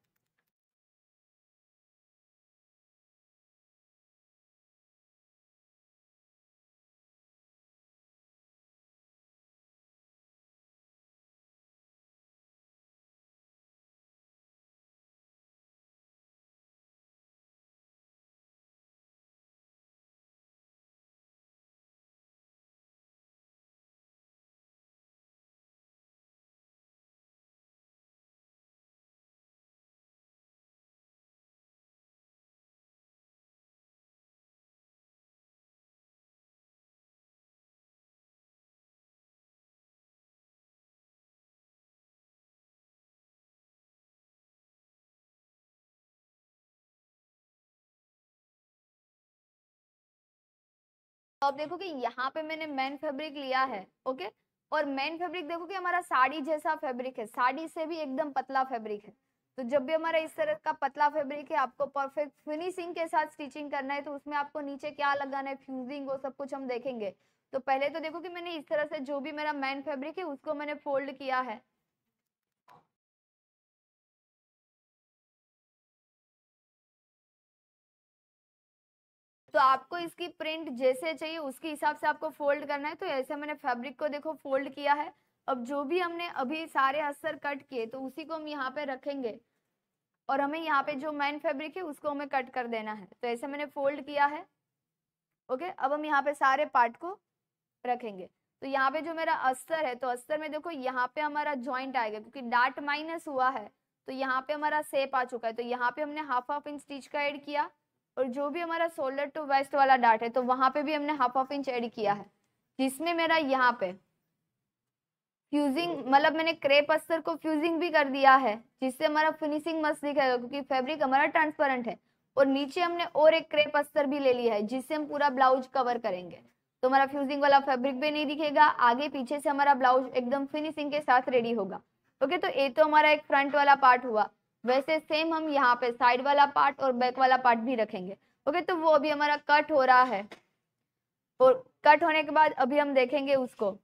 तो आप कि यहाँ पे मैंने मैन फैब्रिक लिया है ओके और मेन फैब्रिक कि हमारा साड़ी जैसा फैब्रिक है साड़ी से भी एकदम पतला फैब्रिक है तो जब भी हमारा इस तरह का पतला फैब्रिक है आपको परफेक्ट फिनिशिंग के साथ स्टिचिंग करना है तो उसमें आपको नीचे क्या लगाना है फ्यूजिंग वो सब कुछ हम देखेंगे तो पहले तो देखो कि मैंने इस तरह से जो भी मेरा मैन फैब्रिक है उसको मैंने फोल्ड किया है तो आपको इसकी प्रिंट जैसे चाहिए उसके हिसाब से आपको फोल्ड करना है तो ऐसे मैंने फैब्रिक को देखो फोल्ड किया है अब जो भी हमने अभी सारे अस्तर कट किए तो उसी को हम यहाँ पे रखेंगे और हमें यहाँ पे जो मेन फैब्रिक है उसको हमें कट कर देना है तो ऐसे मैंने फोल्ड किया है ओके अब हम यहाँ पे सारे पार्ट को रखेंगे तो यहाँ पे जो मेरा अस्तर है तो अस्तर में देखो यहाँ पे हमारा ज्वाइंट आएगा क्योंकि डाट माइनस हुआ है तो यहाँ पे हमारा सेप आ चुका है तो यहाँ पे हमने हाफ हाफ इंच स्टिच का एड किया और जो भी हमारा शोल्डर टू वेस्ट वाला डार्ट है तो वहां पे भी हमने हाफ हाफ इंच एड किया है जिसमें मेरा यहाँ पे फ्यूजिंग मतलब मैंने क्रेप अस्तर को फ्यूजिंग भी कर दिया है जिससे हमारा फिनिशिंग मस्त दिखेगा क्योंकि फैब्रिक हमारा ट्रांसपेरेंट है और नीचे हमने और एक क्रेप अस्तर भी ले लिया है जिससे हम पूरा ब्लाउज कवर करेंगे तो हमारा फ्यूजिंग वाला फैब्रिक भी नहीं दिखेगा आगे पीछे से हमारा ब्लाउज एकदम फिनिशिंग के साथ रेडी होगा ओके तो ये तो हमारा एक फ्रंट वाला पार्ट हुआ वैसे सेम हम यहाँ पे साइड वाला पार्ट और बैक वाला पार्ट भी रखेंगे ओके तो वो अभी हमारा कट हो रहा है और कट होने के बाद अभी हम देखेंगे उसको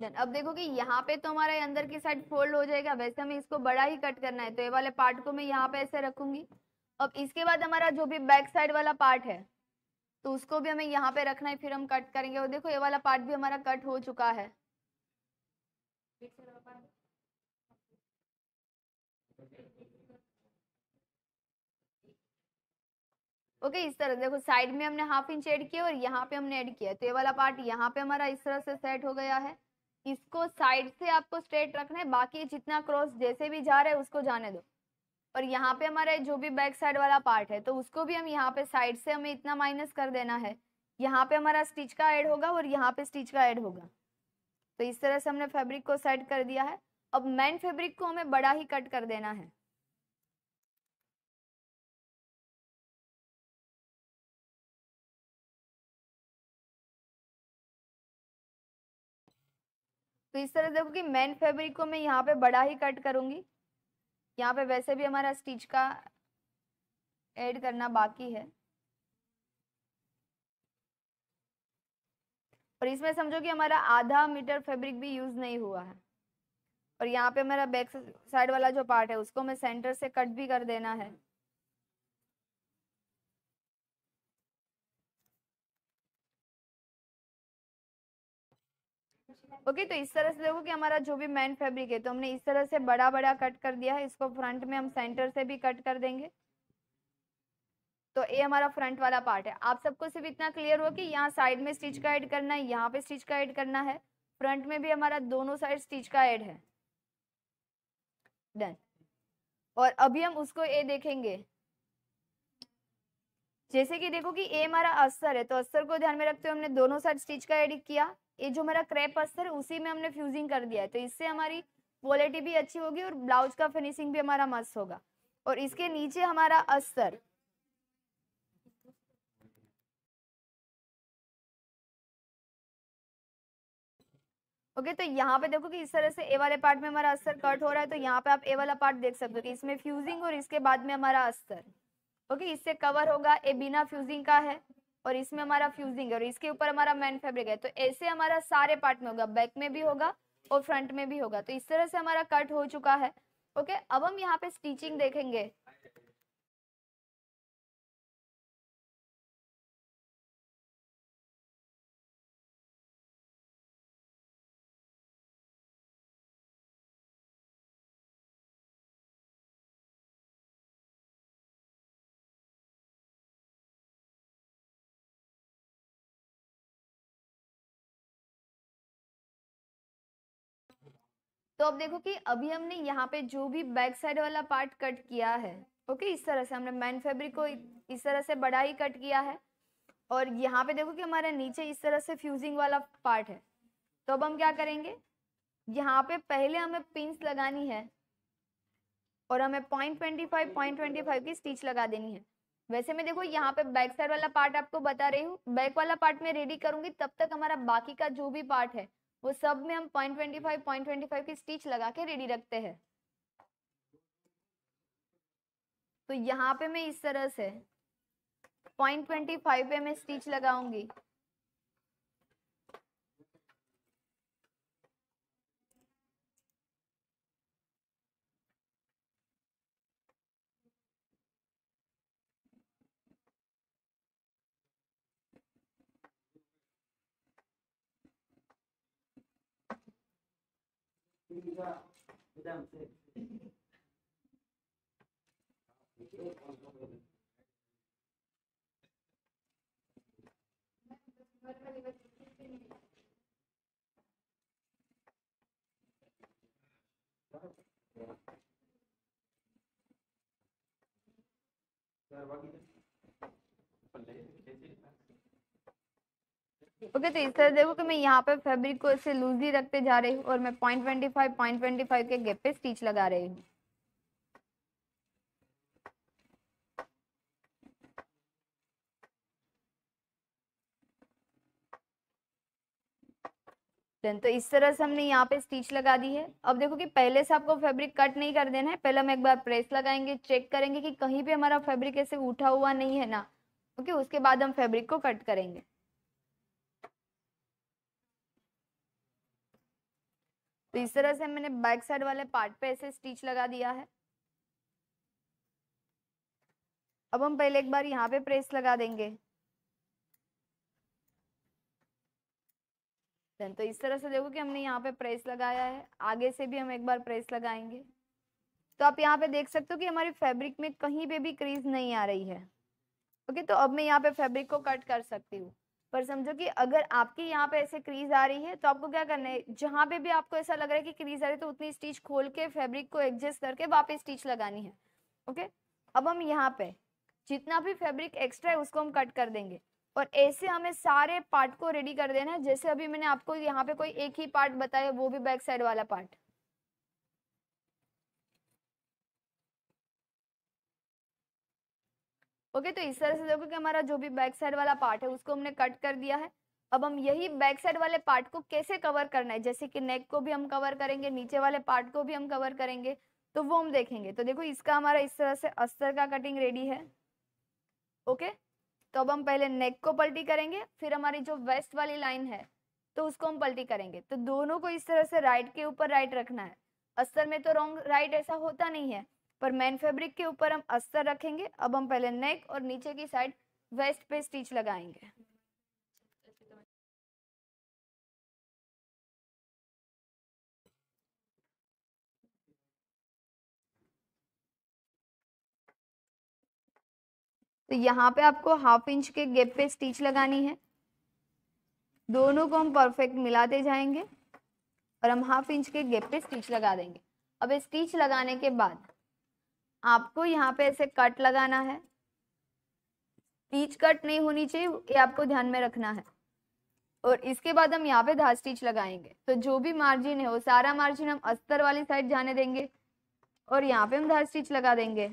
देन अब देखो कि यहाँ पे तो हमारा अंदर की साइड फोल्ड हो जाएगा वैसे हमें इसको बड़ा ही कट करना है तो ये वाले पार्ट को मैं यहाँ पे ऐसे रखूंगी अब इसके बाद हमारा जो भी बैक साइड वाला पार्ट है तो उसको भी हमें यहाँ पे रखना है फिर हम कट करेंगे और देखो ये वाला पार्ट भी हमारा कट हो चुका है ओके इस तरह देखो साइड में हमने हाफ इंच ऐड किया और यहाँ पे हमने ऐड किया तो ये वाला पार्ट यहाँ पे हमारा इस तरह से सेट हो गया है इसको साइड से आपको स्ट्रेट रखना है बाकी जितना क्रॉस जैसे भी जा रहा है उसको जाने दो और यहाँ पे हमारे जो भी बैक साइड वाला पार्ट है तो उसको भी हम यहाँ पे साइड से हमें इतना माइनस कर देना है यहाँ पे हमारा स्टिच का ऐड होगा और यहाँ पे स्टिच का ऐड होगा तो इस तरह से हमने फैब्रिक को सेट कर दिया है अब मेन फैब्रिक को हमें बड़ा ही कट कर देना है तो इस तरह से देखो कि मेन फैब्रिक को मैं यहाँ पे बड़ा ही कट करूँगी यहाँ पे वैसे भी हमारा स्टिच का ऐड करना बाकी है और इसमें समझो कि हमारा आधा मीटर फैब्रिक भी यूज़ नहीं हुआ है और यहाँ पे मेरा बैक साइड वाला जो पार्ट है उसको मैं सेंटर से कट भी कर देना है ओके तो इस तरह से देखो कि हमारा जो भी मैन फैब्रिक है तो हमने इस तरह से बड़ा बड़ा कट कर दिया है इसको फ्रंट में हम सेंटर से भी कट कर देंगे तो ये हमारा फ्रंट वाला पार्ट है आप सबको सिर्फ इतना क्लियर हो कि यहाँ साइड में स्टिच का ऐड करना है यहाँ पे स्टिच का ऐड करना है फ्रंट में भी हमारा दोनों साइड स्टिच का ऐड है डन और अभी हम उसको ये देखेंगे जैसे कि देखो कि ये हमारा अस्तर है तो अस्तर को ध्यान में रखते हुए हमने दोनों साइड स्टिच का एडिट किया ये जो हमारा क्रेप अस्तर है उसी में हमने फ्यूजिंग कर दिया है तो इससे हमारी क्वालिटी भी अच्छी होगी और ब्लाउज का फिनिशिंग भी हमारा मस्त होगा और इसके नीचे हमारा अस्तर ओके okay, तो यहाँ पे देखो कि इस तरह से ए वाले पार्ट में हमारा अस्तर कट हो रहा है तो यहाँ पे आप ए वाला पार्ट देख सकते हो कि इसमें फ्यूजिंग और इसके बाद में हमारा अस्तर ओके okay, इससे कवर होगा ए बिना फ्यूजिंग का है और इसमें हमारा फ्यूजिंग है और इसके ऊपर हमारा मैन फेब्रिक है तो ऐसे हमारा सारे पार्ट में होगा बैक में भी होगा और फ्रंट में भी होगा तो इस तरह से हमारा कट हो चुका है ओके अब हम यहाँ पे स्टिचिंग देखेंगे तो अब देखो कि अभी हमने यहाँ पे जो भी बैक साइड वाला पार्ट कट किया है ओके इस तरह से हमने मैन फैब्रिक को हम्म। इस तरह से बड़ा ही कट किया है और यहाँ पे देखो कि हमारा नीचे इस तरह से फ्यूजिंग वाला पार्ट है तो अब हम क्या करेंगे यहाँ पे पहले हमें पिंस लगानी है और हमें point twenty five point twenty five की स्टिच लगा देनी है वैसे मैं देखो यहाँ पे बैक साइड वाला पार्ट आपको बता रही हूँ बैक वाला पार्ट मैं रेडी करूंगी तब तक हमारा बाकी का जो भी पार्ट है वो सब में हम point twenty five point twenty five की स्टिच लगा के रेडी रखते हैं तो यहाँ पे मैं इस तरह से पॉइंट ट्वेंटी फाइव पे मैं स्टिच लगाऊंगी 一个，就这样子。ओके तो इस तरह देखो कि मैं यहाँ पे फैब्रिक को ऐसे लूजली रखते जा रही हूँ और मैं point twenty five point twenty five के गैप पे स्टिच लगा रही हूँ तो इस तरह से हमने यहाँ पे स्टिच लगा दी है अब देखो कि पहले से आपको फैब्रिक कट नहीं कर देना है पहले हम एक बार प्रेस लगाएंगे चेक करेंगे कि कहीं पे हमारा फैब्रिक ऐसे उठा हुआ नहीं है ना ओके उसके बाद हम फैब्रिक को कट करेंगे तो इस तरह से मैंने बैक साइड वाले पार्ट पे ऐसे स्टिच लगा दिया है अब हम पहले एक बार यहाँ पे प्रेस लगा देंगे तो इस तरह से देखो कि हमने यहाँ पे प्रेस लगाया है आगे से भी हम एक बार प्रेस लगाएंगे तो आप यहाँ पे देख सकते हो कि हमारी फैब्रिक में कहीं पे भी क्रीज नहीं आ रही है ओके तो अब मैं यहाँ पे फैब्रिक को कट कर सकती हूँ पर समझो कि अगर आपके यहाँ पे ऐसे क्रीज आ रही है तो आपको क्या करना है जहाँ पे भी आपको ऐसा लग रहा है कि क्रीज आ रही है तो उतनी स्टिच खोल के फैब्रिक को एडजस्ट करके वापस स्टिच लगानी है ओके अब हम यहाँ पे जितना भी फैब्रिक एक्स्ट्रा है उसको हम कट कर देंगे और ऐसे हमें सारे पार्ट को रेडी कर देना है जैसे अभी मैंने आपको यहाँ पे कोई एक ही पार्ट बताया वो भी बैक साइड वाला पार्ट ओके तो इस तरह से देखो कि हमारा जो भी बैक साइड वाला पार्ट है उसको हमने कट कर दिया है अब हम यही बैक साइड वाले पार्ट को कैसे कवर करना है जैसे कि नेक को भी हम कवर करेंगे नीचे वाले पार्ट को भी हम कवर करेंगे तो वो हम देखेंगे तो देखो इसका हमारा इस तरह से अस्तर का कटिंग रेडी है ओके तो अब हम पहले नेक को पलटी करेंगे फिर हमारी जो वेस्ट वाली लाइन है तो उसको हम पलटी करेंगे तो दोनों को इस तरह से राइट के ऊपर राइट रखना है अस्तर में तो रॉन्ग राइट ऐसा होता नहीं है पर मेन फैब्रिक के ऊपर हम अस्तर रखेंगे अब हम पहले नेक और नीचे की साइड वेस्ट पे स्टिच लगाएंगे तो यहाँ पे आपको हाफ इंच के गेप पे स्टिच लगानी है दोनों को हम परफेक्ट मिलाते जाएंगे और हम हाफ इंच के गेप पे स्टिच लगा देंगे अब स्टिच लगाने के बाद आपको यहाँ पे ऐसे कट लगाना है स्टीच कट नहीं होनी चाहिए ये आपको ध्यान में रखना है और इसके बाद हम यहाँ पे धा स्टिच लगाएंगे तो जो भी मार्जिन है वो सारा मार्जिन हम अस्तर वाली साइड जाने देंगे और यहाँ पे हम धा स्टिच लगा देंगे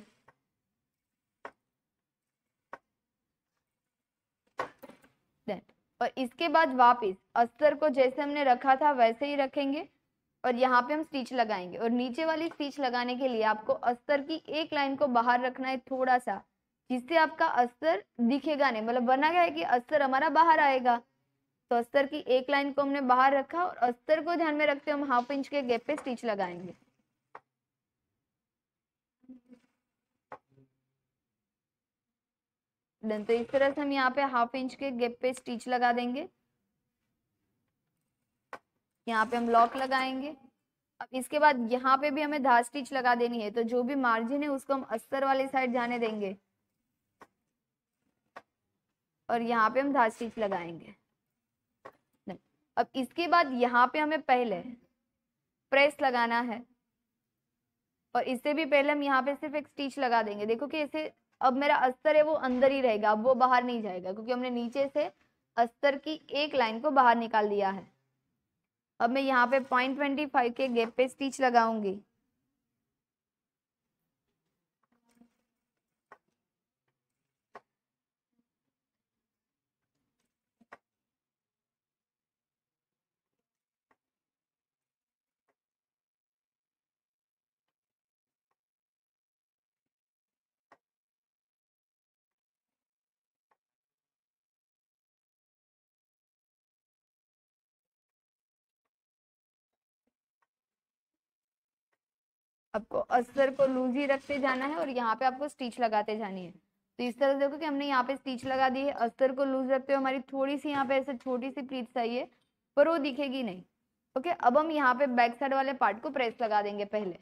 और इसके बाद वापस अस्तर को जैसे हमने रखा था वैसे ही रखेंगे और यहाँ पे हम स्टिच लगाएंगे और नीचे वाली स्टिच लगाने के लिए आपको अस्तर की एक लाइन को बाहर रखना है थोड़ा सा जिससे आपका अस्तर दिखेगा नहीं मतलब बना गया है कि अस्तर हमारा बाहर आएगा तो अस्तर की एक लाइन को हमने बाहर रखा और अस्तर को ध्यान में रखते हम हाफ इंच के गैप पे स्टिच लगाएंगे तो इस तरह से हम यहाँ पे हाफ इंच के गैप पे स्टिच लगा देंगे यहाँ पे हम लॉक लगाएंगे अब इसके बाद यहाँ पे भी हमें धा स्टिच लगा देनी है तो जो भी मार्जिन है उसको हम अस्तर वाली साइड जाने देंगे और यहाँ पे हम धा स्टिच लगाएंगे अब इसके बाद यहाँ पे हमें पहले प्रेस लगाना है और इससे भी पहले हम यहाँ पे सिर्फ एक स्टिच लगा देंगे देखो कि इसे अब मेरा अस्तर है वो अंदर ही रहेगा अब वो बाहर नहीं जाएगा क्योंकि हमने नीचे से अस्तर की एक लाइन को बाहर निकाल दिया है अब मैं यहाँ पे पॉइंट ट्वेंटी फाइव के गेप पे स्टिच लगाऊंगी आपको अस्तर को लूज ही रखते जाना है और यहाँ पे आपको स्टिच लगाते जानी है तो इस तरह से देखो कि हमने यहाँ पे स्टिच लगा दी है अस्तर को लूज रखते हुए हमारी थोड़ी सी यहाँ पे ऐसे छोटी सी प्लीट्स चाहिए पर वो दिखेगी नहीं ओके अब हम यहाँ पे बैक साइड वाले पार्ट को प्रेस लगा देंगे पहले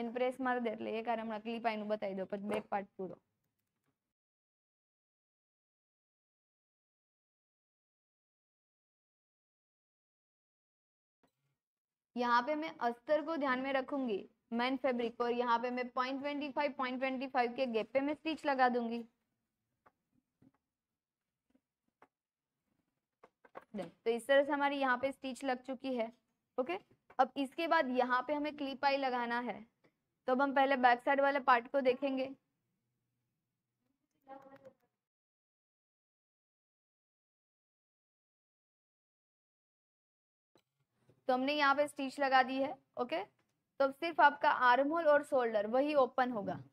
એને પ્રેસ મારી દે एक એક હમણાં ક્લિપ આઈનું બતાવી દો પછી બેક પાર્ટ પૂરો यहाँ पे मैं अस्तर को ध्यान में रखूंगी मैन फैब्रिक और यहाँ पे मैं point twenty five point twenty five के गैप पे मैं स्टिच लगा दूंगी तो इस तरह से हमारी यहाँ पे स्टिच लग चुकी है ओके अब इसके बाद यहाँ पे हमें क्लिप आई लगाना है तो अब हम पहले बैक साइड वाले पार्ट को देखेंगे तो हमने यहाँ पे स्टिच लगा दी है ओके तो सिर्फ आपका आर्म होल और शोल्डर वही ओपन होगा हम्म।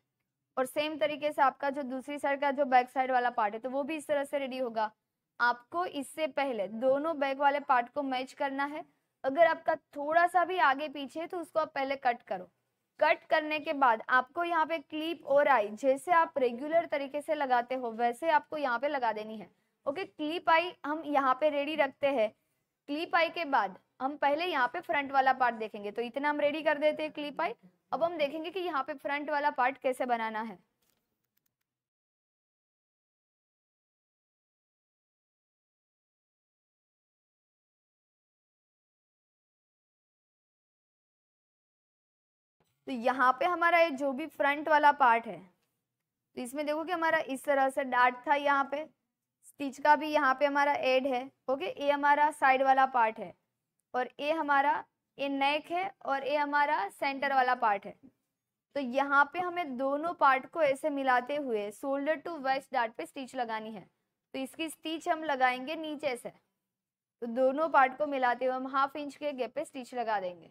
और सेम तरीके से आपका जो दूसरी साइड का जो बैक साइड वाला पार्ट है तो वो भी इस तरह से रेडी होगा आपको इससे पहले दोनों बैक वाले पार्ट को मैच करना है अगर आपका थोड़ा सा भी आगे पीछे है तो उसको आप पहले कट करो कट करने के बाद आपको यहाँ पे क्लिप और आई जैसे आप रेगुलर तरीके से लगाते हो वैसे आपको यहाँ पे लगा देनी है ओके क्लिप आई हम यहाँ पे रेडी रखते हैं क्लिप आई के बाद हम पहले यहाँ पे फ्रंट वाला पार्ट देखेंगे तो इतना हम रेडी कर देते हैं क्लिप आई अब हम देखेंगे कि यहाँ पे फ्रंट वाला पार्ट कैसे बनाना है तो यहाँ पे हमारा ये जो भी फ्रंट वाला पार्ट है तो इसमें देखो कि हमारा इस तरह से डार्ट था यहाँ पे स्टिच का भी यहाँ पे हमारा एड है ओके ये हमारा साइड वाला पार्ट है और ये हमारा ये नेक है और ये हमारा सेंटर वाला पार्ट है तो यहाँ पे हमें दोनों पार्ट को ऐसे मिलाते हुए शोल्डर टू वेस्ट डार्ट पे स्टिच लगानी है तो इसकी स्टिच हम लगाएंगे नीचे से तो दोनों पार्ट को मिलाते हुए हम हाफ इंच के गैप पे स्टिच लगा देंगे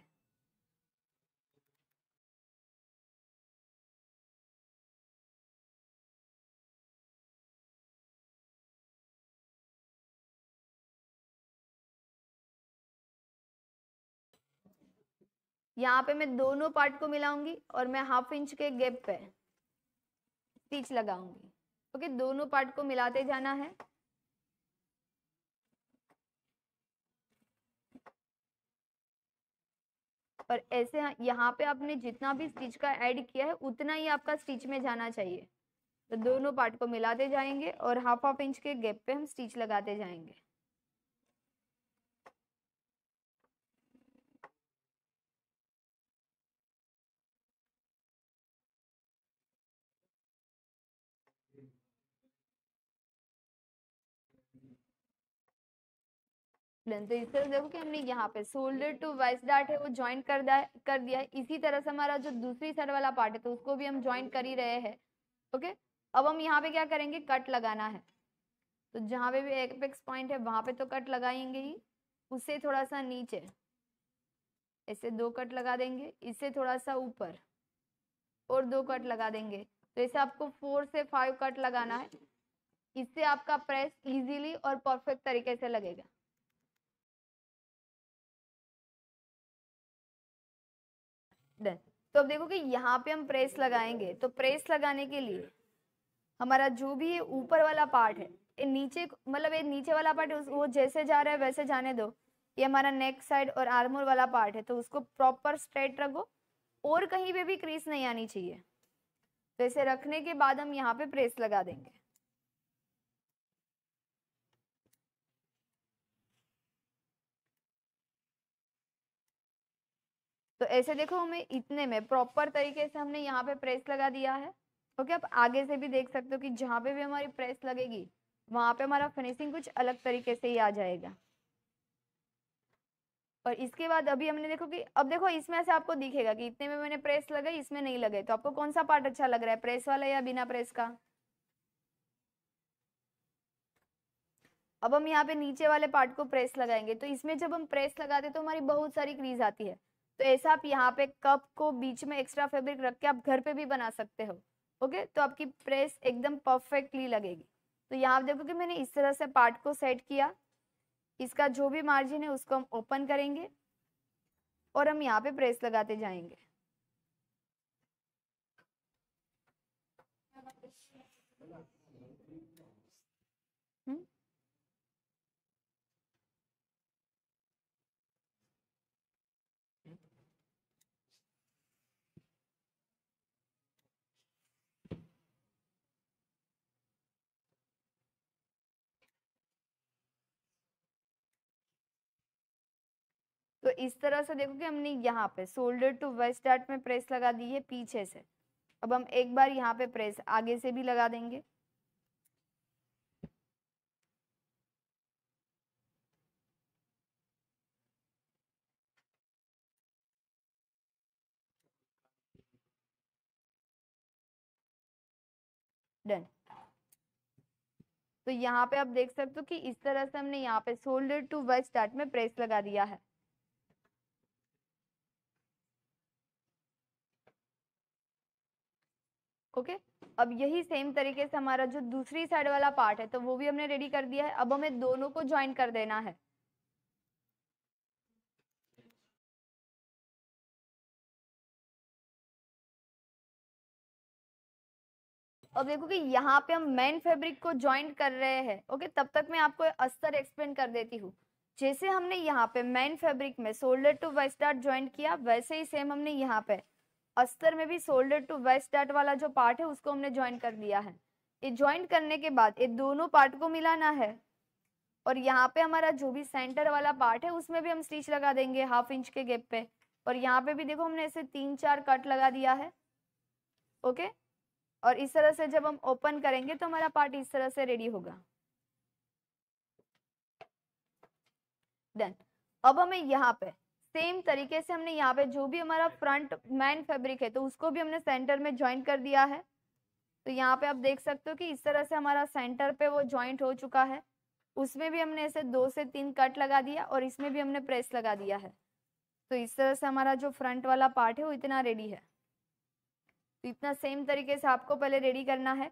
यहाँ पे मैं दोनों पार्ट को मिलाऊंगी और मैं हाफ इंच के गैप पे स्टिच लगाऊंगी ओके दोनों पार्ट को मिलाते जाना है और ऐसे हाँ, यहाँ पे आपने जितना भी स्टिच का ऐड किया है उतना ही आपका स्टिच में जाना चाहिए तो दोनों पार्ट को मिलाते जाएंगे और हाफ हाफ इंच के गैप पे हम स्टिच लगाते जाएंगे तो इस तरह देखो कि हमने यहाँ पे शोल्डर टू वाइस डार्ट है वो ज्वाइंट कर दिया कर दिया है इसी तरह से हमारा जो दूसरी साइड वाला पार्ट है तो उसको भी हम ज्वाइंट कर ही रहे हैं ओके अब हम यहाँ पे क्या करेंगे कट लगाना है तो जहाँ पे भी एक पॉइंट है वहाँ पे तो कट लगाएंगे ही उससे थोड़ा सा नीचे ऐसे दो कट लगा देंगे इससे थोड़ा सा ऊपर और दो कट लगा देंगे तो ऐसे आपको फोर से फाइव कट लगाना है इससे आपका प्रेस इजीली और परफेक्ट तरीके से लगेगा डन तो अब देखो कि यहाँ पे हम प्रेस लगाएंगे तो प्रेस लगाने के लिए हमारा जो भी ये ऊपर वाला पार्ट है ये नीचे मतलब ये नीचे वाला पार्ट वो जैसे जा रहा है वैसे जाने दो ये हमारा नेक साइड और आर्मोर वाला पार्ट है तो उसको प्रॉपर स्ट्रेट रखो और कहीं पे भी क्रीज नहीं आनी चाहिए तो रखने के बाद हम यहाँ पे प्रेस लगा देंगे तो ऐसे देखो हमें इतने में प्रॉपर तरीके से हमने यहाँ पे प्रेस लगा दिया है ओके आप आगे से भी देख सकते हो कि जहाँ पे भी हमारी प्रेस लगेगी वहाँ पे हमारा फिनिशिंग कुछ अलग तरीके से ही आ जाएगा और इसके बाद अभी हमने देखो कि अब देखो इसमें से आपको दिखेगा कि इतने में मैंने प्रेस लगाई इसमें नहीं लगे तो आपको कौन सा पार्ट अच्छा लग रहा है प्रेस वाला या बिना प्रेस का अब हम यहाँ पे नीचे वाले पार्ट को प्रेस लगाएंगे तो इसमें जब हम प्रेस लगाते हैं तो हमारी बहुत सारी क्रीज आती है तो ऐसा आप यहाँ पे कप को बीच में एक्स्ट्रा फेब्रिक रख के आप घर पे भी बना सकते हो ओके तो आपकी प्रेस एकदम परफेक्टली लगेगी तो यहाँ आप देखो कि मैंने इस तरह से पार्ट को सेट किया इसका जो भी मार्जिन है उसको हम ओपन करेंगे और हम यहाँ पे प्रेस लगाते जाएंगे तो इस तरह से देखो कि हमने यहाँ पे शोल्डर टू वेस्ट डार्ट में प्रेस लगा दी है पीछे से अब हम एक बार यहाँ पे प्रेस आगे से भी लगा देंगे डन तो यहाँ पे आप देख सकते हो कि इस तरह से हमने यहाँ पे शोल्डर टू वेस्ट डार्ट में प्रेस लगा दिया है ओके अब यही सेम तरीके से हमारा जो दूसरी साइड वाला पार्ट है तो वो भी हमने रेडी कर दिया है अब हमें दोनों को ज्वाइन कर देना है अब देखो कि यहाँ पे हम मेन फैब्रिक को ज्वाइंट कर रहे हैं ओके तब तक मैं आपको अस्तर एक्सप्लेन कर देती हूँ जैसे हमने यहाँ पे मेन फैब्रिक में shoulder to waist dart join joint किया वैसे ही सेम हमने यहाँ पे अस्तर में भी शोल्डर टू वेस्ट डाट वाला जो पार्ट है उसको हमने ज्वाइन कर दिया है ये ज्वाइन करने के बाद ये दोनों पार्ट को मिलाना है और यहाँ पे हमारा जो भी सेंटर वाला पार्ट है उसमें भी हम स्टिच लगा देंगे हाफ इंच के गैप पे और यहाँ पे भी देखो हमने ऐसे तीन चार कट लगा दिया है ओके और इस तरह से जब हम ओपन करेंगे तो हमारा पार्ट इस तरह से रेडी होगा डन अब हमें यहाँ पे सेम तरीके से हमने यहाँ पे जो भी हमारा फ्रंट मैन फैब्रिक है तो उसको भी हमने सेंटर में ज्वाइंट कर दिया है तो यहाँ पे आप देख सकते हो कि इस तरह से हमारा सेंटर पे वो ज्वाइंट हो चुका है उसमें भी हमने ऐसे दो से तीन कट लगा दिया और इसमें भी हमने प्रेस लगा दिया है तो इस तरह से हमारा जो फ्रंट वाला पार्ट है वो इतना रेडी है तो इतना सेम तरीके से आपको पहले रेडी करना है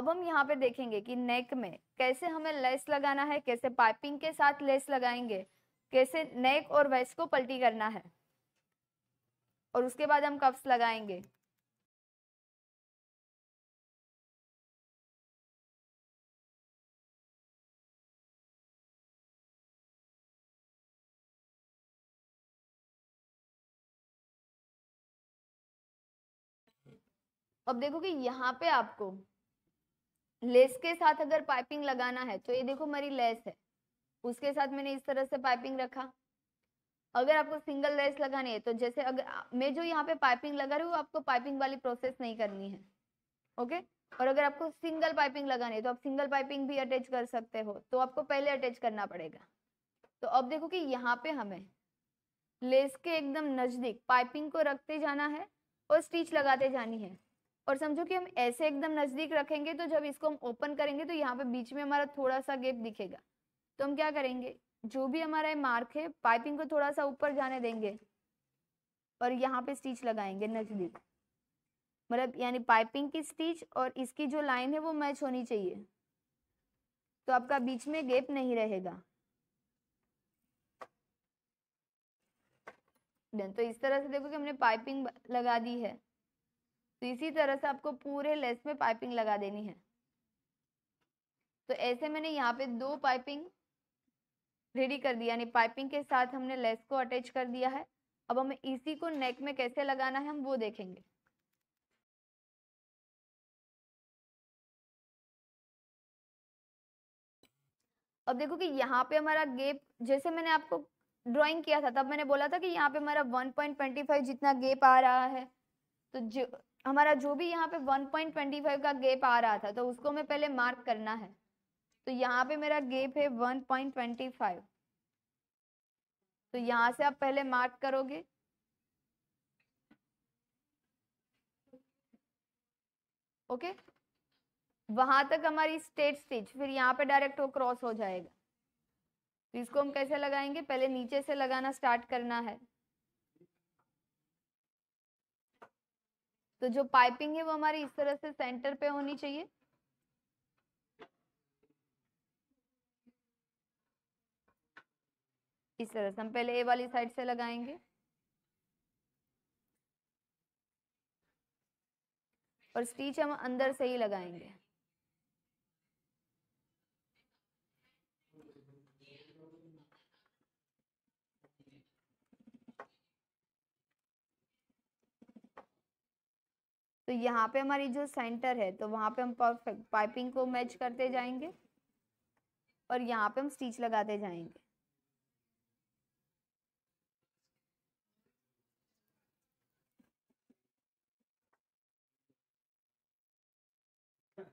अब हम यहाँ पे देखेंगे कि नेक में कैसे हमें लेस लगाना है कैसे पाइपिंग के साथ लेस लगाएंगे कैसे नेक और वेस्ट को पलटी करना है और उसके बाद हम कफ्स लगाएंगे अब देखो कि यहाँ पे आपको लेस के साथ अगर पाइपिंग लगाना है तो ये देखो हमारी लेस है उसके साथ मैंने इस तरह से पाइपिंग रखा अगर आपको सिंगल लेस लगानी है तो जैसे अगर मैं जो यहाँ पे पाइपिंग लगा रही हूँ आपको पाइपिंग वाली प्रोसेस नहीं करनी है ओके और अगर आपको सिंगल पाइपिंग लगानी है तो आप सिंगल पाइपिंग भी अटैच कर सकते हो तो आपको पहले अटैच करना पड़ेगा तो अब देखो कि यहाँ पे हमें लेस के एकदम नज़दीक पाइपिंग को रखते जाना है और स्टिच लगाते जानी है और समझो कि हम ऐसे एकदम नज़दीक रखेंगे तो जब इसको हम ओपन करेंगे तो यहाँ पे बीच में हमारा थोड़ा सा गेप दिखेगा तो हम क्या करेंगे जो भी हमारा मार्क है पाइपिंग को थोड़ा सा ऊपर जाने देंगे और यहाँ पे स्टिच लगाएंगे नज़दीक मतलब यानी पाइपिंग की स्टिच और इसकी जो लाइन है वो मैच होनी चाहिए तो आपका बीच में गैप नहीं रहेगा तो इस तरह से देखो कि हमने पाइपिंग लगा दी है तो इसी तरह से आपको पूरे लेस में पाइपिंग लगा देनी है तो ऐसे मैंने यहाँ पे दो पाइपिंग रेडी कर दिया यानी पाइपिंग के साथ हमने लेस को अटैच कर दिया है अब हमें इसी को नेक में कैसे लगाना है हम वो देखेंगे अब देखो कि यहाँ पे हमारा गेप जैसे मैंने आपको ड्राइंग किया था तब मैंने बोला था कि यहाँ पे हमारा 1.25 जितना गेप आ रहा है तो जो हमारा जो भी यहाँ पे 1.25 का गेप आ रहा था तो उसको हमें पहले मार्क करना है तो यहाँ पे मेरा गेप है वन पॉइंट ट्वेंटी फाइव तो यहां से आप पहले मार्क करोगे ओके वहां तक हमारी स्टेट स्टिच फिर यहाँ पे डायरेक्ट वो क्रॉस हो जाएगा तो इसको हम कैसे लगाएंगे पहले नीचे से लगाना स्टार्ट करना है तो जो पाइपिंग है वो हमारी इस तरह से सेंटर पे होनी चाहिए इस तरह से हम पहले ए वाली साइड से लगाएंगे और स्टीच हम अंदर से ही लगाएंगे तो यहाँ पे हमारी जो सेंटर है तो वहां पे हम परफेक्ट पाइपिंग को मैच करते जाएंगे और यहाँ पे हम स्टिच लगाते जाएंगे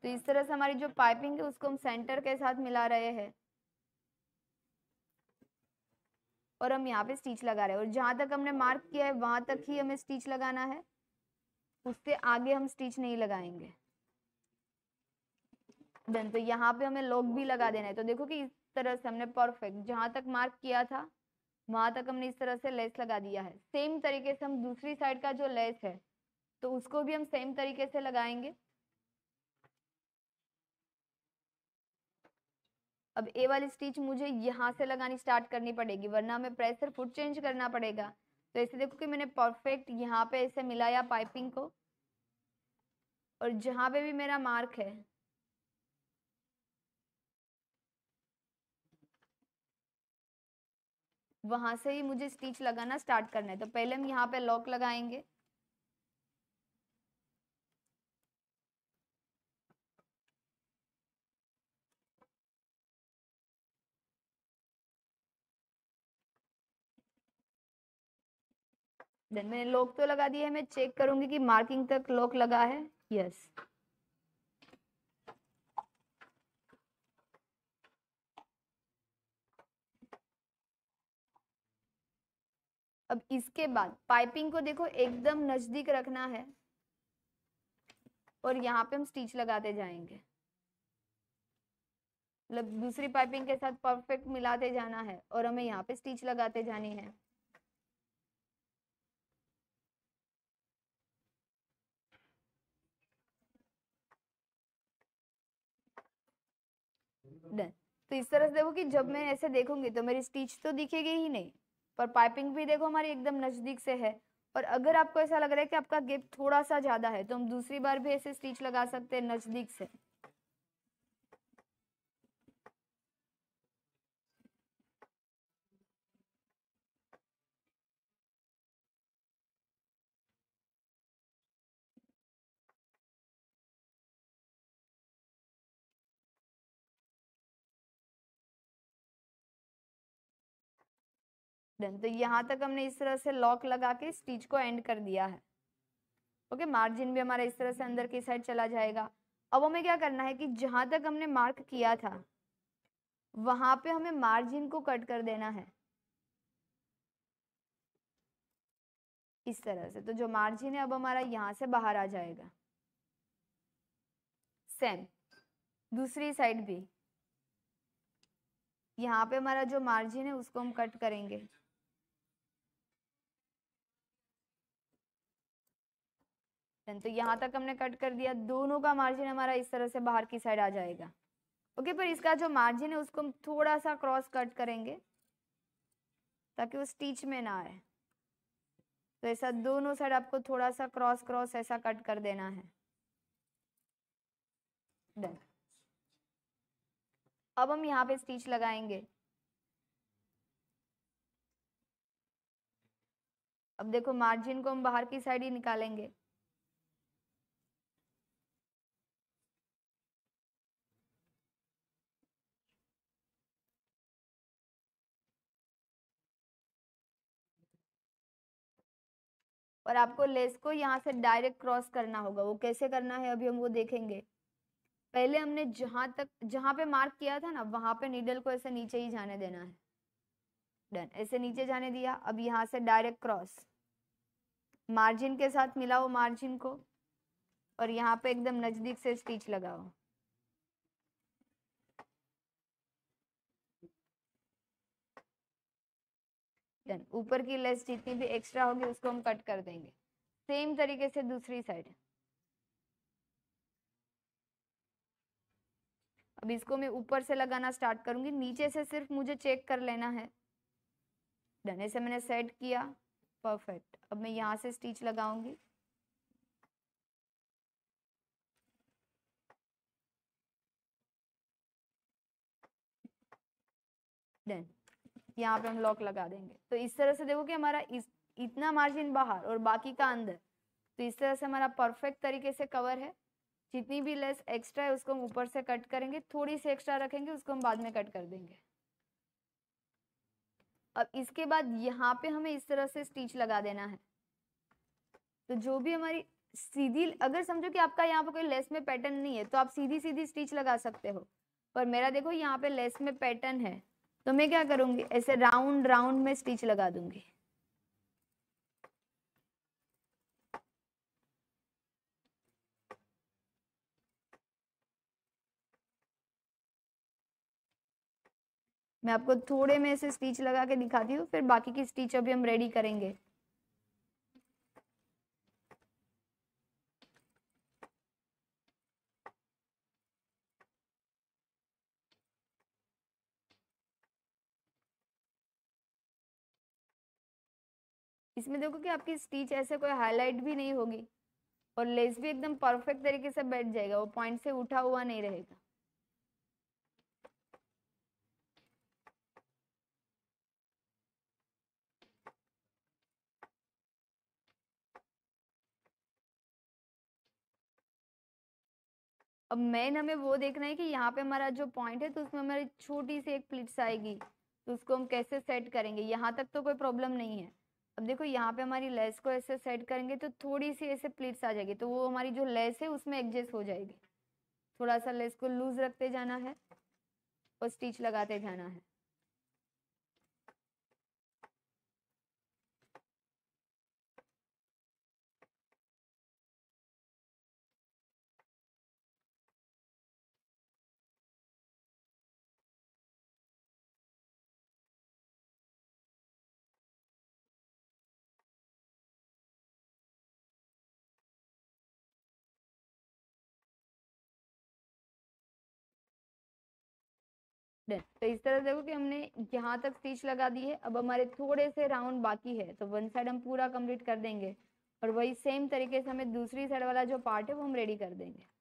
तो इस तरह से हमारी जो पाइपिंग है उसको हम सेंटर के साथ मिला रहे हैं और हम यहाँ पे स्टिच लगा रहे हैं और जहां तक हमने मार्क किया है वहां तक ही हमें स्टिच लगाना है उससे आगे हम स्टिच नहीं लगाएंगे देन तो यहाँ पे हमें लॉक भी लगा देना है तो देखो कि इस तरह से हमने परफेक्ट जहां तक मार्क किया था वहां तक हमने इस तरह से लेस लगा दिया है सेम तरीके से हम दूसरी साइड का जो लेस है तो उसको भी हम सेम तरीके से लगाएंगे अब ए वाली स्टिच मुझे यहाँ से लगानी स्टार्ट करनी पड़ेगी वरना हमें प्रेसर फुट चेंज करना पड़ेगा तो ऐसे देखो कि मैंने परफेक्ट यहाँ पे ऐसे मिलाया पाइपिंग को और जहाँ पे भी मेरा मार्क है वहां से ही मुझे स्टिच लगाना स्टार्ट करना है तो पहले हम यहाँ पे लॉक लगाएंगे देन मैंने लॉक तो लगा दिया है मैं चेक करूंगी कि मार्किंग तक लॉक लगा है यस yes. अब इसके बाद पाइपिंग को देखो एकदम नजदीक रखना है और यहाँ पे हम स्टिच लगाते जाएंगे मतलब दूसरी पाइपिंग के साथ परफेक्ट मिलाते जाना है और हमें यहाँ पे स्टिच लगाते जानी है डन तो इस तरह से देखो कि जब मैं ऐसे देखूंगी तो मेरी स्टिच तो दिखेगी ही नहीं पर पाइपिंग भी देखो हमारी एकदम नज़दीक से है और अगर आपको ऐसा लग रहा है कि आपका गेप थोड़ा सा ज़्यादा है तो हम दूसरी बार भी ऐसे स्टिच लगा सकते हैं नज़दीक से डन तो यहाँ तक हमने इस तरह से लॉक लगा के स्टिच को एंड कर दिया है ओके मार्जिन भी हमारा इस तरह से अंदर की साइड चला जाएगा अब हमें क्या करना है कि जहां तक हमने मार्क किया था वहां पे हमें मार्जिन को कट कर देना है इस तरह से तो जो मार्जिन है अब हमारा यहाँ से बाहर आ जाएगा सेम दूसरी साइड भी यहाँ पे हमारा जो मार्जिन है उसको हम कट करेंगे देन तो यहाँ तक हमने कट कर दिया दोनों का मार्जिन हमारा इस तरह से बाहर की साइड आ जाएगा ओके पर इसका जो मार्जिन है उसको हम थोड़ा सा क्रॉस कट करेंगे ताकि वो स्टिच में ना आए तो ऐसा दोनों साइड आपको थोड़ा सा क्रॉस क्रॉस ऐसा कट कर देना है डन अब हम यहाँ पे स्टिच लगाएंगे अब देखो मार्जिन को हम बाहर की साइड ही निकालेंगे और आपको लेस को यहाँ से डायरेक्ट क्रॉस करना होगा वो कैसे करना है अभी हम वो देखेंगे पहले हमने जहाँ तक जहाँ पे मार्क किया था ना वहाँ पे नीडल को ऐसे नीचे ही जाने देना है डन ऐसे नीचे जाने दिया अब यहाँ से डायरेक्ट क्रॉस मार्जिन के साथ मिलाओ मार्जिन को और यहाँ पे एकदम नज़दीक से स्टिच लगाओ चिकन ऊपर की लेस जितनी भी एक्स्ट्रा होगी उसको हम कट कर देंगे सेम तरीके से दूसरी साइड अब इसको मैं ऊपर से लगाना स्टार्ट करूंगी नीचे से सिर्फ मुझे चेक कर लेना है डने से मैंने सेट किया परफेक्ट अब मैं यहाँ से स्टिच लगाऊंगी यहाँ पे हम लॉक लगा देंगे तो इस तरह से देखो कि हमारा इस इतना मार्जिन बाहर और बाकी का अंदर तो इस तरह से हमारा परफेक्ट तरीके से कवर है जितनी भी लेस एक्स्ट्रा है उसको हम ऊपर से कट करेंगे थोड़ी सी एक्स्ट्रा रखेंगे उसको हम बाद में कट कर देंगे अब इसके बाद यहाँ पे हमें इस तरह से स्टिच लगा देना है तो जो भी हमारी सीधी अगर समझो कि आपका यहाँ पे कोई लेस में पैटर्न नहीं है तो आप सीधी सीधी स्टिच लगा सकते हो पर मेरा देखो यहाँ पे लेस में पैटर्न है तो मैं क्या करूंगी ऐसे राउंड राउंड में स्टिच लगा दूंगी मैं आपको थोड़े में ऐसे स्टिच लगा के दिखाती हूँ फिर बाकी की स्टिच अभी हम रेडी करेंगे इसमें देखो कि आपकी स्टीच ऐसे कोई हाईलाइट भी नहीं होगी और लेस भी एकदम परफेक्ट तरीके से बैठ जाएगा वो पॉइंट से उठा हुआ नहीं रहेगा अब मेन हमें वो देखना है कि यहाँ पे हमारा जो पॉइंट है तो उसमें हमारी छोटी सी एक प्लिट्स आएगी तो उसको हम कैसे सेट करेंगे यहाँ तक तो कोई प्रॉब्लम नहीं है अब देखो यहाँ पे हमारी लेस को ऐसे सेट करेंगे तो थोड़ी सी ऐसे प्लीट्स आ जाएगी तो वो हमारी जो लेस है उसमें एडजस्ट हो जाएगी थोड़ा सा लेस को लूज रखते जाना है और स्टिच लगाते जाना है डन तो इस तरह से कि हमने यहाँ तक स्टिच लगा दी है अब हमारे थोड़े से राउंड बाकी है तो वन साइड हम पूरा कंप्लीट कर देंगे और वही सेम तरीके से हमें दूसरी साइड वाला जो पार्ट है वो हम रेडी कर देंगे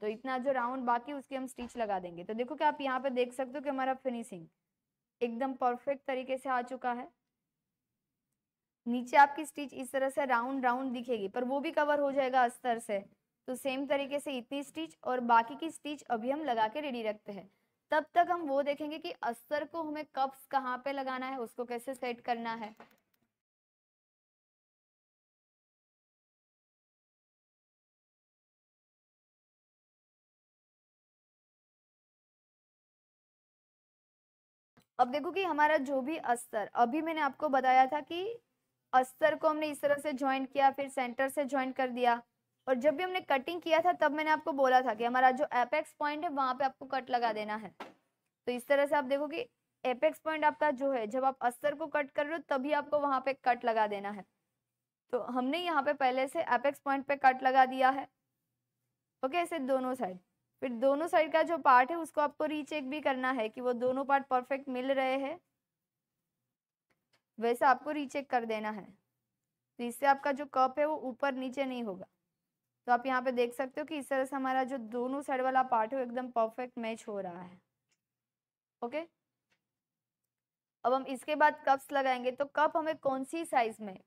तो इतना जो राउंड बाकी उसकी हम स्टिच लगा देंगे तो देखो कि आप यहाँ पे देख सकते हो कि हमारा फिनिशिंग एकदम परफेक्ट तरीके से आ चुका है नीचे आपकी स्टिच इस तरह से राउंड राउंड दिखेगी पर वो भी कवर हो जाएगा अस्तर से तो सेम तरीके से इतनी स्टिच और बाकी की स्टिच अभी हम लगा के रेडी रखते हैं तब तक हम वो देखेंगे कि अस्तर को हमें कप्स कहाँ पे लगाना है उसको कैसे सेट करना है अब देखो कि हमारा जो भी अस्तर अभी मैंने आपको बताया था कि अस्तर को हमने इस तरह से ज्वाइन किया फिर सेंटर से ज्वाइन कर दिया और जब भी हमने कटिंग किया था तब मैंने आपको बोला था कि हमारा जो एपेक्स पॉइंट है वहां पे आपको कट लगा देना है तो इस तरह से आप देखो कि एपेक्स पॉइंट आपका जो है जब आप अस्तर को कट कर रहे हो तभी आपको वहां पे कट लगा देना है तो हमने यहाँ पे पहले से एपेक्स पॉइंट पे कट लगा दिया है ओके ऐसे दोनों साइड फिर दोनों साइड का जो पार्ट है उसको आपको रीचेक भी करना है कि वो दोनों पार्ट परफेक्ट मिल रहे हैं वैसा आपको रीचेक कर देना है तो इससे आपका जो कप है वो ऊपर नीचे नहीं होगा तो आप यहाँ पे देख सकते हो कि इस तरह से हमारा जो दोनों साइड वाला पार्ट है एकदम परफेक्ट मैच हो रहा है ओके अब हम इसके बाद कप्स लगाएंगे तो कप हमें कौन सी साइज में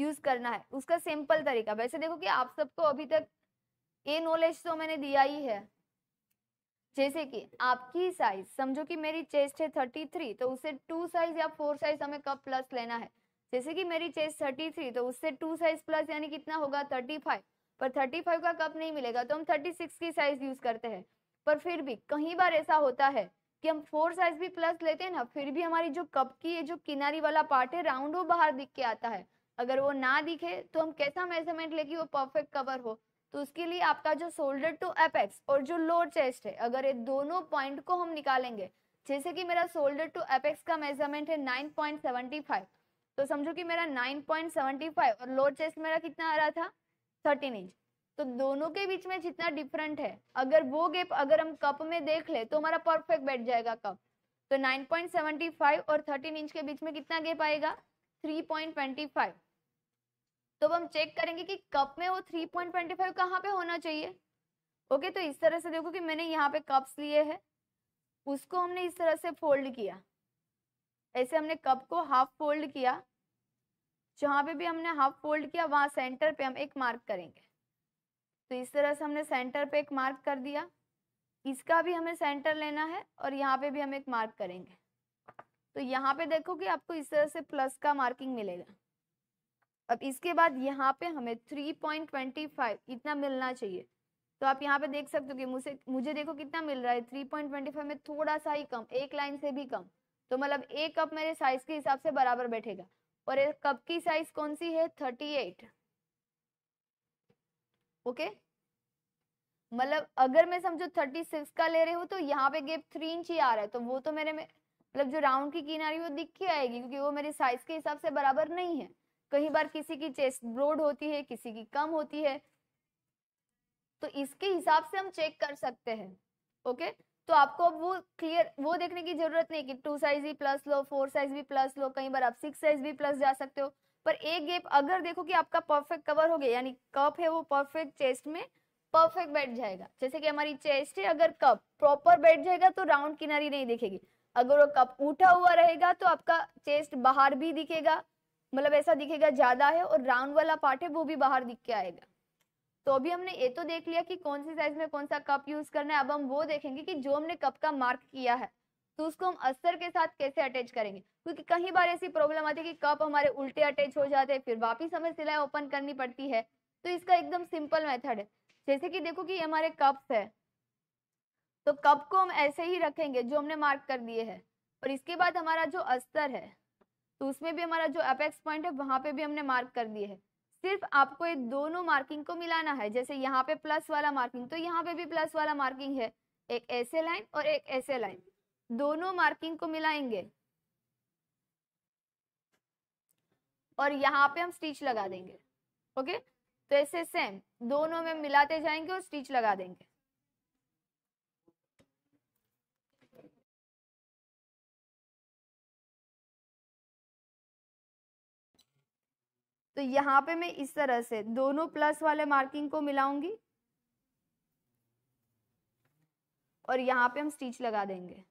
यूज करना है उसका सिंपल तरीका वैसे देखो कि आप सबको अभी तक ये नॉलेज तो मैंने दिया ही है जैसे कि आपकी साइज समझो कि मेरी चेस्ट है थर्टी थ्री तो उससे टू साइज या फोर साइज हमें कप प्लस लेना है जैसे कि मेरी चेस्ट थर्टी थ्री तो उससे टू साइज प्लस यानी कितना होगा थर्टी फाइव पर 35 का कप नहीं मिलेगा तो हम 36 की साइज यूज करते हैं पर फिर भी कहीं बार ऐसा होता है कि हम फोर साइज भी प्लस लेते हैं ना फिर भी हमारी जो कप की ये जो किनारी वाला पार्ट है राउंड वो बाहर दिख के आता है अगर वो ना दिखे तो हम कैसा मेजरमेंट लेके वो परफेक्ट कवर हो तो उसके लिए आपका जो शोल्डर टू एपेक्स और जो लोअर चेस्ट है अगर ये दोनों पॉइंट को हम निकालेंगे जैसे कि मेरा शोल्डर टू एपेक्स का मेजरमेंट है 9.75 तो समझो कि मेरा 9.75 और लोअर चेस्ट मेरा कितना आ रहा था थर्टीन इंच तो दोनों के बीच में जितना डिफरेंट है अगर वो गेप अगर हम कप में देख ले तो हमारा परफेक्ट बैठ जाएगा कप तो 9.75 और 13 इंच के बीच में कितना गेप आएगा 3.25 तो अब हम चेक करेंगे कि कप में वो 3.25 कहाँ पे होना चाहिए ओके तो इस तरह से देखो कि मैंने यहाँ पे कप्स लिए हैं उसको हमने इस तरह से फोल्ड किया ऐसे हमने कप को हाफ फोल्ड किया जहां पे भी हमने हाफ फोल्ड किया वहां सेंटर पे हम एक मार्क करेंगे तो इस तरह से हमने सेंटर पे एक मार्क कर दिया इसका भी हमें सेंटर लेना है और यहाँ पे भी हम एक मार्क करेंगे तो यहाँ पे देखो कि आपको इस तरह से प्लस का मार्किंग मिलेगा अब इसके बाद यहाँ पे हमें 3.25 इतना मिलना चाहिए तो आप यहाँ पे देख सकते हो कि मुझे मुझे देखो कितना मिल रहा है 3.25 में थोड़ा सा ही कम एक लाइन से भी कम तो मतलब एक कप मेरे साइज के हिसाब से बराबर बैठेगा और एक कप की साइज कौन सी है थर्टी एट ओके मतलब अगर मैं समझो थर्टी सिक्स का ले रही हूँ तो यहाँ पे गेप थ्री इंच ही आ रहा है तो वो तो मेरे में मतलब जो राउंड की किनारी वो दिख के आएगी क्योंकि वो मेरे साइज के हिसाब से बराबर नहीं है कई बार किसी की चेस्ट ब्रोड होती है किसी की कम होती है तो इसके हिसाब से हम चेक कर सकते हैं ओके okay? तो आपको अब वो क्लियर वो देखने की जरूरत नहीं कि टू साइज भी प्लस लो फोर साइज भी प्लस लो कई बार आप सिक्स साइज भी प्लस जा सकते हो पर एक गेप अगर देखो कि आपका परफेक्ट कवर हो गया यानी कप है वो परफेक्ट चेस्ट में परफेक्ट बैठ जाएगा जैसे कि हमारी चेस्ट है अगर कप प्रॉपर बैठ जाएगा तो राउंड किनारी नहीं दिखेगी अगर वो कप उठा हुआ रहेगा तो आपका चेस्ट बाहर भी दिखेगा मतलब ऐसा दिखेगा ज्यादा है और राउंड वाला पार्ट है वो भी बाहर दिख के आएगा तो अभी हमने ये तो देख लिया कि कौन सी साइज में कौन सा कप यूज करना है अब हम वो देखेंगे कि जो हमने कप का मार्क किया है तो उसको हम अस्तर के साथ कैसे अटैच करेंगे क्योंकि कई बार ऐसी प्रॉब्लम आती है कि कप हमारे उल्टे अटैच हो जाते हैं फिर वापिस हमें सिलाई ओपन करनी पड़ती है तो इसका एकदम सिंपल मेथड है जैसे कि देखो कि ये हमारे कप्स है तो कप को हम ऐसे ही रखेंगे जो हमने मार्क कर दिए है और इसके बाद हमारा जो अस्तर है तो उसमें भी हमारा जो अपेक्स पॉइंट है वहां पे भी हमने मार्क कर दिए है सिर्फ आपको ये दोनों मार्किंग को मिलाना है जैसे यहाँ पे प्लस वाला मार्किंग तो यहाँ पे भी प्लस वाला मार्किंग है एक ऐसे लाइन और एक ऐसे लाइन दोनों मार्किंग को मिलाएंगे और यहाँ पे हम स्टिच लगा देंगे ओके तो ऐसे सेम दोनों में मिलाते जाएंगे और स्टिच लगा देंगे तो यहाँ पे मैं इस तरह से दोनों प्लस वाले मार्किंग को मिलाऊंगी और यहाँ पे हम स्टिच लगा देंगे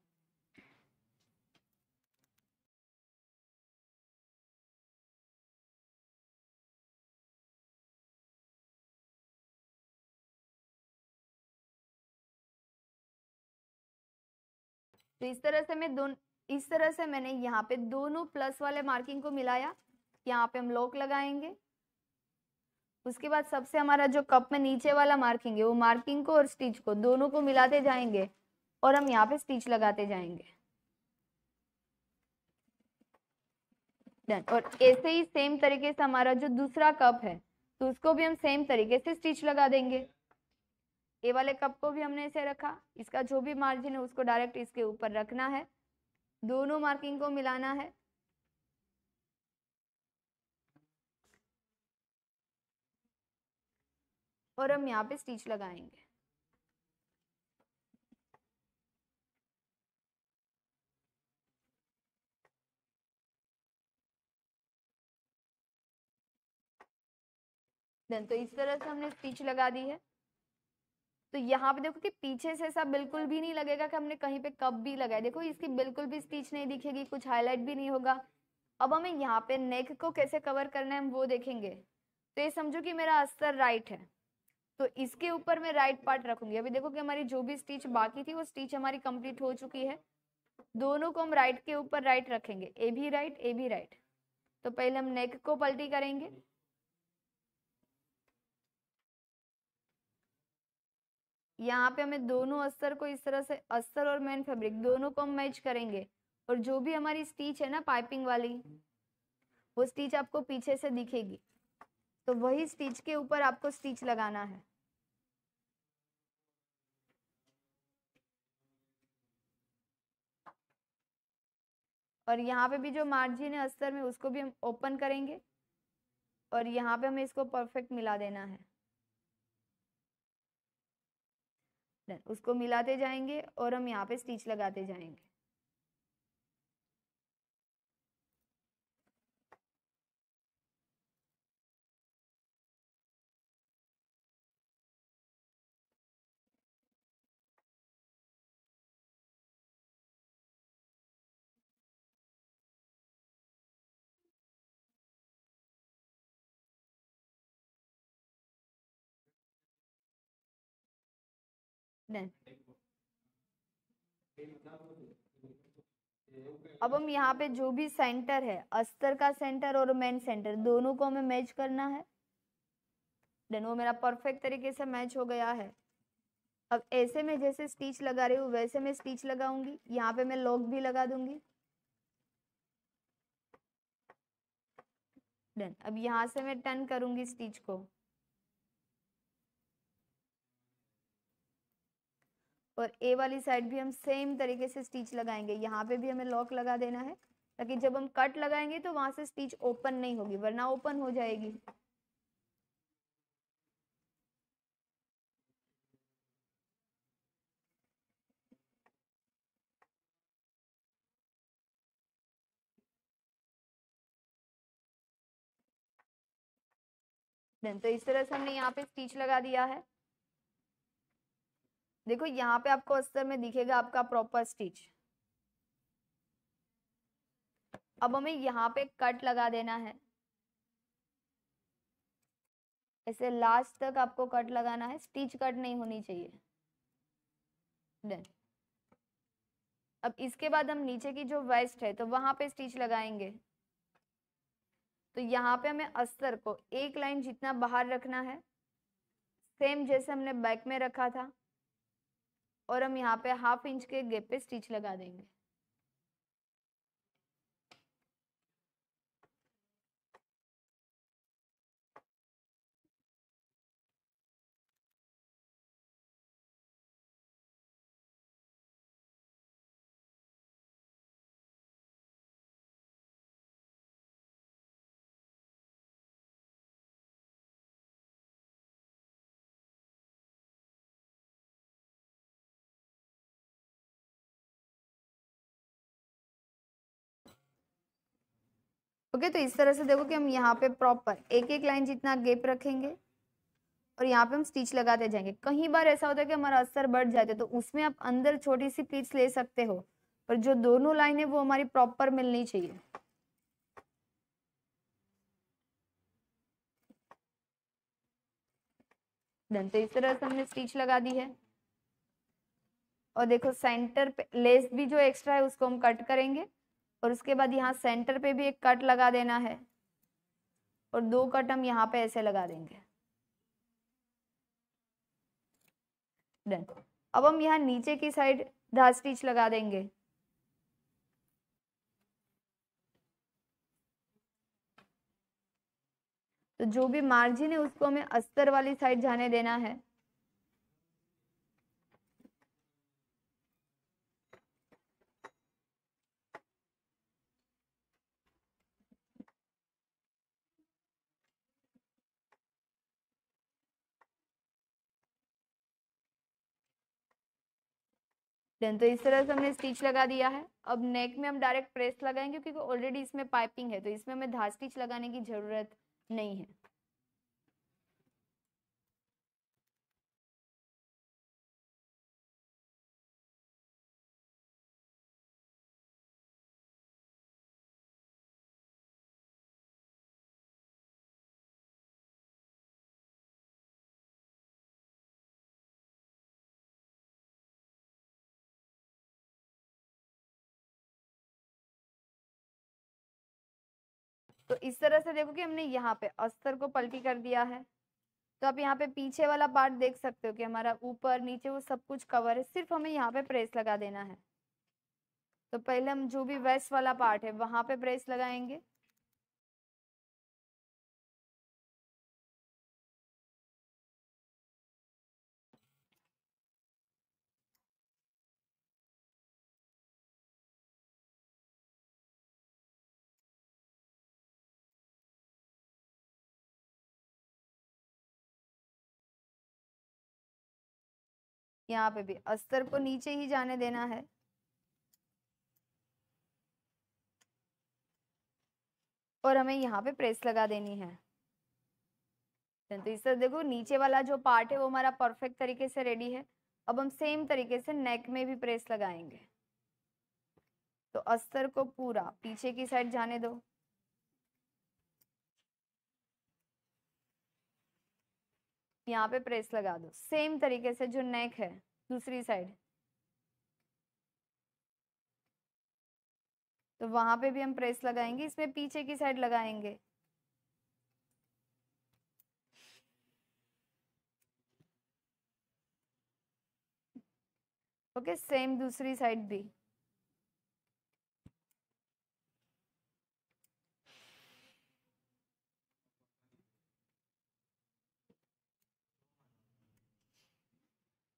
तो इस तरह से मैं दोनों इस तरह से मैंने यहाँ पे दोनों प्लस वाले मार्किंग को मिलाया यहाँ पे हम लॉक लगाएंगे उसके बाद सबसे हमारा जो कप में नीचे वाला मार्किंग है वो मार्किंग को और स्टिच को दोनों को मिलाते जाएंगे और हम यहाँ पे स्टिच लगाते जाएंगे डन और ऐसे ही सेम तरीके से हमारा जो दूसरा कप है तो उसको भी हम सेम तरीके से स्टिच लगा देंगे ये वाले कप को भी हमने ऐसे रखा इसका जो भी मार्जिन है उसको डायरेक्ट इसके ऊपर रखना है दोनों मार्किंग को मिलाना है और हम यहाँ पे स्टिच लगाएंगे देन तो इस तरह से हमने स्टिच लगा दी है तो यहाँ पे देखो कि पीछे से ऐसा बिल्कुल भी नहीं लगेगा कि हमने कहीं पे कप भी लगाया देखो इसकी बिल्कुल भी स्टिच नहीं दिखेगी कुछ हाईलाइट भी नहीं होगा अब हमें यहाँ पे नेक को कैसे कवर करना है हम वो देखेंगे तो ये समझो कि मेरा अस्तर राइट है तो इसके ऊपर मैं राइट पार्ट रखूंगी अभी देखो कि हमारी जो भी स्टिच बाकी थी वो स्टिच हमारी कंप्लीट हो चुकी है दोनों को हम राइट के ऊपर राइट रखेंगे ए भी राइट ए भी राइट तो पहले हम नेक को पलटी करेंगे यहाँ पे हमें दोनों अस्तर को इस तरह से अस्तर और मेन फैब्रिक दोनों को हम मैच करेंगे और जो भी हमारी स्टीच है ना पाइपिंग वाली वो स्टीच आपको पीछे से दिखेगी तो वही स्टीच के ऊपर आपको स्टिच लगाना है और यहाँ पे भी जो मार्जिन है अस्तर में उसको भी हम ओपन करेंगे और यहाँ पे हमें इसको परफेक्ट मिला देना है उसको मिलाते जाएंगे और हम यहाँ पे स्टिच लगाते जाएंगे अब हम यहाँ पे जो भी सेंटर है अस्तर का सेंटर और मेन सेंटर दोनों को हमें मैच करना है देन वो मेरा परफेक्ट तरीके से मैच हो गया है अब ऐसे में जैसे स्टिच लगा रही हूँ वैसे मैं स्टिच लगाऊंगी यहाँ पे मैं लॉक भी लगा दूंगी देन अब यहाँ से मैं टर्न करूंगी स्टिच को और ए वाली साइड भी हम सेम तरीके से स्टिच लगाएंगे यहाँ पे भी हमें लॉक लगा देना है ताकि जब हम कट लगाएंगे तो वहां से स्टिच ओपन नहीं होगी वरना ओपन हो जाएगी तो इस तरह से हमने यहाँ पे स्टिच लगा दिया है देखो यहाँ पे आपको अस्तर में दिखेगा आपका प्रॉपर स्टिच अब हमें यहाँ पे कट लगा देना है ऐसे लास्ट तक आपको कट लगाना है स्टिच कट नहीं होनी चाहिए डन अब इसके बाद हम नीचे की जो वेस्ट है तो वहां पे स्टिच लगाएंगे तो यहाँ पे हमें अस्तर को एक लाइन जितना बाहर रखना है सेम जैसे हमने बैक में रखा था और हम यहाँ पे हाफ इंच के गेप पे स्टिच लगा देंगे ओके तो इस तरह से देखो कि हम यहाँ पे प्रॉपर एक एक लाइन जितना गेप रखेंगे और यहाँ पे हम स्टिच लगाते जाएंगे कहीं बार ऐसा होता है कि हमारा अस्तर बढ़ जाते तो उसमें आप अंदर छोटी सी प्लीट्स ले सकते हो पर जो दोनों लाइन है वो हमारी प्रॉपर मिलनी चाहिए तो इस तरह से हमने स्टिच लगा दी है और देखो सेंटर पे लेस भी जो एक्स्ट्रा है उसको हम कट करेंगे और उसके बाद यहाँ सेंटर पे भी एक कट लगा देना है और दो कट हम यहाँ पे ऐसे लगा देंगे डन अब हम यहाँ नीचे की साइड धा स्टिच लगा देंगे तो जो भी मार्जिन है उसको हमें अस्तर वाली साइड जाने देना है देन तो इस तरह से हमने स्टिच लगा दिया है अब नेक में हम डायरेक्ट प्रेस लगाएंगे क्योंकि ऑलरेडी इसमें पाइपिंग है तो इसमें हमें धार स्टिच लगाने की ज़रूरत नहीं है इस तरह से देखो कि हमने यहाँ पे अस्तर को पलटी कर दिया है तो आप यहाँ पे पीछे वाला पार्ट देख सकते हो कि हमारा ऊपर नीचे वो सब कुछ कवर है सिर्फ हमें यहाँ पे प्रेस लगा देना है तो पहले हम जो भी वेस्ट वाला पार्ट है वहां पे प्रेस लगाएंगे यहाँ पे भी अस्तर को नीचे ही जाने देना है और हमें यहाँ पे प्रेस लगा देनी है तो इस तरह देखो नीचे वाला जो पार्ट है वो हमारा परफेक्ट तरीके से रेडी है अब हम सेम तरीके से नेक में भी प्रेस लगाएंगे तो अस्तर को पूरा पीछे की साइड जाने दो यहाँ पे प्रेस लगा दो सेम तरीके से जो नेक है दूसरी साइड तो वहां पे भी हम प्रेस लगाएंगे इसमें पीछे की साइड लगाएंगे ओके सेम दूसरी साइड भी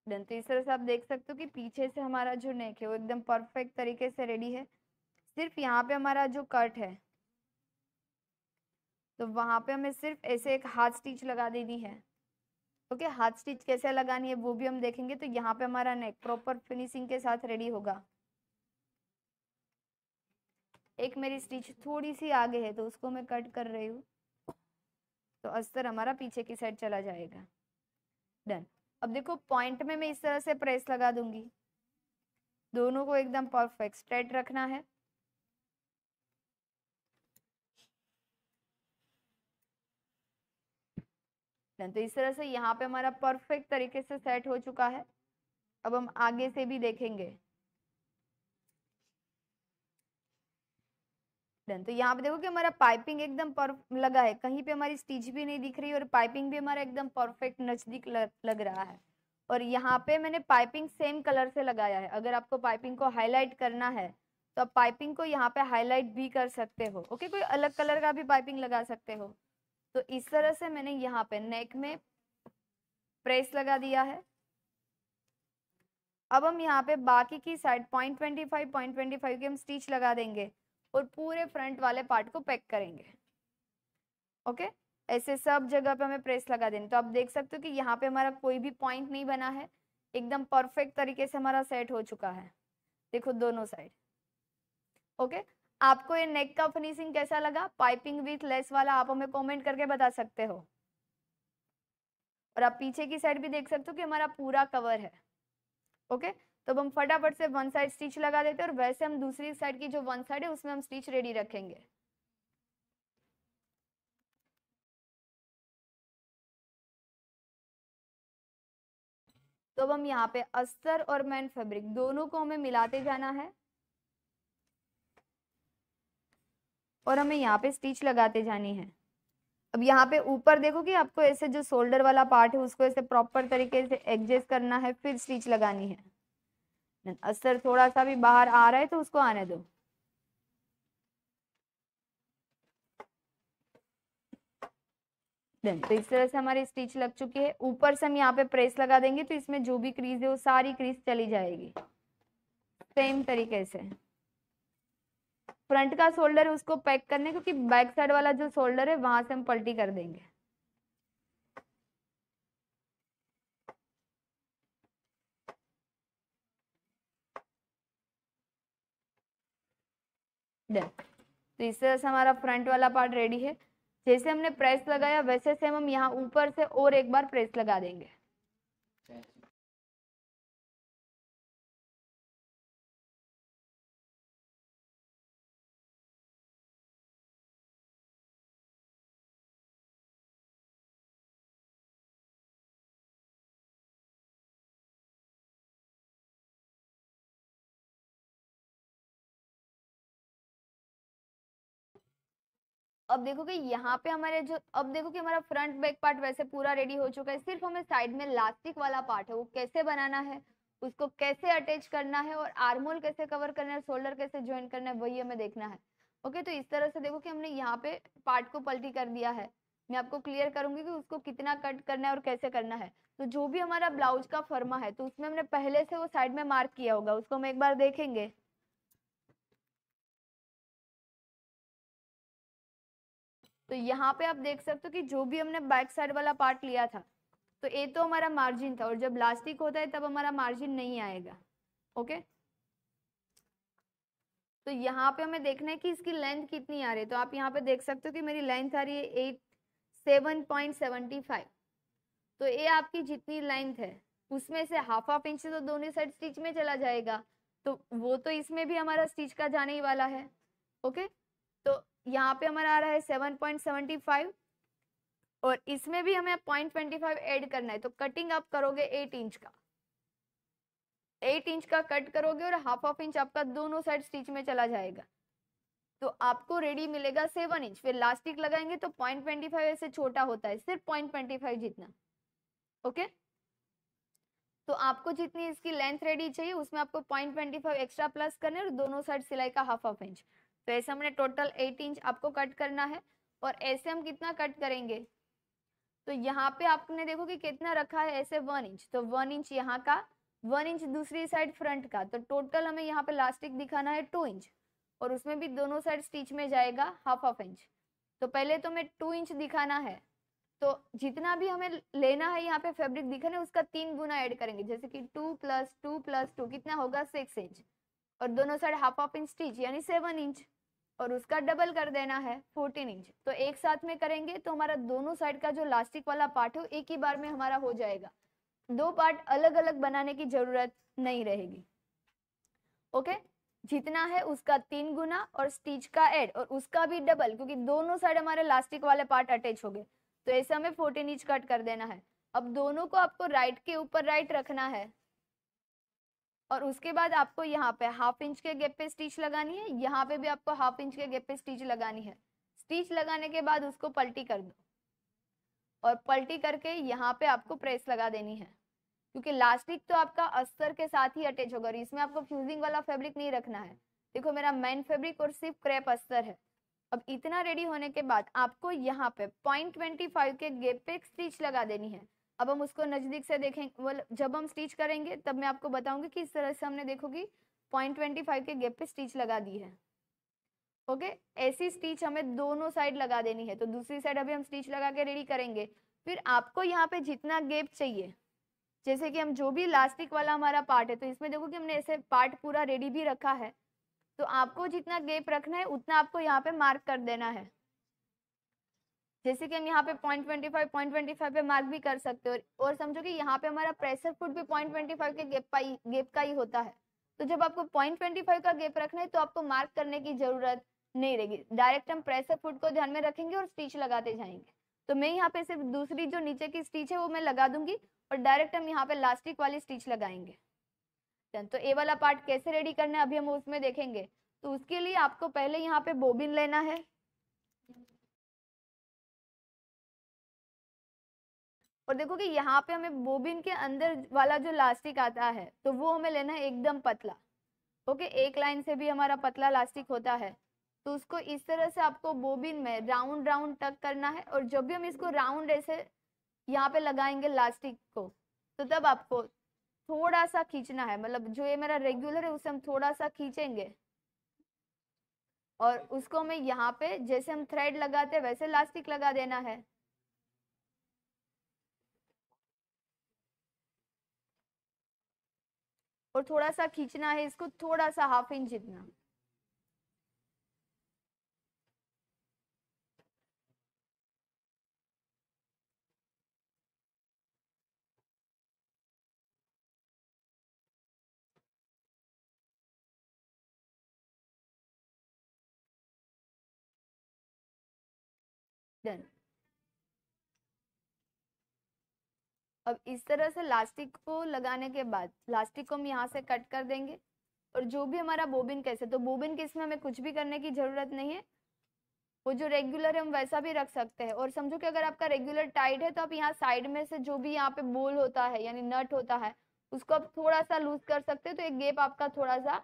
डन तो इस तरह से आप देख सकते हो कि पीछे से हमारा जो नेक है वो एकदम परफेक्ट तरीके से रेडी है सिर्फ यहाँ पे हमारा जो कट है तो वहाँ पे हमें सिर्फ ऐसे एक हाथ स्टिच लगा देनी है ओके हाथ स्टिच कैसे लगानी है वो भी हम देखेंगे तो यहाँ पे हमारा नेक प्रॉपर फिनिशिंग के साथ रेडी होगा एक मेरी स्टिच थोड़ी सी आगे है तो उसको मैं कट कर रही हूँ तो अस्तर हमारा पीछे की साइड चला जाएगा डन अब देखो पॉइंट में मैं इस तरह से प्रेस लगा दूंगी दोनों को एकदम परफेक्ट स्ट्रेट रखना है तो इस तरह से यहाँ पे हमारा परफेक्ट तरीके से सेट हो चुका है अब हम आगे से भी देखेंगे तो यहाँ पे देखो कि हमारा पाइपिंग एकदम लगा है कहीं पे हमारी स्टिच भी नहीं दिख रही और पाइपिंग भी हमारा एकदम परफेक्ट नजदीक लग रहा है और यहाँ पे मैंने पाइपिंग सेम कलर से लगाया है अगर आपको पाइपिंग को हाईलाइट करना है तो आप पाइपिंग को यहाँ पे हाईलाइट भी कर सकते हो ओके कोई अलग कलर का भी पाइपिंग लगा सकते हो तो इस तरह से मैंने यहाँ पे नेक में प्रेस लगा दिया है अब हम यहाँ पे बाकी की side point twenty five point twenty five की हम स्टिच लगा देंगे और पूरे फ्रंट वाले पार्ट को पैक करेंगे ओके ऐसे सब जगह पे हमें प्रेस लगा देनी तो आप देख सकते हो कि यहाँ पे हमारा कोई भी पॉइंट नहीं बना है एकदम परफेक्ट तरीके से हमारा सेट हो चुका है देखो दोनों साइड ओके आपको ये नेक का फिनिशिंग कैसा लगा पाइपिंग विथ लेस वाला आप हमें कॉमेंट करके बता सकते हो और आप पीछे की साइड भी देख सकते हो कि हमारा पूरा कवर है ओके okay? तो अब हम फटाफट से वन साइड स्टिच लगा देते हैं और वैसे हम दूसरी साइड की जो वन साइड है उसमें हम स्टिच रेडी रखेंगे तो अब हम यहाँ पे अस्तर और मैन फैब्रिक दोनों को हमें मिलाते जाना है और हमें यहाँ पे स्टिच लगाते जानी है अब यहाँ पे ऊपर देखो कि आपको ऐसे जो शोल्डर वाला पार्ट है उसको ऐसे प्रॉपर तरीके से एडजस्ट करना है फिर स्टिच लगानी है असर थोड़ा सा भी बाहर आ रहा है तो उसको आने दो तो इस तरह से हमारी स्टिच लग चुकी है ऊपर से हम यहाँ पे प्रेस लगा देंगे तो इसमें जो भी क्रीज है वो सारी क्रीज चली जाएगी सेम तरीके से फ्रंट का शोल्डर है उसको पैक करने क्योंकि बैक साइड वाला जो शोल्डर है वहां से हम पलटी कर देंगे डन तो इस तरह से हमारा फ्रंट वाला पार्ट रेडी है जैसे हमने प्रेस लगाया वैसे सेम हम यहाँ ऊपर से और एक बार प्रेस लगा देंगे अब देखो कि यहाँ पे हमारे जो अब देखो कि हमारा फ्रंट बैक पार्ट वैसे पूरा रेडी हो चुका है सिर्फ हमें साइड में लास्टिक वाला पार्ट है वो कैसे बनाना है उसको कैसे अटैच करना है और आर्मोल कैसे कवर करना है शोल्डर कैसे ज्वाइन करना है वही हमें देखना है ओके तो इस तरह से देखो कि हमने यहाँ पे पार्ट को पलटी कर दिया है मैं आपको क्लियर करूंगी कि उसको कितना कट करना है और कैसे करना है तो जो भी हमारा ब्लाउज का फर्मा है तो उसमें हमने पहले से वो साइड में मार्क किया होगा उसको हम एक बार देखेंगे तो यहाँ पे आप देख सकते हो कि जो भी हमने बैक साइड वाला पार्ट लिया था तो ये तो हमारा मार्जिन था और जब लास्टिक होता है तब हमारा मार्जिन नहीं आएगा ओके तो यहाँ पे हमें देखना है कि इसकी लेंथ कितनी आ रही है तो आप यहाँ पे देख सकते हो कि मेरी लेंथ आ रही है eight seven point seventy five तो ये आपकी जितनी लेंथ है उसमें से हाफ हाफ इंच तो दोनों साइड स्टिच में चला जाएगा तो वो तो इसमें भी हमारा स्टिच का जाने ही वाला है ओके तो यहाँ पे हमारा आ रहा है सेवन पॉइंट सेवेंटी फाइव और इसमें भी हमें पॉइंट ट्वेंटी फाइव एड करना है तो कटिंग आप करोगे एट इंच का एट इंच का कट करोगे और हाफ ऑफ इंच आपका दोनों साइड स्टिच में चला जाएगा तो आपको रेडी मिलेगा सेवन इंच फिर लास्टिक लगाएंगे तो पॉइंट ट्वेंटी फाइव ऐसे छोटा होता है सिर्फ पॉइंट ट्वेंटी फाइव जितना ओके तो आपको जितनी इसकी लेंथ रेडी चाहिए उसमें आपको point twenty five extra plus करने और दोनों साइड सिलाई का हाफ ऑफ इंच तो ऐसे हमने टोटल एट इंच आपको कट करना है और ऐसे हम कितना कट करेंगे तो यहाँ पे आपने देखो कि कितना रखा है ऐसे वन इंच तो वन इंच यहाँ का वन इंच दूसरी साइड फ्रंट का तो टोटल हमें यहाँ पे लास्टिक दिखाना है टू इंच और उसमें भी दोनों साइड स्टिच में जाएगा हाफ हाफ इंच तो पहले तो हमें टू इंच दिखाना है तो जितना भी हमें लेना है यहाँ पे फेब्रिक दिखाना है उसका तीन गुना एड करेंगे जैसे कि two plus two plus two कितना होगा सिक्स इंच और दोनों side half half inch stitch यानी सेवन इंच और उसका डबल कर देना है 14 इंच तो एक साथ में करेंगे तो हमारा दोनों साइड का जो लास्टिक वाला पार्ट है एक ही बार में हमारा हो जाएगा दो पार्ट अलग अलग बनाने की जरूरत नहीं रहेगी ओके जितना है उसका तीन गुना और स्टिच का एड और उसका भी डबल क्योंकि दोनों साइड हमारे लास्टिक वाले पार्ट अटैच हो गए तो ऐसे हमें फोर्टीन इंच कट कर देना है अब दोनों को आपको राइट के ऊपर राइट रखना है और उसके बाद आपको यहाँ पे हाफ इंच के गैप पे स्टिच लगानी है यहाँ पे भी आपको हाफ इंच के गैप पे स्टिच लगानी है स्टिच लगाने के बाद उसको पलटी कर दो और पलटी करके यहाँ पे आपको प्रेस लगा देनी है क्योंकि लास्टिक तो आपका अस्तर के साथ ही अटैच होगा इसमें आपको फ्यूजिंग वाला फेब्रिक नहीं रखना है देखो मेरा मेन फेब्रिक और सिर्फ क्रेप अस्तर है अब इतना रेडी होने के बाद आपको यहाँ पे पॉइंट ट्वेंटी फाइव के गेप पे स्टिच लगा देनी है अब हम उसको नज़दीक से देखेंगे जब हम स्टिच करेंगे तब मैं आपको बताऊंगी कि इस तरह से हमने देखोगी पॉइंट ट्वेंटी फाइव के गैप पे स्टिच लगा दी है ओके ऐसी स्टिच हमें दोनों साइड लगा देनी है तो दूसरी साइड अभी हम स्टिच लगा के रेडी करेंगे फिर आपको यहाँ पे जितना गैप चाहिए जैसे कि हम जो भी लास्टिक वाला हमारा पार्ट है तो इसमें देखो कि हमने ऐसे पार्ट पूरा रेडी भी रखा है तो आपको जितना गैप रखना है उतना आपको यहाँ पे मार्क कर देना है जैसे कि हम यहाँ पे point twenty five point twenty five पे मार्क भी कर सकते हो और समझो कि यहाँ पे हमारा प्रेशर फुट भी पॉइंट ट्वेंटी फाइव के गेप का ही गेप का ही होता है तो जब आपको पॉइंट ट्वेंटी फाइव का गेप रखना है तो आपको मार्क करने की जरूरत नहीं रहेगी डायरेक्ट हम प्रेशर फुट को ध्यान में रखेंगे और स्टीच लगाते जाएंगे तो मैं यहाँ पे सिर्फ दूसरी जो नीचे की स्टीच है वो मैं लगा दूंगी और डायरेक्ट हम यहाँ पे लास्टिक वाली स्टीच लगाएंगे तो ए वाला पार्ट कैसे रेडी करना है अभी हम उसमें देखेंगे तो उसके लिए आपको पहले यहाँ पे बोबिन लेना है और देखो कि यहाँ पे हमें बोबिन के अंदर वाला जो लास्टिक आता है तो वो हमें लेना है एकदम पतला ओके एक लाइन से भी हमारा पतला लास्टिक होता है तो उसको इस तरह से आपको बोबिन में राउंड राउंड टक करना है और जब भी हम इसको राउंड ऐसे यहाँ पे लगाएंगे लास्टिक को तो तब आपको थोड़ा सा खींचना है मतलब जो ये मेरा रेगुलर है उसे हम थोड़ा सा खींचेंगे और उसको हमें यहाँ पे जैसे हम थ्रेड लगाते हैं वैसे लास्टिक लगा देना है और थोड़ा सा खींचना है इसको थोड़ा सा हाफ इंच जितना डन अब इस तरह से लास्टिक को लगाने के बाद लास्टिक को हम यहाँ से कट कर देंगे और जो भी हमारा बोबिन कैसे तो बोबिन के इसमें हमें कुछ भी करने की ज़रूरत नहीं है वो जो रेगुलर है हम वैसा भी रख सकते हैं और समझो कि अगर आपका रेगुलर टाइट है तो आप यहाँ साइड में से जो भी यहाँ पे बोल होता है यानी नट होता है उसको आप थोड़ा सा लूज कर सकते हैं तो एक गेप आपका थोड़ा सा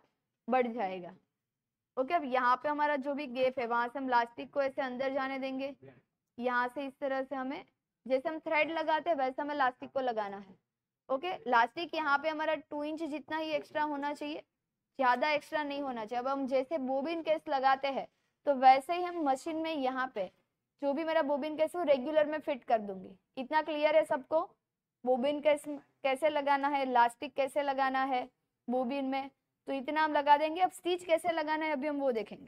बढ़ जाएगा ओके अब यहाँ पे हमारा जो भी गेप है वहां से हम लास्टिक को ऐसे अंदर जाने देंगे यहाँ से इस तरह से हमें जैसे हम थ्रेड लगाते हैं वैसे हमें लास्टिक को लगाना है ओके लास्टिक यहाँ पे हमारा टू इंच जितना ही एक्स्ट्रा होना चाहिए ज़्यादा एक्स्ट्रा नहीं होना चाहिए अब हम जैसे बोबिन केस लगाते हैं तो वैसे ही हम मशीन में यहाँ पे जो भी मेरा बोबिन केस है रेगुलर में फिट कर दूंगी इतना क्लियर है सबको बोबिन केस कैसे लगाना है लास्टिक कैसे लगाना है बोबिन में तो इतना हम लगा देंगे अब स्टिच कैसे लगाना है अभी हम वो देखेंगे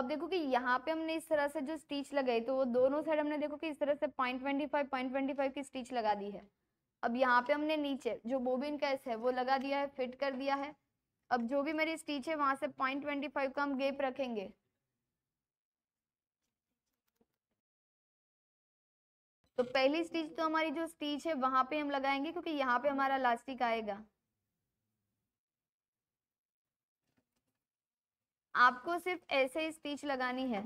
अब देखो कि यहाँ पे हमने इस तरह से जो स्टिच लगाई तो वो दोनों साइड हमने देखो कि इस तरह से point twenty five point twenty five की स्टिच लगा दी है अब यहाँ पे हमने नीचे जो बोबिन कैस है वो लगा दिया है फिट कर दिया है अब जो भी मेरी स्टिच है वहां से पॉइंट ट्वेंटी फाइव का हम गेप रखेंगे तो पहली स्टिच तो हमारी जो स्टिच है वहां पे हम लगाएंगे क्योंकि यहाँ पे हमारा लास्टिक आएगा आपको सिर्फ ऐसे ही स्पीच लगानी है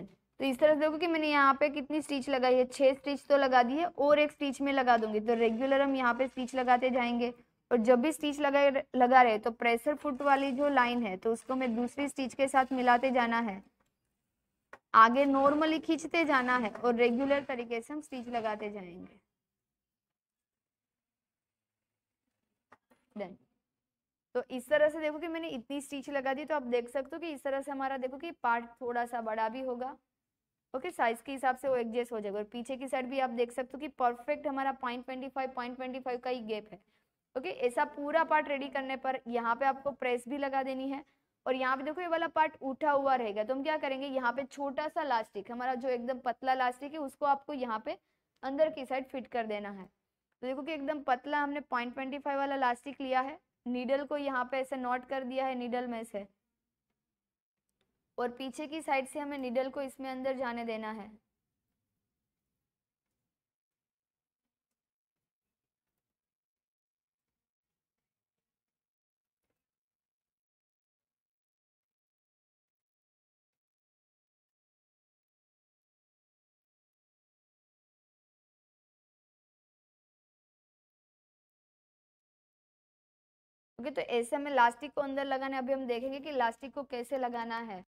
डन तो इस तरह से देखो कि मैंने यहाँ पे कितनी स्टिच लगाई है छह स्टिच तो लगा दी है और एक स्टिच में लगा दूंगी तो रेगुलर हम यहाँ पे स्टिच लगाते जाएंगे और जब भी स्टिच लगा लगा रहे तो प्रेशर फुट वाली जो लाइन है तो उसको मैं दूसरी स्टिच के साथ मिलाते जाना है आगे नॉर्मली खींचते जाना है और रेगुलर तरीके से हम स्टिच लगाते जाएंगे तो इस तरह से देखो कि मैंने इतनी स्टिच लगा दी तो आप देख सकते हो कि इस तरह से हमारा देखो कि पार्ट थोड़ा सा बड़ा भी होगा ओके साइज के हिसाब से वो एडजस्ट हो जाएगा और पीछे की साइड भी आप देख सकते हो कि परफेक्ट हमारा point twenty five point twenty five का ही गैप है ओके ऐसा पूरा पार्ट रेडी करने पर यहाँ पे आपको प्रेस भी लगा देनी है और यहाँ पे देखो ये वाला पार्ट उठा हुआ रहेगा तो हम क्या करेंगे यहाँ पे छोटा सा लास्टिक हमारा जो एकदम पतला लास्टिक है उसको आपको यहाँ पे अंदर की साइड फिट कर देना है तो देखो कि एकदम पतला हमने पॉइंट ट्वेंटी फाइव वाला लास्टिक लिया है नीडल को यहाँ पे ऐसे नॉट कर दिया है नीडल में से और पीछे की साइड से हमें नीडल को इसमें अंदर जाने देना है ओके तो ऐसे हमें लास्टिक को अंदर लगाना है अभी हम देखेंगे कि लास्टिक को कैसे लगाना है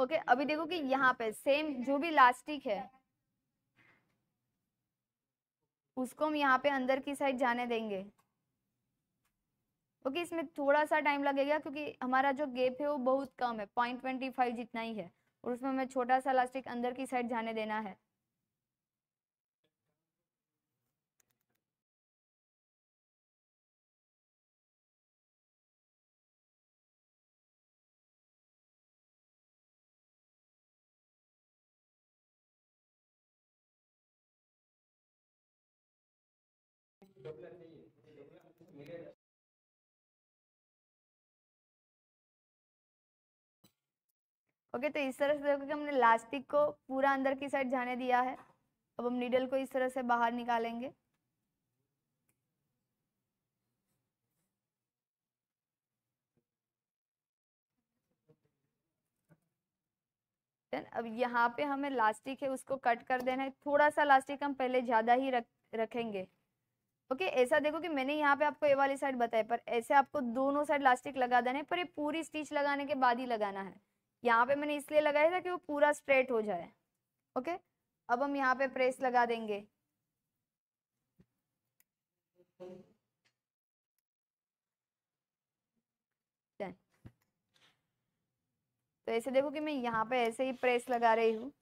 ओके okay, अभी देखो कि यहाँ पे सेम जो भी लास्टिक है उसको हम यहाँ पे अंदर की साइड जाने देंगे ओके okay, इसमें थोड़ा सा टाइम लगेगा क्योंकि हमारा जो गेप है वो बहुत कम है पॉइंट ट्वेंटी फाइव जितना ही है और उसमें हमें छोटा सा लास्टिक अंदर की साइड जाने देना है ओके तो इस तरह से देखो कि हमने लास्टिक को पूरा अंदर की साइड जाने दिया है अब हम नीडल को इस तरह से बाहर निकालेंगे अब यहाँ पे हमें लास्टिक है उसको कट कर देना है थोड़ा सा लास्टिक हम पहले ज़्यादा ही रख रखेंगे ओके ऐसा देखो कि मैंने यहाँ पे आपको ये वाली साइड बताई पर ऐसे आपको दोनों साइड लास्टिक लगा देना है पर ये पूरी स्टिच लगाने के बाद ही लगाना है यहाँ पे मैंने इसलिए लगाया था कि वो पूरा स्ट्रेट हो जाए ओके अब हम यहाँ पे प्रेस लगा देंगे तो ऐसे देखो कि मैं यहाँ पे ऐसे ही प्रेस लगा रही हूँ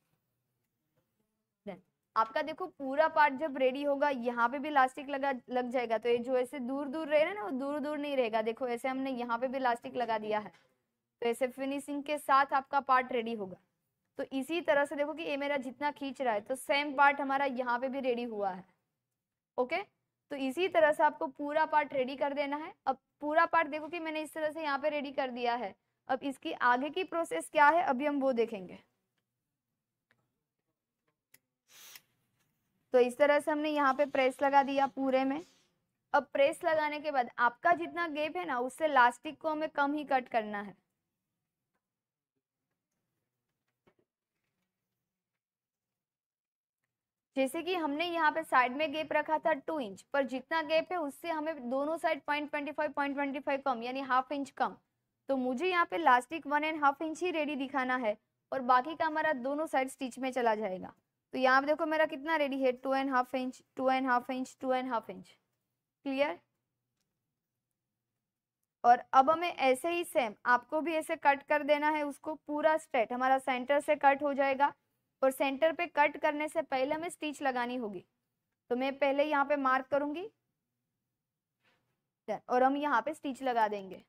आपका देखो पूरा पार्ट जब रेडी होगा यहाँ पे भी लास्टिक लगा लग जाएगा तो ये जो ऐसे दूर दूर रहे ना वो दूर दूर नहीं रहेगा देखो ऐसे हमने यहाँ पे भी लास्टिक लगा दिया है तो ऐसे फिनिशिंग के साथ आपका पार्ट रेडी होगा तो इसी तरह से देखो कि ये मेरा जितना खींच रहा है तो सेम पार्ट हमारा यहाँ पे भी रेडी हुआ है ओके तो इसी तरह से आपको पूरा पार्ट रेडी कर देना है अब पूरा पार्ट देखो कि मैंने इस तरह से यहाँ पे रेडी कर दिया है अब इसकी आगे की प्रोसेस क्या है अभी हम वो देखेंगे तो इस तरह से हमने यहाँ पे प्रेस लगा दिया पूरे में अब प्रेस लगाने के बाद आपका जितना गेप है ना उससे लास्टिक को हमें कम ही कट करना है जैसे कि हमने यहाँ पे साइड में गैप रखा था टू इंच पर जितना गैप है उससे हमें दोनों side point twenty five point twenty five कम यानी हाफ इंच कम तो मुझे यहाँ पे elastic one and half inch ही रेडी दिखाना है और बाकी का हमारा दोनों साइड स्टिच में चला जाएगा तो यहाँ पे देखो मेरा कितना रेडी है two and half inch two and half inch two and half inch clear और अब हमें ऐसे ही सेम आपको भी ऐसे कट कर देना है उसको पूरा स्ट्रेट हमारा सेंटर से कट हो जाएगा और सेंटर पे कट करने से पहले हमें स्टिच लगानी होगी तो मैं पहले यहाँ पे मार्क करूंगी और हम यहाँ पे स्टिच लगा देंगे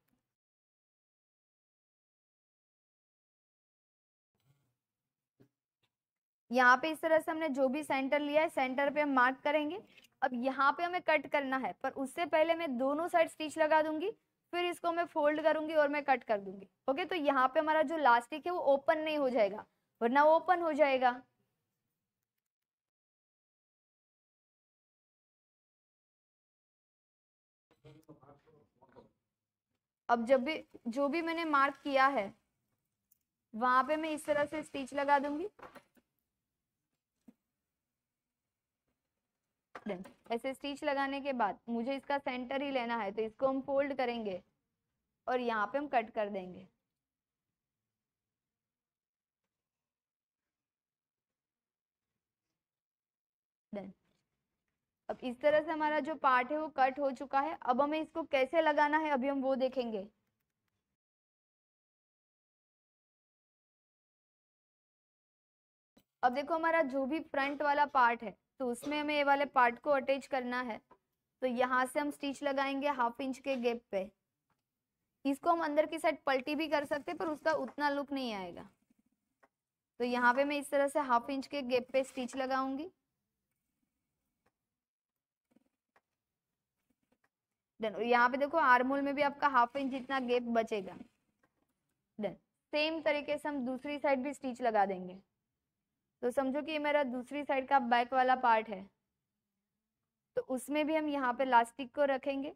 यहाँ पे इस तरह से हमने जो भी सेंटर लिया है सेंटर पे हम मार्क करेंगे अब यहाँ पे हमें कट करना है पर उससे पहले मैं दोनों साइड स्टिच लगा दूंगी फिर इसको मैं फोल्ड करूंगी और मैं कट कर दूंगी ओके तो यहाँ पे हमारा जो लास्टिक है वो ओपन नहीं हो जाएगा वरना वो ओपन हो जाएगा अब जब भी जो भी मैंने मार्क किया है वहां पे मैं इस तरह से स्टिच लगा दूंगी ऐसे स्टिच लगाने के बाद मुझे इसका सेंटर ही लेना है तो इसको हम फोल्ड करेंगे और यहाँ पे हम कट कर देंगे अब इस तरह से हमारा जो पार्ट है वो कट हो चुका है अब हमें इसको कैसे लगाना है अभी हम वो देखेंगे अब देखो हमारा जो भी फ्रंट वाला पार्ट है तो उसमें हमें ये वाले पार्ट को अटैच करना है तो यहाँ से हम स्टिच लगाएंगे हाफ इंच के गेप पे इसको हम अंदर की साइड पलटी भी कर सकते पर उसका उतना लुक नहीं आएगा तो यहाँ पे मैं इस तरह से हाफ इंच के गेप पे स्टिच लगाऊंगी देन यहाँ पे देखो आर्मोल में भी आपका हाफ इंच जितना गेप बचेगा देन सेम तरीके से हम दूसरी साइड भी स्टिच लगा देंगे तो समझो कि ये मेरा दूसरी साइड का बैक वाला पार्ट है तो उसमें भी हम यहाँ पे लास्टिक को रखेंगे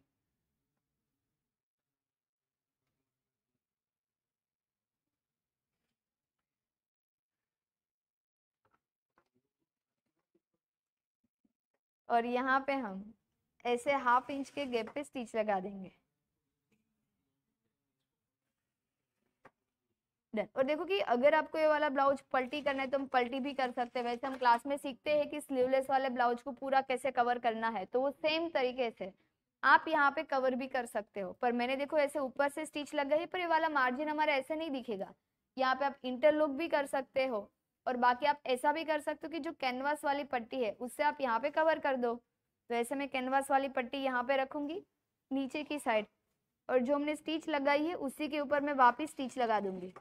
और यहाँ पे हम ऐसे हाफ इंच के गैप पे स्टिच लगा देंगे और देखो कि अगर आपको ये वाला ब्लाउज पलटी करना है तो हम पलटी भी कर सकते हैं वैसे हम क्लास में सीखते हैं कि स्लीवलेस वाले ब्लाउज को पूरा कैसे कवर करना है तो वो सेम तरीके से आप यहाँ पे कवर भी कर सकते हो पर मैंने देखो ऐसे ऊपर से स्टिच लग गई पर ये वाला मार्जिन हमारा ऐसे नहीं दिखेगा यहाँ पे आप इंटरलॉक भी कर सकते हो और बाकी आप ऐसा भी कर सकते हो कि जो कैनवास वाली पट्टी है उससे आप यहाँ पे कवर कर दो तो ऐसे में कैनवास वाली पट्टी यहाँ पे रखूंगी नीचे की साइड और जो हमने स्टिच लगाई है उसी के ऊपर मैं वापिस स्टिच लगा दूंगी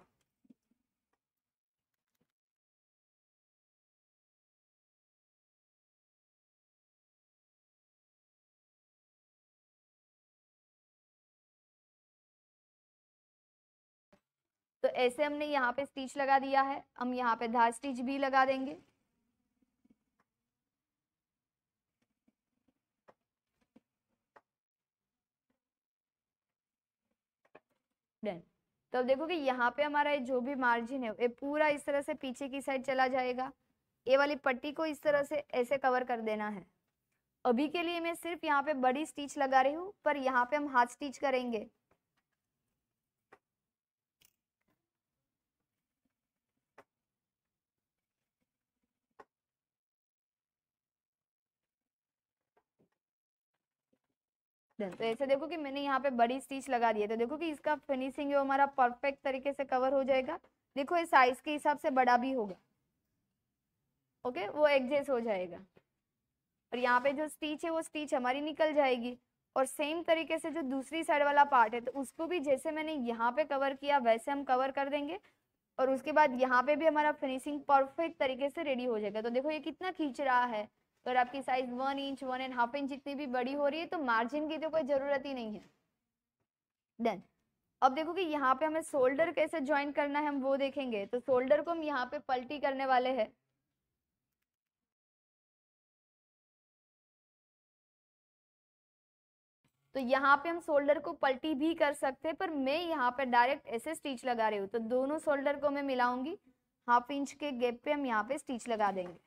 तो ऐसे हमने यहाँ पे स्टिच लगा दिया है हम यहाँ पे धार स्टिच भी लगा देंगे डन तो अब देखो कि यहाँ पे हमारा ये जो भी मार्जिन है ये पूरा इस तरह से पीछे की साइड चला जाएगा ये वाली पट्टी को इस तरह से ऐसे कवर कर देना है अभी के लिए मैं सिर्फ यहाँ पे बड़ी स्टिच लगा रही हूँ पर यहाँ पे हम हाथ स्टिच करेंगे तो ऐसे देखो कि मैंने यहाँ पे बड़ी स्टिच लगा दी है तो देखो कि इसका फिनिशिंग है हमारा परफेक्ट तरीके से कवर हो जाएगा देखो ये साइज के हिसाब से बड़ा भी होगा ओके वो एडजस्ट हो जाएगा और यहाँ पे जो स्टीच है वो स्टीच हमारी निकल जाएगी और सेम तरीके से जो दूसरी साइड वाला पार्ट है तो उसको भी जैसे मैंने यहाँ पे कवर किया वैसे हम कवर कर देंगे और उसके बाद यहाँ पे भी हमारा फिनिशिंग परफेक्ट तरीके से रेडी हो जाएगा तो देखो ये कितना खींच रहा है अगर आपकी size one inch one and half inch जितनी भी बड़ी हो रही है तो मार्जिन की तो कोई जरूरत ही नहीं है देन अब देखो कि यहाँ पे हमें शोल्डर कैसे ज्वाइन करना है हम वो देखेंगे तो शोल्डर को हम यहाँ पे पलटी करने वाले हैं तो यहाँ पे हम शोल्डर को पलटी भी कर सकते हैं पर मैं यहाँ पे डायरेक्ट ऐसे स्टिच लगा रही हूँ तो दोनों शोल्डर को मैं मिलाऊंगी हाफ इंच के गैप पे हम यहाँ पे स्टिच लगा देंगे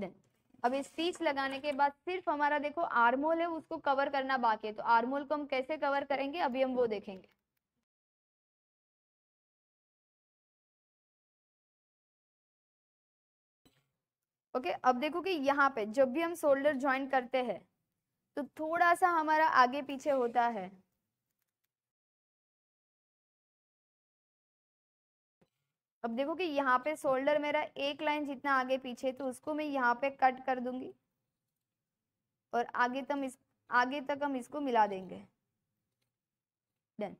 देन अब इस स्टीच लगाने के बाद सिर्फ हमारा देखो आर्मोल है उसको कवर करना बाकी है तो आर्मोल को हम कैसे कवर करेंगे अभी हम वो देखेंगे ओके okay, अब देखो कि यहाँ पे जब भी हम शोल्डर ज्वाइन करते हैं तो थोड़ा सा हमारा आगे पीछे होता है अब देखो कि यहाँ पे शोल्डर मेरा एक लाइन जितना आगे पीछे तो उसको मैं यहाँ पे कट कर दूंगी और आगे तक इस आगे तक हम इसको मिला देंगे डन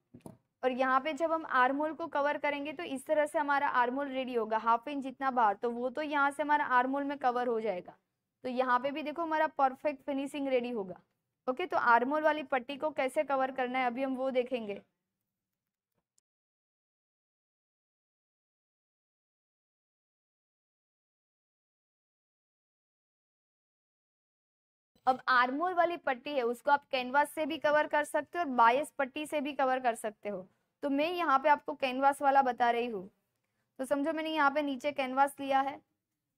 और यहाँ पे जब हम आर्मोल को कवर करेंगे तो इस तरह से हमारा आर्मोल रेडी होगा हाफ इंच जितना बाहर तो वो तो यहाँ से हमारा आर्मोल में कवर हो जाएगा तो यहाँ पे भी देखो हमारा परफेक्ट फिनिशिंग रेडी होगा ओके तो आर्मोल वाली पट्टी को कैसे कवर करना है अभी हम वो देखेंगे अब आर्मोर वाली पट्टी है उसको आप कैनवास से भी कवर कर सकते हो और बायस पट्टी से भी कवर कर सकते हो तो मैं यहाँ पे आपको कैनवास वाला बता रही हूँ तो समझो मैंने यहाँ पे नीचे कैनवास लिया है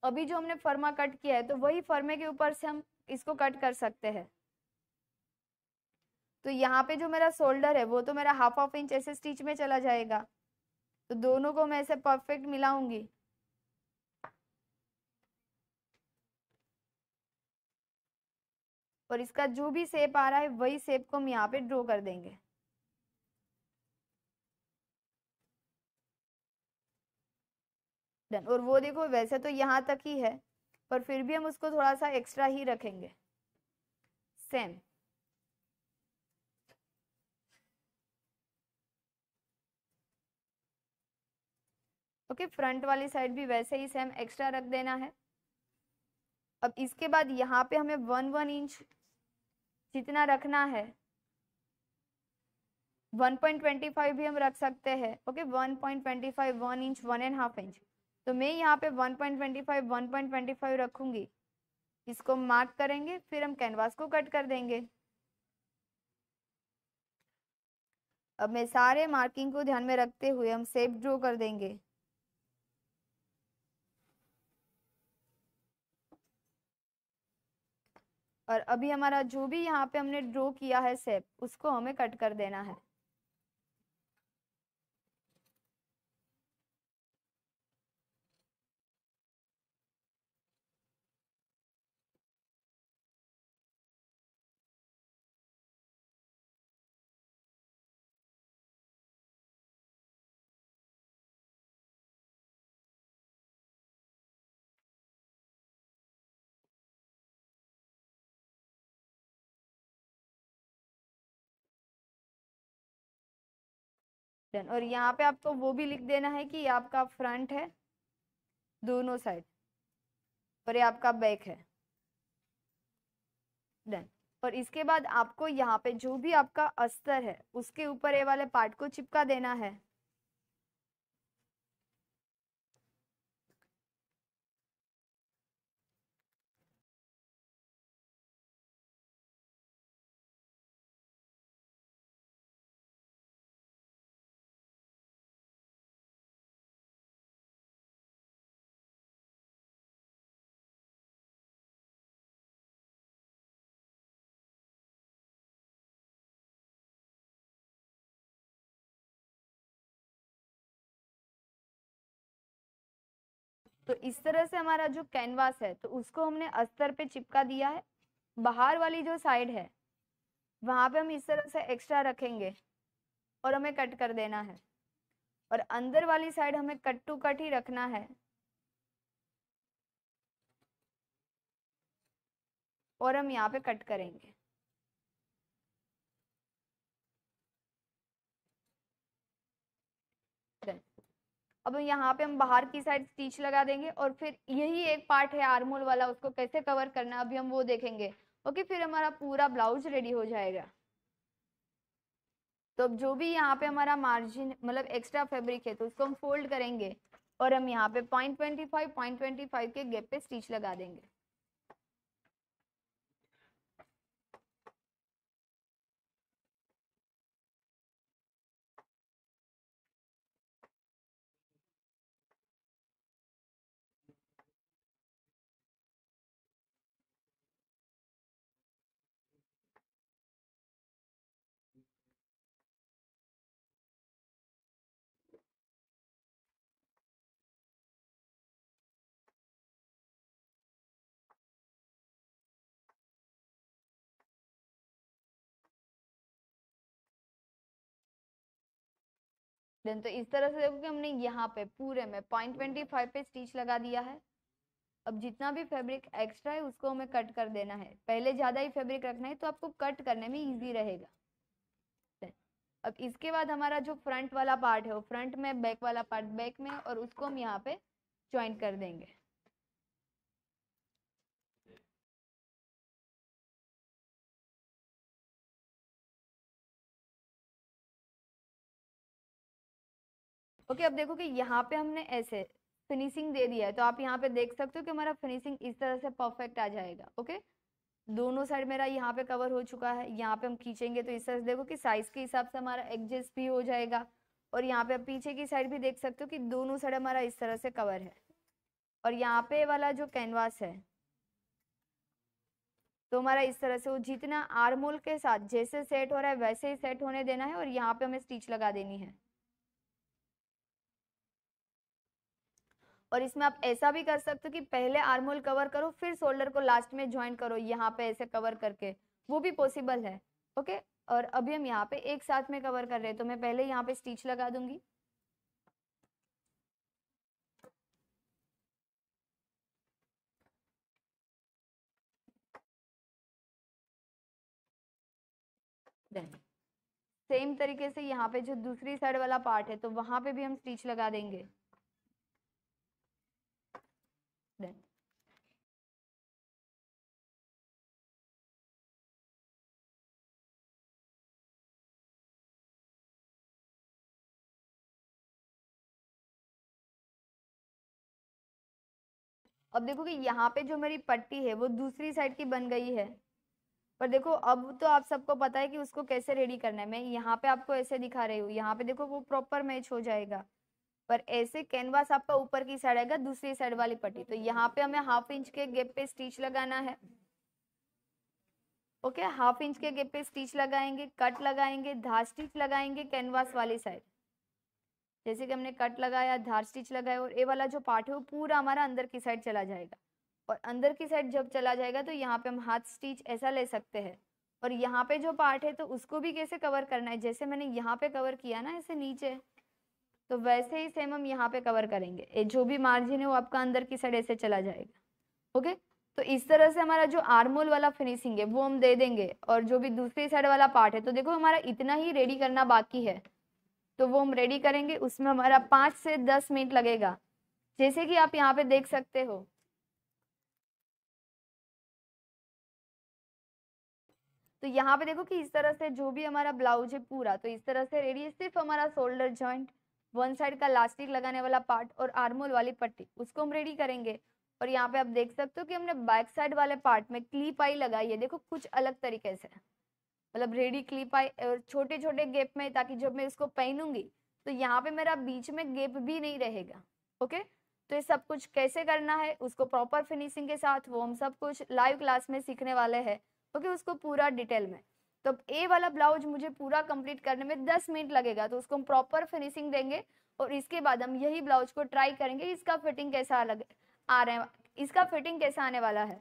अभी जो हमने फर्मा कट किया है तो वही फर्मे के ऊपर से हम इसको कट कर सकते हैं तो यहाँ पे जो मेरा शोल्डर है वो तो मेरा हाफ ऑफ इंच ऐसे स्टिच में चला जाएगा तो दोनों को मैं ऐसे परफेक्ट मिलाऊंगी और इसका जो भी सेप आ रहा है वही सेप को हम यहाँ पे ड्रॉ कर देंगे और वो देखो वैसे तो यहाँ तक ही है पर फिर भी हम उसको थोड़ा सा एक्स्ट्रा ही रखेंगे सेम ओके फ्रंट वाली साइड भी वैसे ही सेम एक्स्ट्रा रख देना है अब इसके बाद यहाँ पे हमें वन वन इंच जितना रखना है 1.25 भी हम रख सकते हैं okay 1.25 1 inch 1 and half inch तो मैं यहाँ पे 1.25 1.25 रखूंगी इसको मार्क करेंगे फिर हम कैनवास को कट कर देंगे अब मैं सारे मार्किंग को ध्यान में रखते हुए हम सेप ड्रॉ कर देंगे और अभी हमारा जो भी यहाँ पे हमने ड्रॉ किया है सेप उसको हमें कट कर देना है डन और यहाँ पे आपको वो भी लिख देना है कि ये आपका फ्रंट है दोनों साइड और ये आपका बैक है डन और इसके बाद आपको यहाँ पे जो भी आपका अस्तर है उसके ऊपर ये वाले पार्ट को चिपका देना है तो इस तरह से हमारा जो कैनवास है तो उसको हमने अस्तर पे चिपका दिया है बाहर वाली जो साइड है वहां पे हम इस तरह से एक्स्ट्रा रखेंगे और हमें कट कर देना है और अंदर वाली साइड हमें कट टू कट ही रखना है और हम यहाँ पे कट करेंगे अब यहाँ पे हम बाहर की साइड स्टीच लगा देंगे और फिर यही एक पार्ट है आर्मोल वाला उसको कैसे कवर करना अभी हम वो देखेंगे ओके फिर हमारा पूरा ब्लाउज रेडी हो जाएगा तो अब जो भी यहाँ पे हमारा मार्जिन मतलब एक्स्ट्रा फैब्रिक है तो उसको हम फोल्ड करेंगे और हम यहाँ पे point twenty five point twenty five के गैप पे स्टीच लगा देंगे देन तो इस तरह से देखो कि हमने यहाँ पे पूरे में पॉइंट ट्वेंटी फाइव पे स्टिच लगा दिया है अब जितना भी फैब्रिक एक्स्ट्रा है उसको हमें कट कर देना है पहले ज़्यादा ही फैब्रिक रखना है तो आपको कट करने में ईजी रहेगा अब इसके बाद हमारा जो फ्रंट वाला पार्ट है वो फ्रंट में बैक वाला पार्ट बैक में और उसको हम यहाँ पे ज्वाइन कर देंगे ओके अब देखो कि यहाँ पे हमने ऐसे फिनिशिंग दे दिया है तो आप यहाँ पे देख सकते हो कि हमारा फिनिशिंग इस तरह से परफेक्ट आ जाएगा ओके दोनों साइड मेरा यहाँ पे कवर हो चुका है यहाँ पे हम खींचेंगे तो इस तरह से देखो कि साइज के हिसाब से हमारा एडजस्ट भी हो जाएगा और यहाँ पे आप पीछे की साइड भी देख सकते हो कि दोनों साइड हमारा इस तरह से कवर है और यहाँ पे वाला जो कैनवास है तो हमारा इस तरह से वो जितना आर्मोल के साथ जैसे सेट हो रहा है वैसे ही सेट होने देना है और यहाँ पे हमें स्टिच लगा देनी है और इसमें आप ऐसा भी कर सकते हो कि पहले आर्म होल कवर करो फिर शोल्डर को लास्ट में ज्वाइन करो यहाँ पे ऐसे कवर करके वो भी पॉसिबल है ओके और अभी हम यहाँ पे एक साथ में कवर कर रहे हैं तो मैं पहले यहाँ पे स्टिच लगा दूंगी सेम तरीके से यहाँ पे जो दूसरी साइड वाला पार्ट है तो वहां पे भी हम स्टिच लगा देंगे then अब देखो कि यहाँ पे जो मेरी पट्टी है वो दूसरी साइड की बन गई है पर देखो अब तो आप सबको पता है कि उसको कैसे रेडी करना है मैं यहाँ पे आपको ऐसे दिखा रही हूँ यहाँ पे देखो वो प्रॉपर मैच हो जाएगा पर ऐसे कैनवास आपका ऊपर की साइड आएगा दूसरी साइड वाली पट्टी तो यहाँ पे हमें हाफ इंच के गेप पे स्टिच लगाना है ओके हाफ इंच के गेप पे स्टिच लगाएंगे कट लगाएंगे धार स्टिच लगाएंगे कैनवास वाली साइड जैसे कि हमने कट लगाया धार स्टिच लगाया और ये वाला जो पार्ट है वो पूरा हमारा अंदर की साइड चला जाएगा और अंदर की साइड जब चला जाएगा तो यहाँ पे हम हाथ स्टिच ऐसा ले सकते हैं और यहाँ पे जो पार्ट है तो उसको भी कैसे कवर करना है जैसे मैंने यहाँ पे कवर किया ना ऐसे नीचे तो वैसे ही सेम हम यहाँ पे कवर करेंगे जो भी मार्जिन है वो आपका अंदर की साइड ऐसे चला जाएगा ओके तो इस तरह से हमारा जो आर्मोल वाला फिनिशिंग है वो हम दे देंगे और जो भी दूसरी साइड वाला पार्ट है तो देखो हमारा इतना ही रेडी करना बाकी है तो वो हम रेडी करेंगे उसमें हमारा पाँच से दस मिनट लगेगा जैसे कि आप यहाँ पे देख सकते हो तो यहाँ पे देखो कि इस तरह से जो भी हमारा ब्लाउज है पूरा तो इस तरह से रेडी है सिर्फ हमारा शोल्डर ज्वाइंट वन साइड का लास्टिक लगाने वाला पार्ट और आर्मोल वाली पट्टी उसको हम रेडी करेंगे और यहाँ पे आप देख सकते हो कि हमने बैक साइड वाले पार्ट में क्लीप आई लगाई है देखो कुछ अलग तरीके से मतलब रेडी क्लीप आई और छोटे छोटे गेप में ताकि जब मैं इसको पहनूंगी तो यहाँ पे मेरा बीच में गेप भी नहीं रहेगा ओके तो ये सब कुछ कैसे करना है उसको प्रॉपर फिनिशिंग के साथ वो हम सब कुछ लाइव क्लास में सीखने वाले हैं ओके उसको पूरा डिटेल में तो ए वाला ब्लाउज मुझे पूरा कंप्लीट करने में दस मिनट लगेगा तो उसको हम प्रॉपर फिनिशिंग देंगे और इसके बाद हम यही ब्लाउज को ट्राई करेंगे इसका फिटिंग कैसा लगे आ रहे हैं इसका फिटिंग कैसा आने वाला है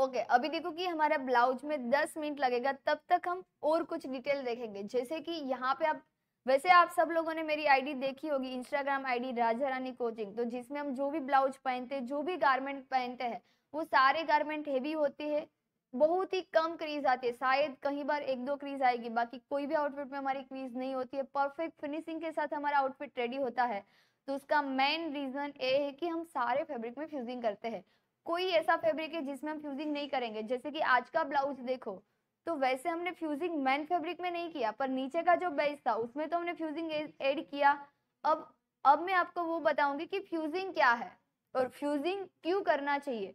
ओके okay, अभी देखो कि हमारा ब्लाउज में दस मिनट लगेगा तब तक हम और कुछ डिटेल देखेंगे जैसे कि यहाँ पे आप वैसे आप सब लोगों ने मेरी आईडी देखी होगी Instagram ID Raja Rani coaching तो जिसमें हम जो भी ब्लाउज पहनते हैं जो भी गारमेंट पहनते हैं वो सारे गारमेंट हेवी होते हैं बहुत ही कम क्रीज आती है शायद कहीं बार एक दो क्रीज आएगी बाकी कोई भी आउटफिट में हमारी क्रीज नहीं होती है परफेक्ट फिनिशिंग के साथ हमारा आउटफिट रेडी होता है तो उसका मेन रीजन ये है कि हम सारे फेब्रिक में फ्यूजिंग करते हैं कोई ऐसा फैब्रिक है जिसमें हम फ्यूजिंग नहीं करेंगे जैसे कि आज का ब्लाउज देखो तो वैसे हमने फ्यूजिंग मैन फैब्रिक में नहीं किया पर नीचे का जो बेस था उसमें तो हमने फ्यूजिंग ऐड किया अब अब मैं आपको वो बताऊंगी कि फ्यूजिंग क्या है और फ्यूजिंग क्यों करना चाहिए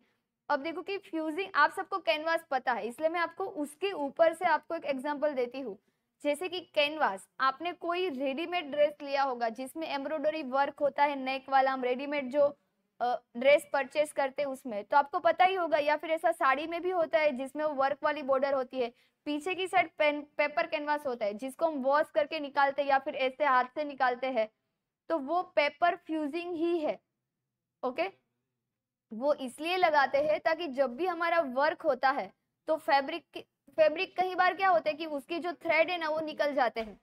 अब देखो कि फ्यूजिंग आप सबको कैनवास पता है इसलिए मैं आपको उसके ऊपर से आपको एक एग्जाम्पल देती हूँ जैसे कि कैनवास आपने कोई रेडीमेड ड्रेस लिया होगा जिसमें एम्ब्रॉयडरी वर्क होता है नेक वाला हम रेडीमेड जो ड्रेस परचेस करते उसमें तो आपको पता ही होगा या फिर ऐसा साड़ी में भी होता है जिसमें वर्क वाली बॉर्डर होती है पीछे की साइड पेन पेपर कैनवास होता है जिसको हम वॉश करके निकालते या फिर ऐसे हाथ से निकालते हैं तो वो पेपर फ्यूजिंग ही है ओके वो इसलिए लगाते हैं ताकि जब भी हमारा वर्क होता है तो फैब्रिक फैब्रिक कई बार क्या होता है कि उसकी जो थ्रेड है ना वो निकल जाते हैं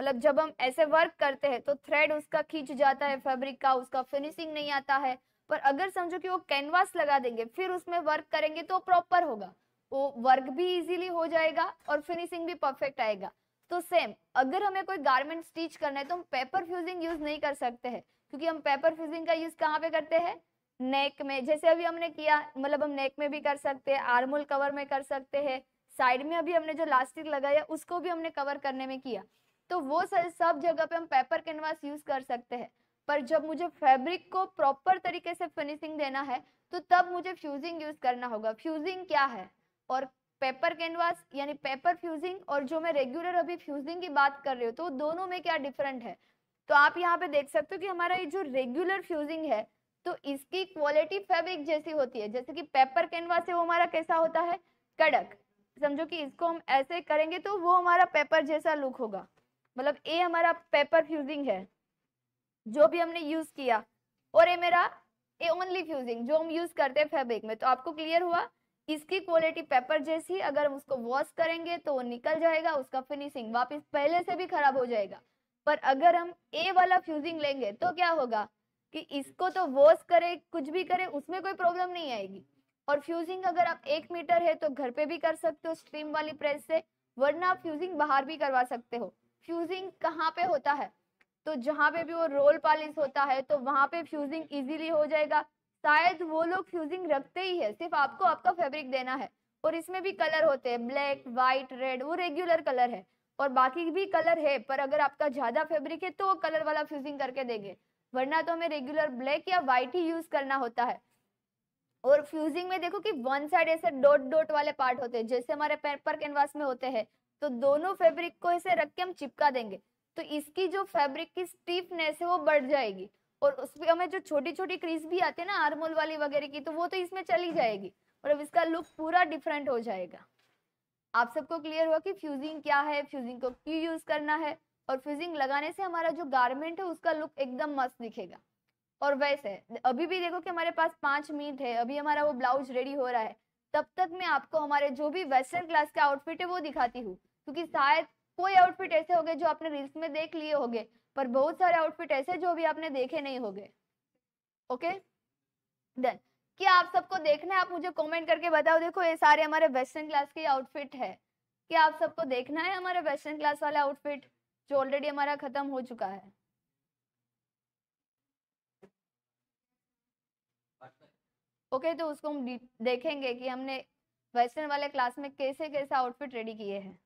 मतलब जब हम ऐसे वर्क करते हैं तो थ्रेड उसका खींच जाता है फैब्रिक का उसका फिनिशिंग नहीं आता है पर अगर समझो कि वो कैनवास लगा देंगे फिर उसमें वर्क करेंगे तो प्रॉपर होगा वो वर्क भी इजीली हो जाएगा और फिनिशिंग भी परफेक्ट आएगा तो सेम अगर हमें कोई गारमेंट स्टिच करना है तो हम पेपर फ्यूजिंग यूज नहीं कर सकते हैं क्योंकि हम पेपर फ्यूजिंग का यूज कहाँ पे करते हैं नेक में जैसे अभी हमने किया मतलब हम नेक में भी कर सकते हैं आर्मोल कवर में कर सकते हैं साइड में अभी हमने जो लास्टिक लगाया उसको भी हमने कवर करने में किया तो वो सब जगह पे हम पेपर कैनवास यूज कर सकते हैं पर जब मुझे फैब्रिक को प्रॉपर तरीके से फिनिशिंग देना है तो तब मुझे फ्यूजिंग यूज करना होगा फ्यूजिंग क्या है और पेपर कैनवास यानी पेपर फ्यूजिंग और जो मैं रेगुलर अभी फ्यूजिंग की बात कर रही हूँ तो दोनों में क्या डिफरेंट है तो आप यहाँ पे देख सकते हो कि हमारा ये जो रेगुलर फ्यूजिंग है तो इसकी क्वालिटी फैब्रिक जैसी होती है जैसे कि पेपर कैनवास है वो हमारा कैसा होता है कड़क समझो कि इसको हम ऐसे करेंगे तो वो हमारा पेपर जैसा लुक होगा मतलब ये हमारा पेपर फ्यूजिंग है जो भी हमने यूज किया और ये मेरा ए ओनली फ्यूजिंग जो हम यूज करते हैं फैब्रिक में तो आपको क्लियर हुआ इसकी क्वालिटी पेपर जैसी अगर हम उसको वॉश करेंगे तो वो निकल जाएगा उसका फिनिशिंग वापस पहले से भी खराब हो जाएगा पर अगर हम ए वाला फ्यूजिंग लेंगे तो क्या होगा कि इसको तो वॉश करे कुछ भी करे उसमें कोई प्रॉब्लम नहीं आएगी और फ्यूजिंग अगर आप एक मीटर है तो घर पे भी कर सकते हो स्ट्रीम वाली प्रेस से वरना आप फ्यूजिंग बाहर भी करवा सकते हो फ्यूजिंग कहाँ पे होता है तो जहाँ पे भी वो रोल पालिस होता है तो वहाँ पे फ्यूजिंग इजीली हो जाएगा शायद वो लोग फ्यूजिंग रखते ही है सिर्फ आपको आपका फैब्रिक देना है और इसमें भी कलर होते हैं ब्लैक व्हाइट रेड वो रेगुलर कलर है और बाकी भी कलर है पर अगर आपका ज़्यादा फेब्रिक है तो वो कलर वाला फ्यूजिंग करके देंगे वरना तो हमें रेगुलर ब्लैक या वाइट ही यूज़ करना होता है और फ्यूजिंग में देखो कि वन साइड ऐसे डॉट डॉट वाले पार्ट होते हैं जैसे हमारे पेपर कैनवास में होते हैं तो दोनों फैब्रिक को ऐसे रख के हम चिपका देंगे तो इसकी जो फैब्रिक की स्टीफनेस है वो बढ़ जाएगी और उसमें हमें जो छोटी छोटी क्रीज भी आती है ना आर्मोल वाली वगैरह की तो वो तो इसमें चली जाएगी और अब इसका लुक पूरा डिफरेंट हो जाएगा आप सबको क्लियर हुआ कि फ्यूजिंग क्या है फ्यूजिंग को क्यों यूज करना है और फ्यूजिंग लगाने से हमारा जो गारमेंट है उसका लुक एकदम मस्त दिखेगा और वैसे अभी भी देखो कि हमारे पास पांच मिनट है अभी हमारा वो ब्लाउज रेडी हो रहा है तब तक मैं आपको हमारे जो भी वेस्टर्न क्लास का आउटफिट है वो दिखाती हूँ क्योंकि शायद कोई आउटफिट ऐसे होंगे जो आपने रील्स में देख लिए होंगे पर बहुत सारे आउटफिट ऐसे जो भी आपने देखे नहीं होंगे ओके देन क्या आप सबको देखना है आप मुझे कमेंट करके बताओ देखो ये सारे हमारे वेस्टर्न क्लास के आउटफिट है क्या आप सबको देखना है हमारे वेस्टर्न क्लास वाला आउटफिट जो ऑलरेडी हमारा खत्म हो चुका है ओके okay, तो उसको हम देखेंगे कि हमने वेस्टर्न वाले क्लास में कैसे कैसे आउटफिट रेडी किए हैं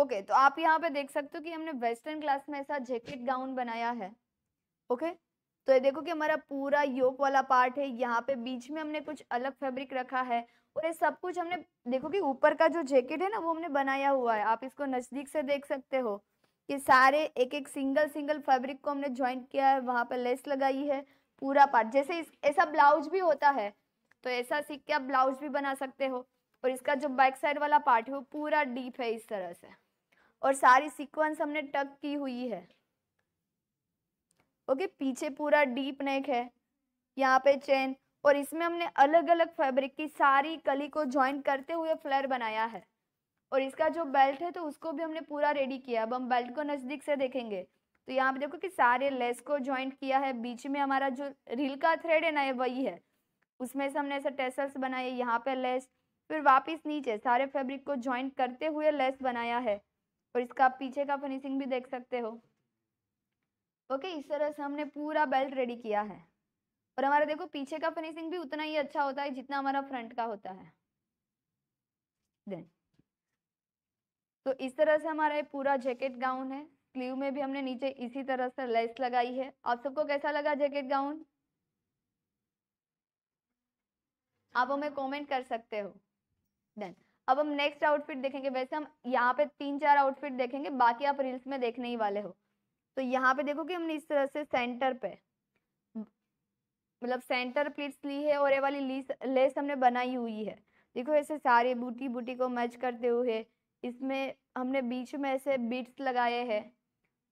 ओके तो आप यहाँ पे देख सकते हो कि हमने वेस्टर्न क्लास में ऐसा जैकेट गाउन बनाया है ओके तो ये देखो कि हमारा पूरा योक वाला पार्ट है यहाँ पे बीच में हमने कुछ अलग फैब्रिक रखा है और ये सब कुछ हमने देखो कि ऊपर का जो जैकेट है ना वो हमने बनाया हुआ है आप इसको नज़दीक से देख सकते हो कि सारे एक एक सिंगल सिंगल फैब्रिक को हमने ज्वाइंट किया है वहां पर लेस लगाई है पूरा पार्ट जैसे इस, ऐसा ब्लाउज भी होता है तो ऐसा सीख के आप ब्लाउज भी बना सकते हो और इसका जो बैक साइड वाला पार्ट है वो पूरा डीप है इस तरह से और सारी सीक्वेंस हमने टक की हुई है ओके पीछे पूरा डीप नेक है यहाँ पे चेन और इसमें हमने अलग अलग फैब्रिक की सारी कली को ज्वाइन करते हुए फ्लेयर बनाया है और इसका जो बेल्ट है तो उसको भी हमने पूरा रेडी किया अब हम बेल्ट को नज़दीक से देखेंगे तो यहाँ पे देखो कि सारे लेस को ज्वाइंट किया है बीच में हमारा जो रील का थ्रेड है ना ये वही है उसमें से हमने ऐसे टेसल्स बनाए यहाँ पे लेस फिर वापिस नीचे सारे फेब्रिक को ज्वाइंट करते हुए लेस बनाया है और इसका आप पीछे का फिनिशिंग भी देख सकते हो ओके इस तरह से हमने पूरा बेल्ट रेडी किया है और हमारा देखो पीछे का फिनिशिंग भी उतना ही अच्छा होता है जितना हमारा फ्रंट का होता है देन तो इस तरह से हमारा ये पूरा जैकेट गाउन है स्लीव में भी हमने नीचे इसी तरह से लेस लगाई है आप सबको कैसा लगा जैकेट गाउन आप हमें कमेंट कर सकते हो देन अब हम नेक्स्ट आउटफिट देखेंगे वैसे हम यहाँ पे तीन चार आउटफिट देखेंगे बाकी आप रील्स में देखने ही वाले हो तो यहाँ पे देखो कि हमने इस तरह से सेंटर पे मतलब सेंटर प्लीट्स ली है और ये वाली लीस लेस हमने बनाई हुई है देखो ऐसे सारे बूटी बूटी को मैच करते हुए इसमें हमने बीच में ऐसे बीट्स लगाए हैं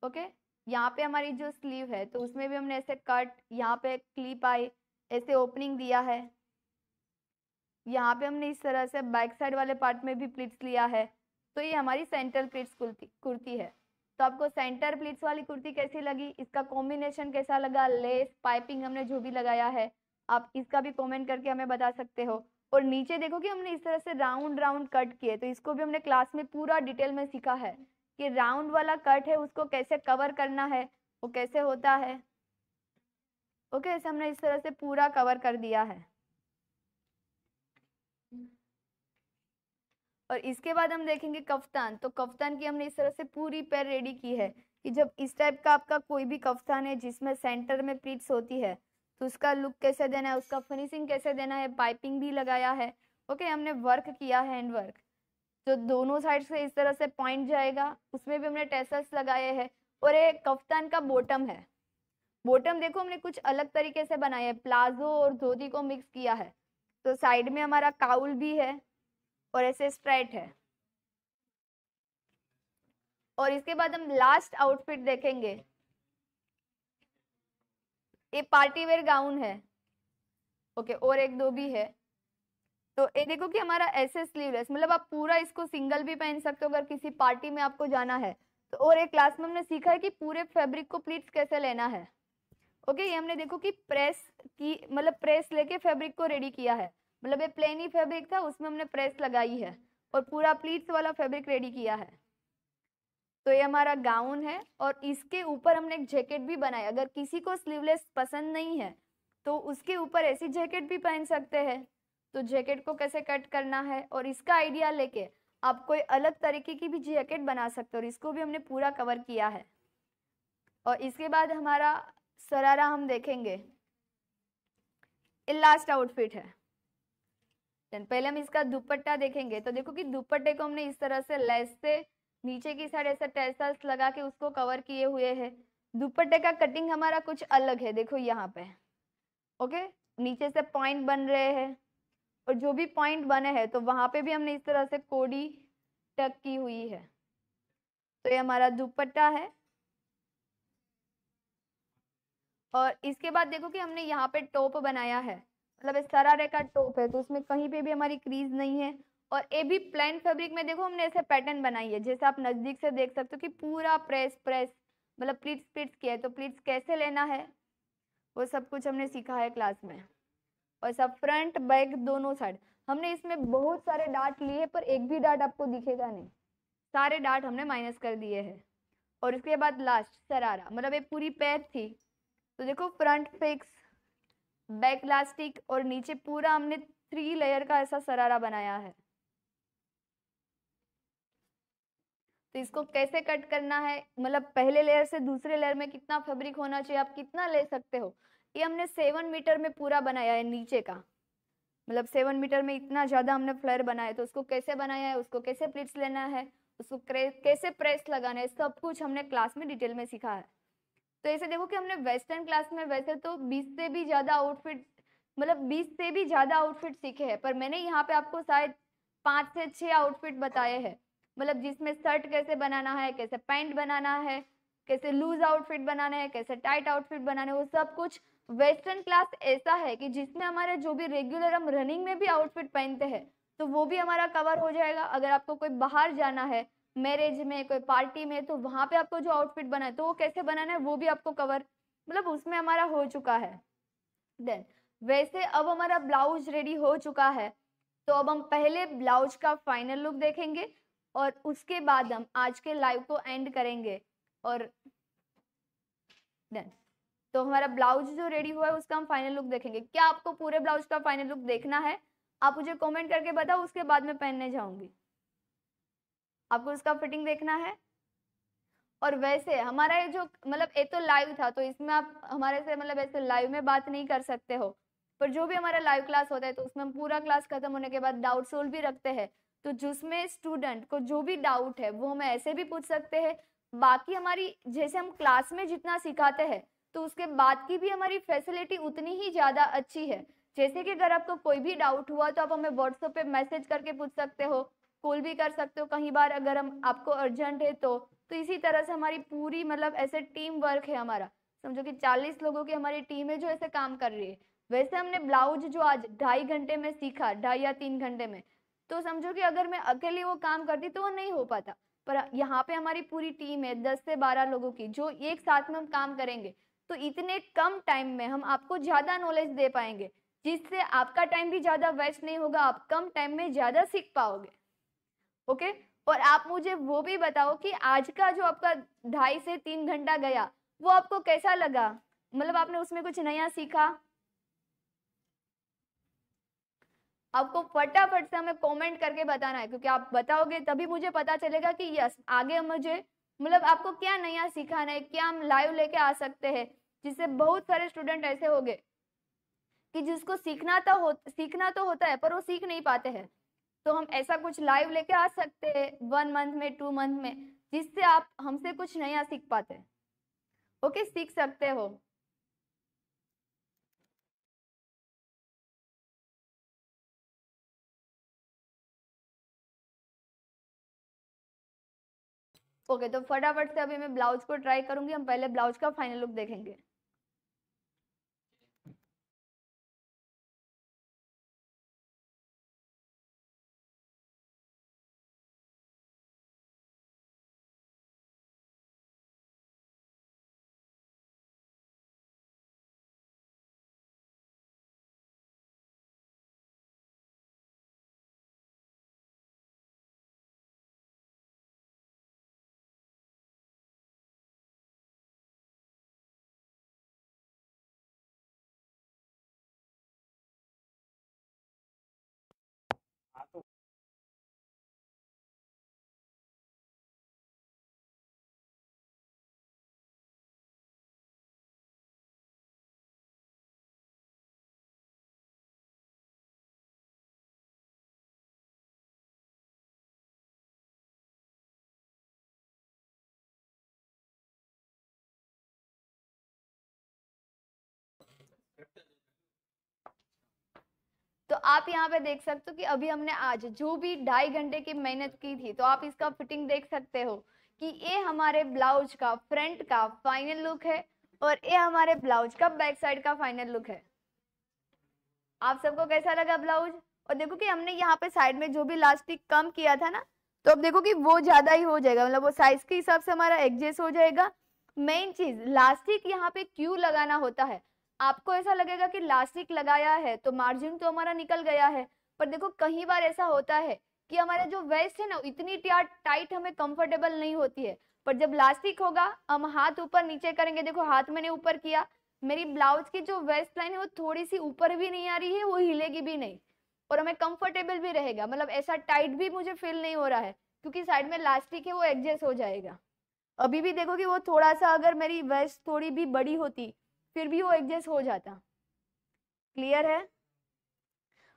ओके यहाँ पे हमारी जो स्लीव है तो उसमें भी हमने ऐसे कट यहाँ पे क्लिप आई ऐसे ओपनिंग दिया है यहाँ पे हमने इस तरह से बैक साइड वाले पार्ट में भी प्लीट्स लिया है तो ये हमारी सेंटर प्लीट्स कुर्ती कुर्ती है तो आपको सेंटर प्लीट्स वाली कुर्ती कैसी लगी इसका कॉम्बिनेशन कैसा लगा लेस पाइपिंग हमने जो भी लगाया है आप इसका भी कमेंट करके हमें बता सकते हो और नीचे देखो कि हमने इस तरह से राउंड राउंड कट किए तो इसको भी हमने क्लास में पूरा डिटेल में सीखा है कि राउंड वाला कट है उसको कैसे कवर करना है वो कैसे होता है ओके okay, हमने इस तरह से पूरा कवर कर दिया है और इसके बाद हम देखेंगे कफ्तान तो कफ्तान की हमने इस तरह से पूरी पैर रेडी की है कि जब इस टाइप का आपका कोई भी कफ्तान है जिसमें सेंटर में प्लीट्स होती है तो उसका लुक कैसे देना है उसका फिनिशिंग कैसे देना है पाइपिंग भी लगाया है ओके हमने वर्क किया हैंड वर्क तो दोनों साइड से इस तरह से पॉइंट जाएगा उसमें भी हमने टेसल्स लगाए हैं और ये कफ्तान का बॉटम है बॉटम देखो हमने कुछ अलग तरीके से बनाया है प्लाजो और धोती को मिक्स किया है तो साइड में हमारा काउल भी है और ऐसे स्ट्राइट है और इसके बाद हम लास्ट आउटफिट देखेंगे ये पार्टी वेयर गाउन है ओके और एक दो भी है तो ये देखो कि हमारा ऐसे स्लीवलेस मतलब आप पूरा इसको सिंगल भी पहन सकते हो अगर किसी पार्टी में आपको जाना है तो और एक क्लास में हमने सीखा है कि पूरे फैब्रिक को प्लीट कैसे लेना है ओके ये हमने देखो कि प्रेस की मतलब प्रेस लेके फैब्रिक को रेडी किया है मतलब ये प्लेन ही फैब्रिक था उसमें हमने प्रेस लगाई है और पूरा प्लीट्स वाला फैब्रिक रेडी किया है तो ये हमारा गाउन है और इसके ऊपर हमने एक जैकेट भी बनाया अगर किसी को स्लीवलेस पसंद नहीं है तो उसके ऊपर ऐसी जैकेट भी पहन सकते हैं तो जैकेट को कैसे कट करना है और इसका आइडिया लेके आप कोई अलग तरीके की भी जैकेट बना सकते हो और इसको भी हमने पूरा कवर किया है और इसके बाद हमारा सरारा हम देखेंगे लास्ट आउटफिट है देन पहले हम इसका दुपट्टा देखेंगे तो देखो कि दुपट्टे को हमने इस तरह से लेस से नीचे की साइड ऐसे टेसल्स लगा के उसको कवर किए हुए है दुपट्टे का कटिंग हमारा कुछ अलग है देखो यहाँ पे ओके नीचे से पॉइंट बन रहे हैं और जो भी पॉइंट बने हैं तो वहां पे भी हमने इस तरह से कोडी टक की हुई है तो ये हमारा दुपट्टा है और इसके बाद देखो कि हमने यहाँ पे टॉप बनाया है मतलब सरारे का टॉप है तो उसमें कहीं पे भी हमारी क्रीज नहीं है और ये भी प्लेन फैब्रिक में देखो हमने ऐसे पैटर्न बनाई है जैसे आप नज़दीक से देख सकते हो कि पूरा प्रेस प्रेस मतलब प्लीट्स प्लीट्स किया है तो प्लीट्स कैसे लेना है वो सब कुछ हमने सीखा है क्लास में और सब फ्रंट बैक दोनों साइड हमने इसमें बहुत सारे डार्ट लिए पर एक भी डार्ट आपको दिखेगा नहीं सारे डार्ट हमने माइनस कर दिए है और उसके बाद लास्ट सरारा मतलब ये पूरी पैर थी तो देखो फ्रंट फिक्स बैक इलास्टिक और नीचे पूरा हमने थ्री लेयर का ऐसा सरारा बनाया है तो इसको कैसे कट करना है मतलब पहले लेयर से दूसरे लेयर में कितना फैब्रिक होना चाहिए आप कितना ले सकते हो ये हमने सेवन मीटर में पूरा बनाया है नीचे का मतलब सेवन मीटर में इतना ज़्यादा हमने फ्लेयर बनाया तो उसको कैसे बनाया है उसको कैसे प्लिट्स लेना है उसको कैसे प्रेस लगाना है सब कुछ हमने क्लास में डिटेल में सीखा है तो ऐसे देखो कि हमने वेस्टर्न क्लास में वैसे तो 20 से भी ज़्यादा आउटफिट मतलब 20 से भी ज़्यादा आउटफिट सीखे हैं पर मैंने यहाँ पे आपको शायद पाँच से छः आउटफिट बताए हैं मतलब जिसमें शर्ट कैसे बनाना है कैसे पैंट बनाना है कैसे लूज आउटफिट बनाना है कैसे टाइट आउटफिट बनाना है वो सब कुछ वेस्टर्न क्लास ऐसा है कि जिसमें हमारे जो भी रेगुलर हम रनिंग में भी आउटफिट पहनते हैं तो वो भी हमारा कवर हो जाएगा अगर आपको कोई बाहर जाना है मैरिज में कोई पार्टी में तो वहां पे आपको जो आउटफिट बना है तो वो कैसे बनाना है वो भी आपको कवर मतलब उसमें हमारा हो चुका है देन वैसे अब हमारा ब्लाउज रेडी हो चुका है तो अब हम पहले ब्लाउज का फाइनल लुक देखेंगे और उसके बाद हम आज के लाइव को एंड करेंगे और देन तो हमारा ब्लाउज जो रेडी हुआ है उसका हम फाइनल लुक देखेंगे क्या आपको पूरे ब्लाउज का फाइनल लुक देखना है आप मुझे कमेंट करके बताओ उसके बाद मैं पहनने जाऊंगी आपको इसका फिटिंग देखना है और वैसे हमारा जो मतलब ये तो लाइव था तो इसमें आप हमारे से मतलब ऐसे लाइव में बात नहीं कर सकते हो पर जो भी हमारा लाइव क्लास होता है तो उसमें पूरा क्लास खत्म होने के बाद डाउट सोल्व भी रखते हैं तो जिसमें स्टूडेंट को जो भी डाउट है वो हमें ऐसे भी पूछ सकते हैं बाकी हमारी जैसे हम क्लास में जितना सिखाते हैं तो उसके बाद की भी हमारी फैसिलिटी उतनी ही ज़्यादा अच्छी है जैसे कि अगर आपको कोई भी डाउट हुआ तो आप हमें व्हाट्सएप पे मैसेज करके पूछ सकते हो कॉल भी कर सकते हो कहीं बार अगर हम आपको अर्जेंट है तो तो इसी तरह से हमारी पूरी मतलब ऐसे टीम वर्क है हमारा समझो कि चालीस लोगों की हमारी टीम है जो ऐसे काम कर रही है वैसे हमने ब्लाउज जो आज ढाई घंटे में सीखा ढाई या तीन घंटे में तो समझो कि अगर मैं अकेली वो काम करती तो वो नहीं हो पाता पर यहाँ पे हमारी पूरी टीम है दस से बारह लोगों की जो एक साथ में हम काम करेंगे तो इतने कम टाइम में हम आपको ज़्यादा नॉलेज दे पाएंगे जिससे आपका टाइम भी ज़्यादा वेस्ट नहीं होगा आप कम टाइम में ज़्यादा सीख पाओगे ओके और आप मुझे वो भी बताओ कि आज का जो आपका ढाई से तीन घंटा गया वो आपको कैसा लगा मतलब आपने उसमें कुछ नया सीखा आपको फटाफट से हमें कमेंट करके बताना है क्योंकि आप बताओगे तभी मुझे पता चलेगा कि यस आगे मुझे मतलब आपको क्या नया सिखाना है क्या हम लाइव लेके आ सकते हैं जिससे बहुत सारे स्टूडेंट ऐसे गए कि जिसको सीखना तो हो सीखना तो होता है पर वो सीख नहीं पाते हैं तो हम ऐसा कुछ लाइव लेके आ सकते हैं वन मंथ में टू मंथ में जिससे आप हमसे कुछ नया सीख पाते ओके सीख सकते हो ओके तो फटाफट से अभी मैं ब्लाउज को ट्राई करूंगी हम पहले ब्लाउज का फाइनल लुक देखेंगे आप यहाँ पे देख सकते हो कि अभी हमने आज जो भी ढाई घंटे की मेहनत की थी तो आप इसका फिटिंग देख सकते हो कि ये हमारे ब्लाउज का फ्रंट का फाइनल लुक है और ये हमारे ब्लाउज का बैक साइड का फाइनल लुक है आप सबको कैसा लगा ब्लाउज और देखो कि हमने यहाँ पे साइड में जो भी लास्टिक कम किया था ना तो अब देखो कि वो ज़्यादा ही हो जाएगा मतलब वो साइज के हिसाब से हमारा एडजस्ट हो जाएगा मेन चीज़ लास्टिक यहाँ पे क्यों लगाना होता है आपको ऐसा लगेगा कि लास्टिक लगाया है तो मार्जिन तो हमारा निकल गया है पर देखो कई बार ऐसा होता है कि हमारा जो वेस्ट है ना इतनी टाइट हमें कंफर्टेबल नहीं होती है पर जब लास्टिक होगा हम हाथ ऊपर नीचे करेंगे देखो हाथ मैंने ऊपर किया मेरी ब्लाउज की जो वेस्ट लाइन है वो थोड़ी सी ऊपर भी नहीं आ रही है वो हिलेगी भी नहीं और हमें कंफर्टेबल भी रहेगा मतलब ऐसा टाइट भी मुझे फील नहीं हो रहा है क्योंकि साइड में लास्टिक है वो एडजस्ट हो जाएगा अभी भी देखो कि वो थोड़ा सा अगर मेरी वेस्ट थोड़ी भी बड़ी होती फिर भी वो एडजस्ट हो जाता क्लियर है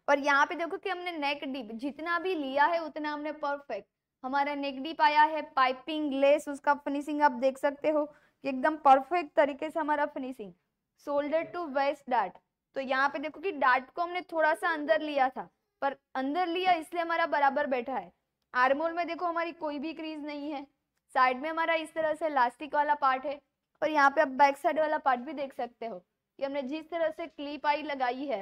और यहाँ पे देखो कि हमने नेक डीप जितना भी लिया है उतना हमने परफेक्ट हमारा नेक डीप आया है पाइपिंग लेस उसका फिनिशिंग आप देख सकते हो एकदम परफेक्ट तरीके से हमारा finishing shoulder to waist dart तो यहाँ पे देखो कि डार्ट को हमने थोड़ा सा अंदर लिया था पर अंदर लिया इसलिए हमारा बराबर बैठा है आर्मोल में देखो हमारी कोई भी क्रीज नहीं है साइड में हमारा इस तरह से लास्टिक वाला पार्ट है और यहाँ पे आप बैक साइड वाला पार्ट भी देख सकते हो कि हमने जिस तरह से क्लिप आई लगाई है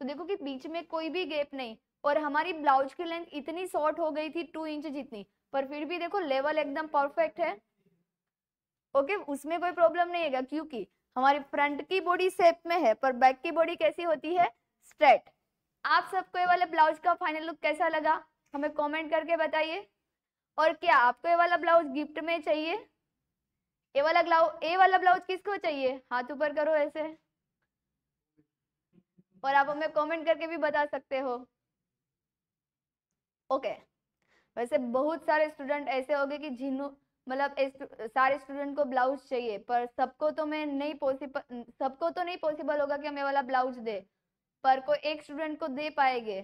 तो देखो कि बीच में कोई भी गैप नहीं और हमारी ब्लाउज की लेंथ इतनी शॉर्ट हो गई थी टू इंच जितनी पर फिर भी देखो लेवल एकदम परफेक्ट है ओके उसमें कोई प्रॉब्लम नहीं है क्योंकि हमारी फ्रंट की बॉडी सेप में है पर बैक की बॉडी कैसी होती है स्ट्रेट आप सबको ये वाला ब्लाउज का फाइनल लुक कैसा लगा हमें कमेंट करके बताइए और क्या आपको ये वाला ब्लाउज गिफ्ट में चाहिए ए वाला ब्लाउज ए वाला ब्लाउज किसको चाहिए हाथ ऊपर करो ऐसे और आप हमें कमेंट करके भी बता सकते हो ओके okay. वैसे बहुत सारे स्टूडेंट ऐसे हो गए कि जिन मतलब सारे स्टूडेंट को ब्लाउज चाहिए पर सबको तो मैं नहीं पॉसिबल सबको तो नहीं पॉसिबल होगा कि हमें वाला ब्लाउज दे पर कोई एक स्टूडेंट को दे पाएंगे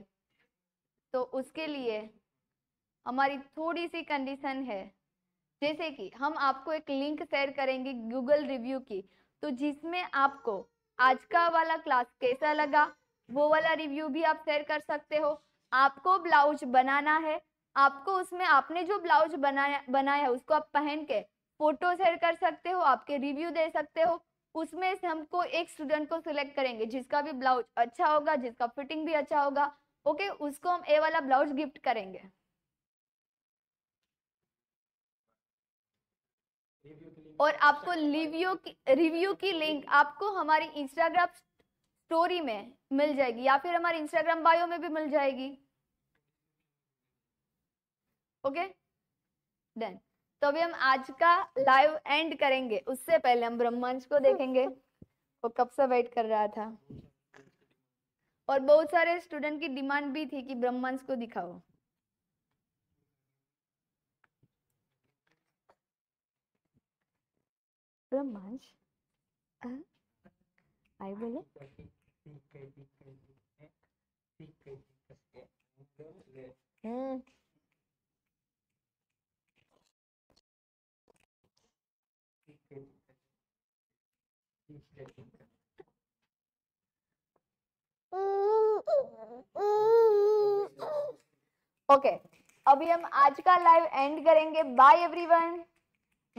तो उसके लिए हमारी थोड़ी सी कंडीशन है जैसे कि हम आपको एक लिंक शेयर करेंगे गूगल रिव्यू की तो जिसमें आपको आज का वाला क्लास कैसा लगा वो वाला रिव्यू भी आप शेयर कर सकते हो आपको ब्लाउज बनाना है आपको उसमें आपने जो ब्लाउज बनाया बनाया उसको आप पहन के फोटो शेयर कर सकते हो आपके रिव्यू दे सकते हो उसमें से हमको एक स्टूडेंट को सिलेक्ट करेंगे जिसका भी ब्लाउज अच्छा होगा जिसका फिटिंग भी अच्छा होगा ओके उसको हम ए वाला ब्लाउज गिफ्ट करेंगे और आपको रिव्यू की रिव्यू की लिंक आपको हमारी इंस्टाग्राम स्टोरी में मिल जाएगी या फिर हमारे इंस्टाग्राम बायो में भी मिल जाएगी ओके डन तो अभी हम आज का लाइव एंड करेंगे उससे पहले हम ब्रह्मांच को देखेंगे वो कब से वेट कर रहा था और बहुत सारे स्टूडेंट की डिमांड भी थी कि ब्रह्मांड को दिखाओ ब्रह्मांश आई बोले ओके okay, अभी हम आज का लाइव एंड करेंगे बाय एवरीवन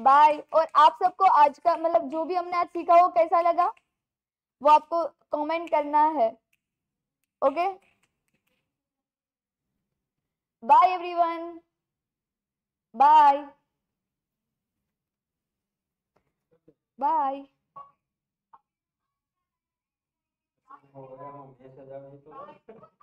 बाय और आप सबको आज का मतलब जो भी हमने आज सीखा वो कैसा लगा वो आपको कमेंट करना है okay bye everyone bye bye हो गया ऐसा जाने तो